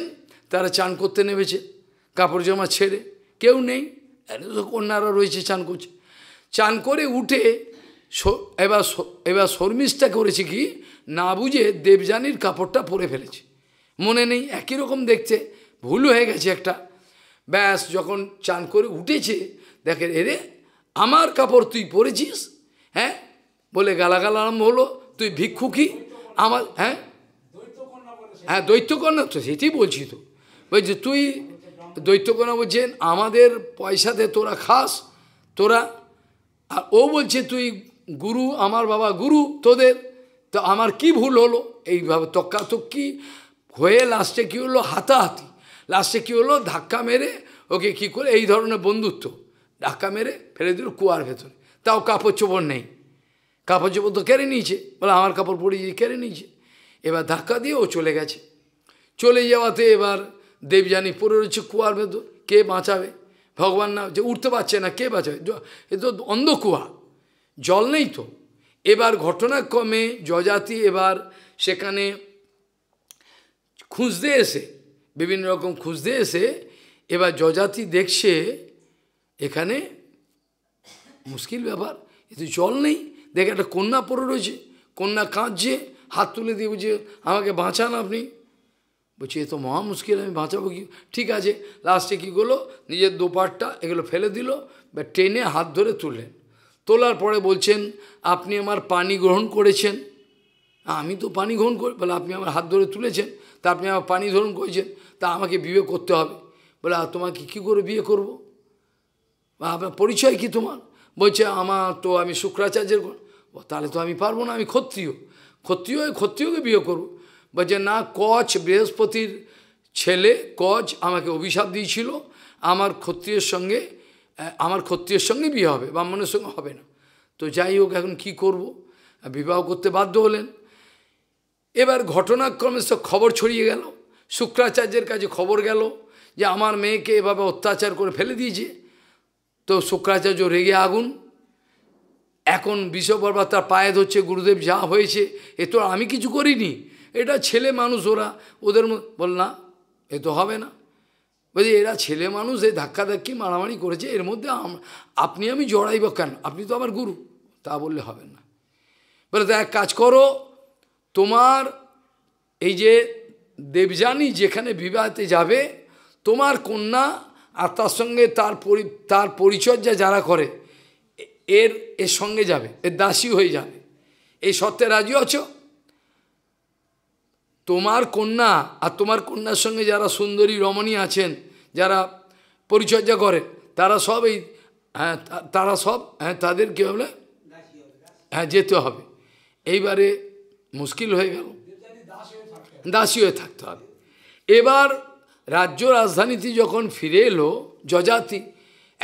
তারা চান করতে নেমেছে কাপড় জামা ছেড়ে কেউ নেই কন্যারা রয়েছে চান করছে চান করে উঠে এবার এবার শর্মিষ্ঠা করেছে কি না বুঝে দেবযানীর কাপড়টা পরে ফেলেছে মনে নেই একই রকম দেখছে ভুল হয়ে গেছে একটা ব্যাস যখন চান করে উঠেছে দেখেন এরে আমার কাপড় তুই পরেছিস হ্যাঁ বলে গালাগাল আরম্ভ হলো তুই ভিক্ষুকি আমার হ্যাঁ হ্যাঁ দৈত্যকন্যা তো সেটি বলছি তো বলছি তুই দৈত্যগণ বলছেন আমাদের পয়সাতে তোরা খাস তোরা আর ও বলছে তুই গুরু আমার বাবা গুরু তোদের তো আমার কি ভুল হলো এইভাবে তক্কাতক্কি হয়ে লাস্টে কী হলো হাতাহাতি লাস্টে কী হলো ধাক্কা মেরে ওকে কি করে এই ধরনের বন্ধুত্ব ধাক্কা মেরে ফেলে দিল কুয়ার ভেতরে তাও কাপড় চোপড় নেই কাপড় চোপড় তো কেড়ে নিয়েছে বলে আমার কাপড় পরিয়ে কেড়ে নিয়েছে এবার ধাক্কা দিয়ে ও চলে গেছে চলে যাওয়াতে এবার দেবযানী পড়ে রয়েছে কুয়ার ভেতর কে বাঁচাবে ভগবান না যে উঠতে পারছে না কে বাঁচাবে এ তো অন্ধ কুয়া জল নেই তো এবার ঘটনাক্রমে যজাতি এবার সেখানে খুঁজতে এসে বিভিন্ন রকম খুঁজতে এসে এবার যজাতি দেখছে এখানে মুশকিল ব্যাপার তো জল নেই দেখে একটা কন্যা পড়ে রয়েছে কন্যা কাঁদছে হাত তুলে দিয়ে বুঝে আমাকে বাঁচান আপনি বলছি এ তো মহা মুশকিল আমি বাঁচাবো কি ঠিক আছে লাস্টে কী করলো নিজের দোপারটা এগুলো ফেলে দিল বা টেনে হাত ধরে তুললেন তোলার পরে বলছেন আপনি আমার পানি গ্রহণ করেছেন আমি তো পানি গ্রহণ করি বলে আপনি আমার হাত ধরে তুলেছেন তা আপনি আমার পানি গ্রহণ করেছেন তা আমাকে বিয়ে করতে হবে বলে আর তোমাকে কী করে বিয়ে করব। বা আপনার পরিচয় কি তোমার বলছে আমার তো আমি শুক্রাচার্যের তাহলে তো আমি পারবো না আমি ক্ষত্রিয় ক্ষত্রিয় ক্ষত্রিয়কে বিয়ে করবো বলছে না কচ বৃহস্পতির ছেলে কচ আমাকে অভিশাপ দিয়েছিল আমার ক্ষত্রিয়ের সঙ্গে আমার ক্ষত্রিয়ের সঙ্গে বিয়ে হবে ব্রাহ্মণের সঙ্গে হবে না তো যাই হোক এখন কী করব বিবাহ করতে বাধ্য হলেন এবার ঘটনাক্রমে সব খবর ছড়িয়ে গেল শুক্রাচার্যের কাছে খবর গেল যে আমার মেয়েকে এভাবে অত্যাচার করে ফেলে দিয়েছে তো শুক্রাচার্য রেগে আগুন এখন বিশ্ববর্মা তার পায়ে ধরছে গুরুদেব যা হয়েছে এ তো আমি কিছু করিনি এটা ছেলে মানুষ ওরা ওদের বল না এ তো হবে না বলছি এরা ছেলে মানুষ এই ধাক্কাধাক্কি মারামারি করেছে এর মধ্যে আপনি আমি জড়াইব কেন আপনি তো আমার গুরু তা বললে হবে না বলে এক কাজ করো তোমার এই যে দেবযানী যেখানে বিবাহতে যাবে তোমার কন্যা আর তার সঙ্গে তার পরি তার পরিচর্যা যারা করে এর এর সঙ্গে যাবে এর দাসী হয়ে যাবে এই সত্যে রাজি আছো তোমার কন্যা আর তোমার কন্যার সঙ্গে যারা সুন্দরী রমণী আছেন যারা পরিচর্যা করে তারা সব এই হ্যাঁ তারা সব হ্যাঁ তাদের কী হবে হ্যাঁ যেতে হবে এইবারে মুশকিল হয়ে গেল দাসী হয়ে থাকতে হবে এবার রাজ্য রাজধানীতে যখন ফিরে এলো যজাতি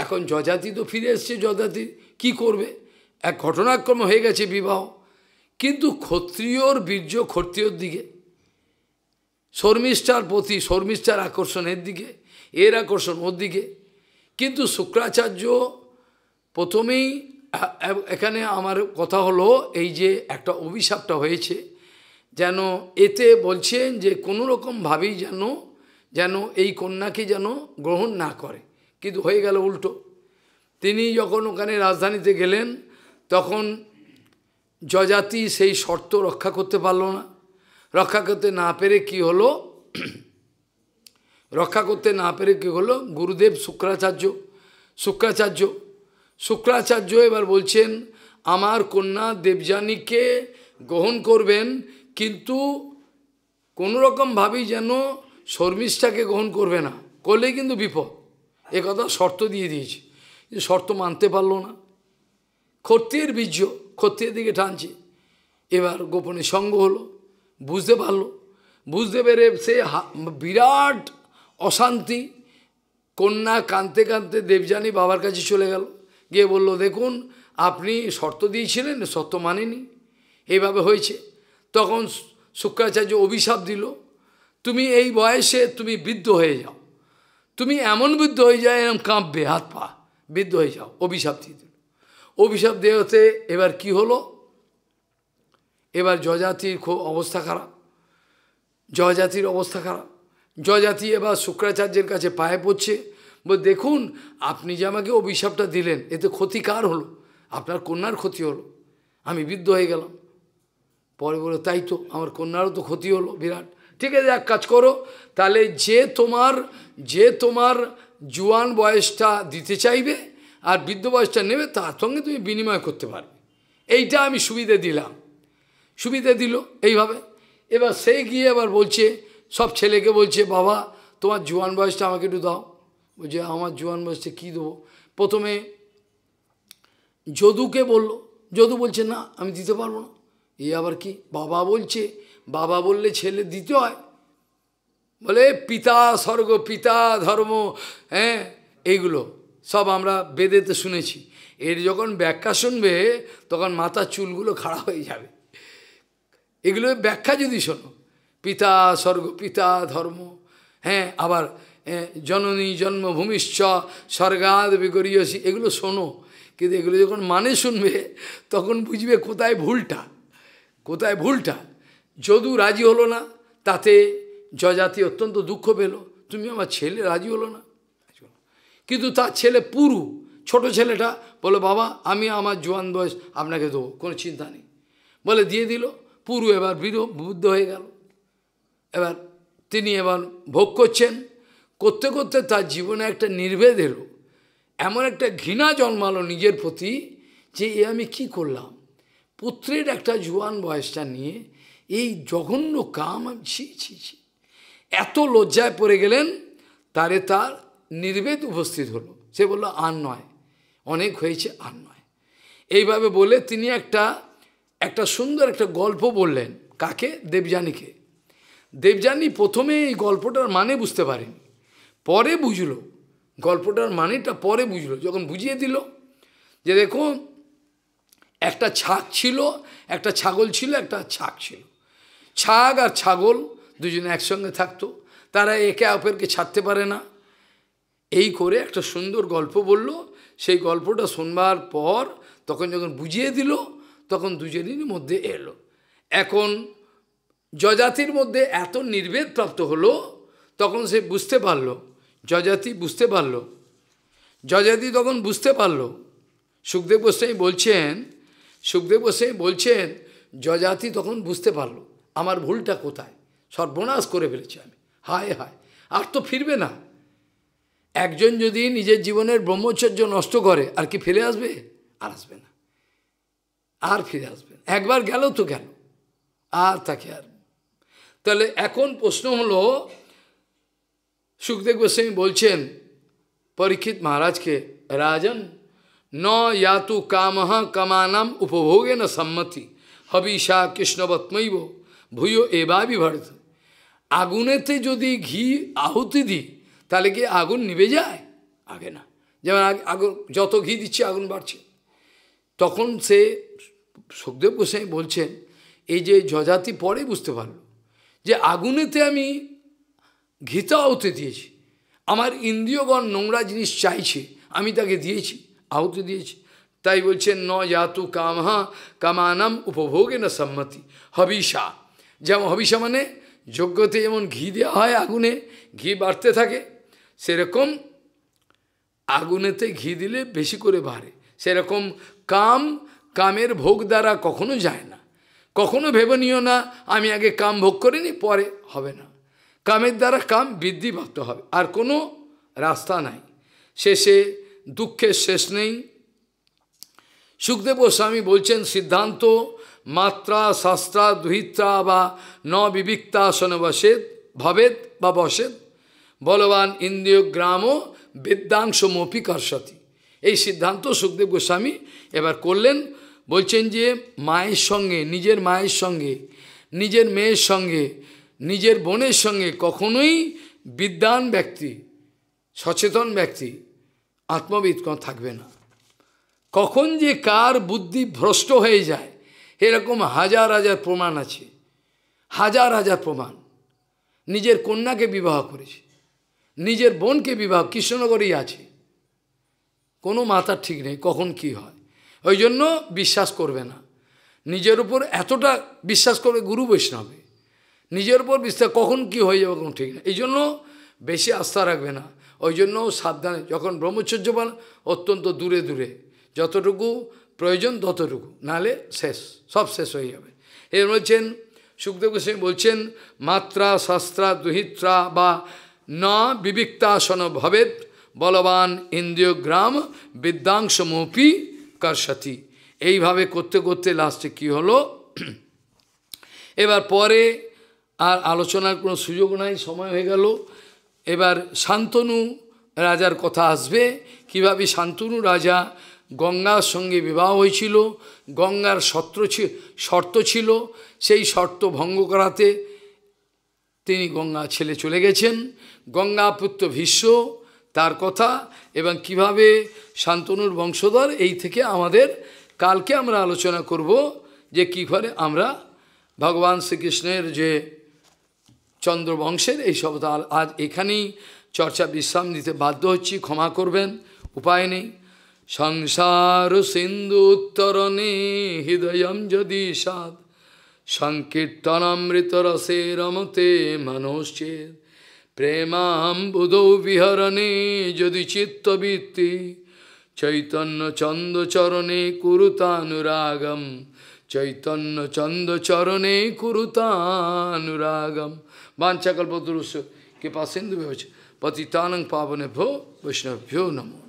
এখন যজাতি তো ফিরে এসছে যজাতি কি করবে এক ঘটনাক্রম হয়ে গেছে বিবাহ কিন্তু ক্ষত্রিয়র বীর্য ক্ষত্রিয়র দিকে শর্মিষ্ঠার প্রতি শর্মিষ্ঠার আকর্ষণের দিকে এর আকর্ষণ ওর দিকে কিন্তু শুক্রাচার্য প্রথমেই এখানে আমার কথা হলো এই যে একটা অভিশাপটা হয়েছে যেন এতে বলছেন যে কোনো রকমভাবেই যেন যেন এই কন্যাকে যেন গ্রহণ না করে কিন্তু হয়ে গেল উল্টো তিনি যখন ওখানে রাজধানীতে গেলেন তখন যজাতি সেই শর্ত রক্ষা করতে পারল না রক্ষা করতে না পেরে কি হলো রক্ষা করতে না পেরে কী হলো গুরুদেব শুক্রাচার্য শুক্রাচার্য শুক্রাচার্য এবার বলছেন আমার কন্যা দেবযানীকে গ্রহণ করবেন কিন্তু কোনোরকমভাবেই যেন শর্মিষ্ঠাকে গ্রহণ করবে না করলেই কিন্তু বিপদ এ কথা শর্ত দিয়ে দিয়েছে শর্ত মানতে পারলো না ক্ষত্রিয়ের বীর্য ক্ষত্রিয়ের দিকে টানছে এবার গোপনে সঙ্গ হলো বুঝতে পারল বুঝতে পেরে সে বিরাট অশান্তি কন্যা কাঁদতে কাঁদতে দেবযানী বাবার কাছে চলে গেল গিয়ে বলল দেখুন আপনি শর্ত দিয়েছিলেন শর্ত মানেনি এইভাবে হয়েছে তখন শুক্রাচার্য অভিশাপ দিল তুমি এই বয়সে তুমি বৃদ্ধ হয়ে যাও তুমি এমন বৃদ্ধ হয়ে যায় এরকম কাঁপবে হাত পা বৃদ্ধ হয়ে যাও অভিশাপ দিয়ে দিল অভিশাপ দেওয়াতে এবার কি হলো এবার জজাতির খুব অবস্থা খারাপ জজাতির অবস্থা খারাপ জজাতি এবার শুক্রাচার্যের কাছে পায়ে পড়ছে বল দেখুন আপনি যে আমাকে অভিশাপটা দিলেন এতে ক্ষতি কার হলো আপনার কন্যার ক্ষতি হলো আমি বৃদ্ধ হয়ে গেলাম পরে বলে তাই তো আমার কন্যারও তো ক্ষতি হলো বিরাট ঠিক আছে এক কাজ করো তাহলে যে তোমার যে তোমার জুয়ান বয়সটা দিতে চাইবে আর বৃদ্ধ বয়সটা নেবে তার সঙ্গে তুমি বিনিময় করতে পারবে এইটা আমি সুবিধে দিলাম সুবিধে দিল এইভাবে এবার সে গিয়ে এবার বলছে সব ছেলেকে বলছে বাবা তোমার জুয়ান বয়সটা আমাকে একটু দাও বলছে আমার জুয়ান বয়সটা কী দেবো প্রথমে যদুকে বলল যদু বলছে না আমি দিতে পারবো না এ আবার কি বাবা বলছে বাবা বললে ছেলে দিতে হয় বলে পিতা স্বর্গ পিতা ধর্ম হ্যাঁ এইগুলো সব আমরা বেদেতে শুনেছি এর যখন ব্যাখ্যা শুনবে তখন মাথার চুলগুলো খাড়া হয়ে যাবে এগুলো ব্যাখ্যা যদি শোনো পিতা স্বর্গ পিতা ধর্ম হ্যাঁ আবার জননী জন্মভূমিশ্চ স্বর্গাদ বিগরিয়সী এগুলো শোনো কিন্তু এগুলো যখন মানে শুনবে তখন বুঝবে কোথায় ভুলটা কোথায় ভুলটা যদু রাজি হলো না তাতে জজাতি অত্যন্ত দুঃখ পেল তুমি আমার ছেলে রাজি হলো না কিন্তু তার ছেলে পুরু ছোট ছেলেটা বলে বাবা আমি আমার জোয়ান বয়স আপনাকে দেবো কোনো চিন্তা নেই বলে দিয়ে দিল পুরু এবার বুদ্ধ হয়ে গেল এবার তিনি এবার ভোগ করছেন করতে করতে তার জীবনে একটা নির্ভেদ এলো এমন একটা ঘৃণা জন্মালো নিজের প্রতি যে এ আমি কি করলাম পুত্রের একটা জোয়ান বয়সটা নিয়ে এই জঘন্য কাম আমি ছি ছি এত লজ্জায় পড়ে গেলেন তারে তার নির্বেদ উপস্থিত হলো সে বলল আর নয় অনেক হয়েছে আর নয় এইভাবে বলে তিনি একটা একটা সুন্দর একটা গল্প বললেন কাকে দেবযানীকে দেবযানী প্রথমে এই গল্পটার মানে বুঝতে পারেন পরে বুঝলো গল্পটার মানেটা পরে বুঝলো যখন বুঝিয়ে দিল যে দেখুন একটা ছাগ ছিল একটা ছাগল ছিল একটা ছাগ ছিল ছাগ আর ছাগল দুজনে একসঙ্গে থাকতো তারা একে অপরকে ছাড়তে পারে না এই করে একটা সুন্দর গল্প বলল সেই গল্পটা শুনবার পর তখন যখন বুঝিয়ে দিল তখন দুজনের মধ্যে এলো এখন যজাতির মধ্যে এত নির্বেদ প্রাপ্ত হলো তখন সে বুঝতে পারল যজাতি বুঝতে পারল যজাতি তখন বুঝতে পারল সুখদেব গোস্বাই বলছেন সুখদেব গোস্বাই বলছেন যজাতি তখন বুঝতে পারল আমার ভুলটা কোথায় সর্বনাশ করে ফেলেছি আমি হায় হায় আর তো ফিরবে না একজন যদি নিজের জীবনের ব্রহ্মচর্য নষ্ট করে আর কি ফিরে আসবে আর আসবে না আর ফিরে আসবেন একবার গেল তো গেল আর তাকে আর তাহলে এখন প্রশ্ন হলো সুখদেব গোস্বামী বলছেন পরীক্ষিত মহারাজকে রাজন ন ইয়াতু কামহ কামানাম উপভোগে না সম্মতি হবিষা কৃষ্ণবত্মৈব ভূয় এবাবি ভারত আগুনেতে যদি ঘি আহুতি দিই তাহলে কি আগুন নিবে যায় আগে না যেমন আগুন যত ঘি দিচ্ছে আগুন বাড়ছে তখন সে সুখদেব গোসাই বলছেন এই যে যজাতি পরে বুঝতে পারল যে আগুনেতে আমি ঘিতা আহতে দিয়েছি আমার ইন্দ্রিয়গণ নোংরা জিনিস চাইছে আমি তাকে দিয়েছি আহত দিয়েছি তাই বলছেন ন জাতু কামহা কামানাম উপভোগে না সম্মতি হবিষা যেমন হবিষা মানে যজ্ঞতে যেমন ঘি দেওয়া হয় আগুনে ঘি বাড়তে থাকে সেরকম আগুনেতে ঘি দিলে বেশি করে বাড়ে সেরকম কাম কামের ভোগ দ্বারা কখনো যায় না কখনো ভেবে নিও না আমি আগে কাম ভোগ করে পরে হবে না কামের দ্বারা কাম বৃদ্ধি বৃদ্ধিপ্রাপ্ত হবে আর কোনো রাস্তা নাই শেষে দুঃখের শেষ নেই সুখদেব গোস্বামী বলছেন সিদ্ধান্ত মাত্রা শাস্ত্রা দুহিত্রা বা ন বিবিক্তা সনবসেদ ভবেদ বা বসেদ বলবান ইন্দ্রিয় গ্রাম বিদ্যাংশমপি কর্ষতি এই সিদ্ধান্ত সুখদেব গোস্বামী এবার করলেন বলছেন যে মায়ের সঙ্গে নিজের মায়ের সঙ্গে নিজের মেয়ের সঙ্গে নিজের বোনের সঙ্গে কখনোই বিদ্যান ব্যক্তি সচেতন ব্যক্তি আত্মবিদ থাকবে না কখন যে কার বুদ্ধি ভ্রষ্ট হয়ে যায় এরকম হাজার হাজার প্রমাণ আছে হাজার হাজার প্রমাণ নিজের কন্যাকে বিবাহ করেছে নিজের বোনকে বিবাহ কৃষ্ণনগরেই আছে কোনো মাথার ঠিক নেই কখন কি হয় ওই জন্য বিশ্বাস করবে না নিজের উপর এতটা বিশ্বাস করে গুরু বৈষ্ণবে নিজের উপর বিশ্বাস কখন কি হয়ে যাবে কখন ঠিক না এই জন্য বেশি আস্থা রাখবে না ওই জন্য সাবধানে যখন ব্রহ্মচর্য পান অত্যন্ত দূরে দূরে যতটুকু প্রয়োজন ততটুকু নালে শেষ সব শেষ হয়ে যাবে এর বলছেন সুখদেব গোস্বামী বলছেন মাত্রা শাস্ত্রা দুহিত্রা বা ন বিবিক্তাসন ভবেদ বলবান ইন্দ্রিয়গ্রাম বিদ্যাংশমপি কার সাথী এইভাবে করতে করতে লাস্টে কি হলো এবার পরে আর আলোচনার কোনো সুযোগ নাই সময় হয়ে গেল এবার শান্তনু রাজার কথা আসবে কিভাবে শান্তনু রাজা গঙ্গার সঙ্গে বিবাহ হয়েছিল গঙ্গার ছিল শর্ত ছিল সেই শর্ত ভঙ্গ করাতে তিনি গঙ্গা ছেলে চলে গেছেন গঙ্গা পুত্র ভীষ্ম তার কথা এবং কিভাবে শান্তনুর বংশধর এই থেকে আমাদের কালকে আমরা আলোচনা করব যে কী করে আমরা ভগবান শ্রীকৃষ্ণের যে চন্দ্রবংশের এই সব আজ এখানেই চর্চা বিশ্রাম দিতে বাধ্য হচ্ছি ক্ষমা করবেন উপায় নেই সংসার সিন্ধু উত্তরণে হৃদয়ম যদি সাদ সংকীর্তনামৃত রসে রমতে মনোশ্চেদ প্রেমাম্বুদৌ বিহরণে যদি চিত্তবৃত্তি চৈতন্য চন্দ চরণে কুরুতানুরাগম চৈতন্য চন্দ চরণে কুরুতানুরাগম বাঞ্ছাকল্পতরুষ কৃপা সিন্ধু ভেবেছে পতিতানং পাবনে ভো বৈষ্ণভ্যো নমো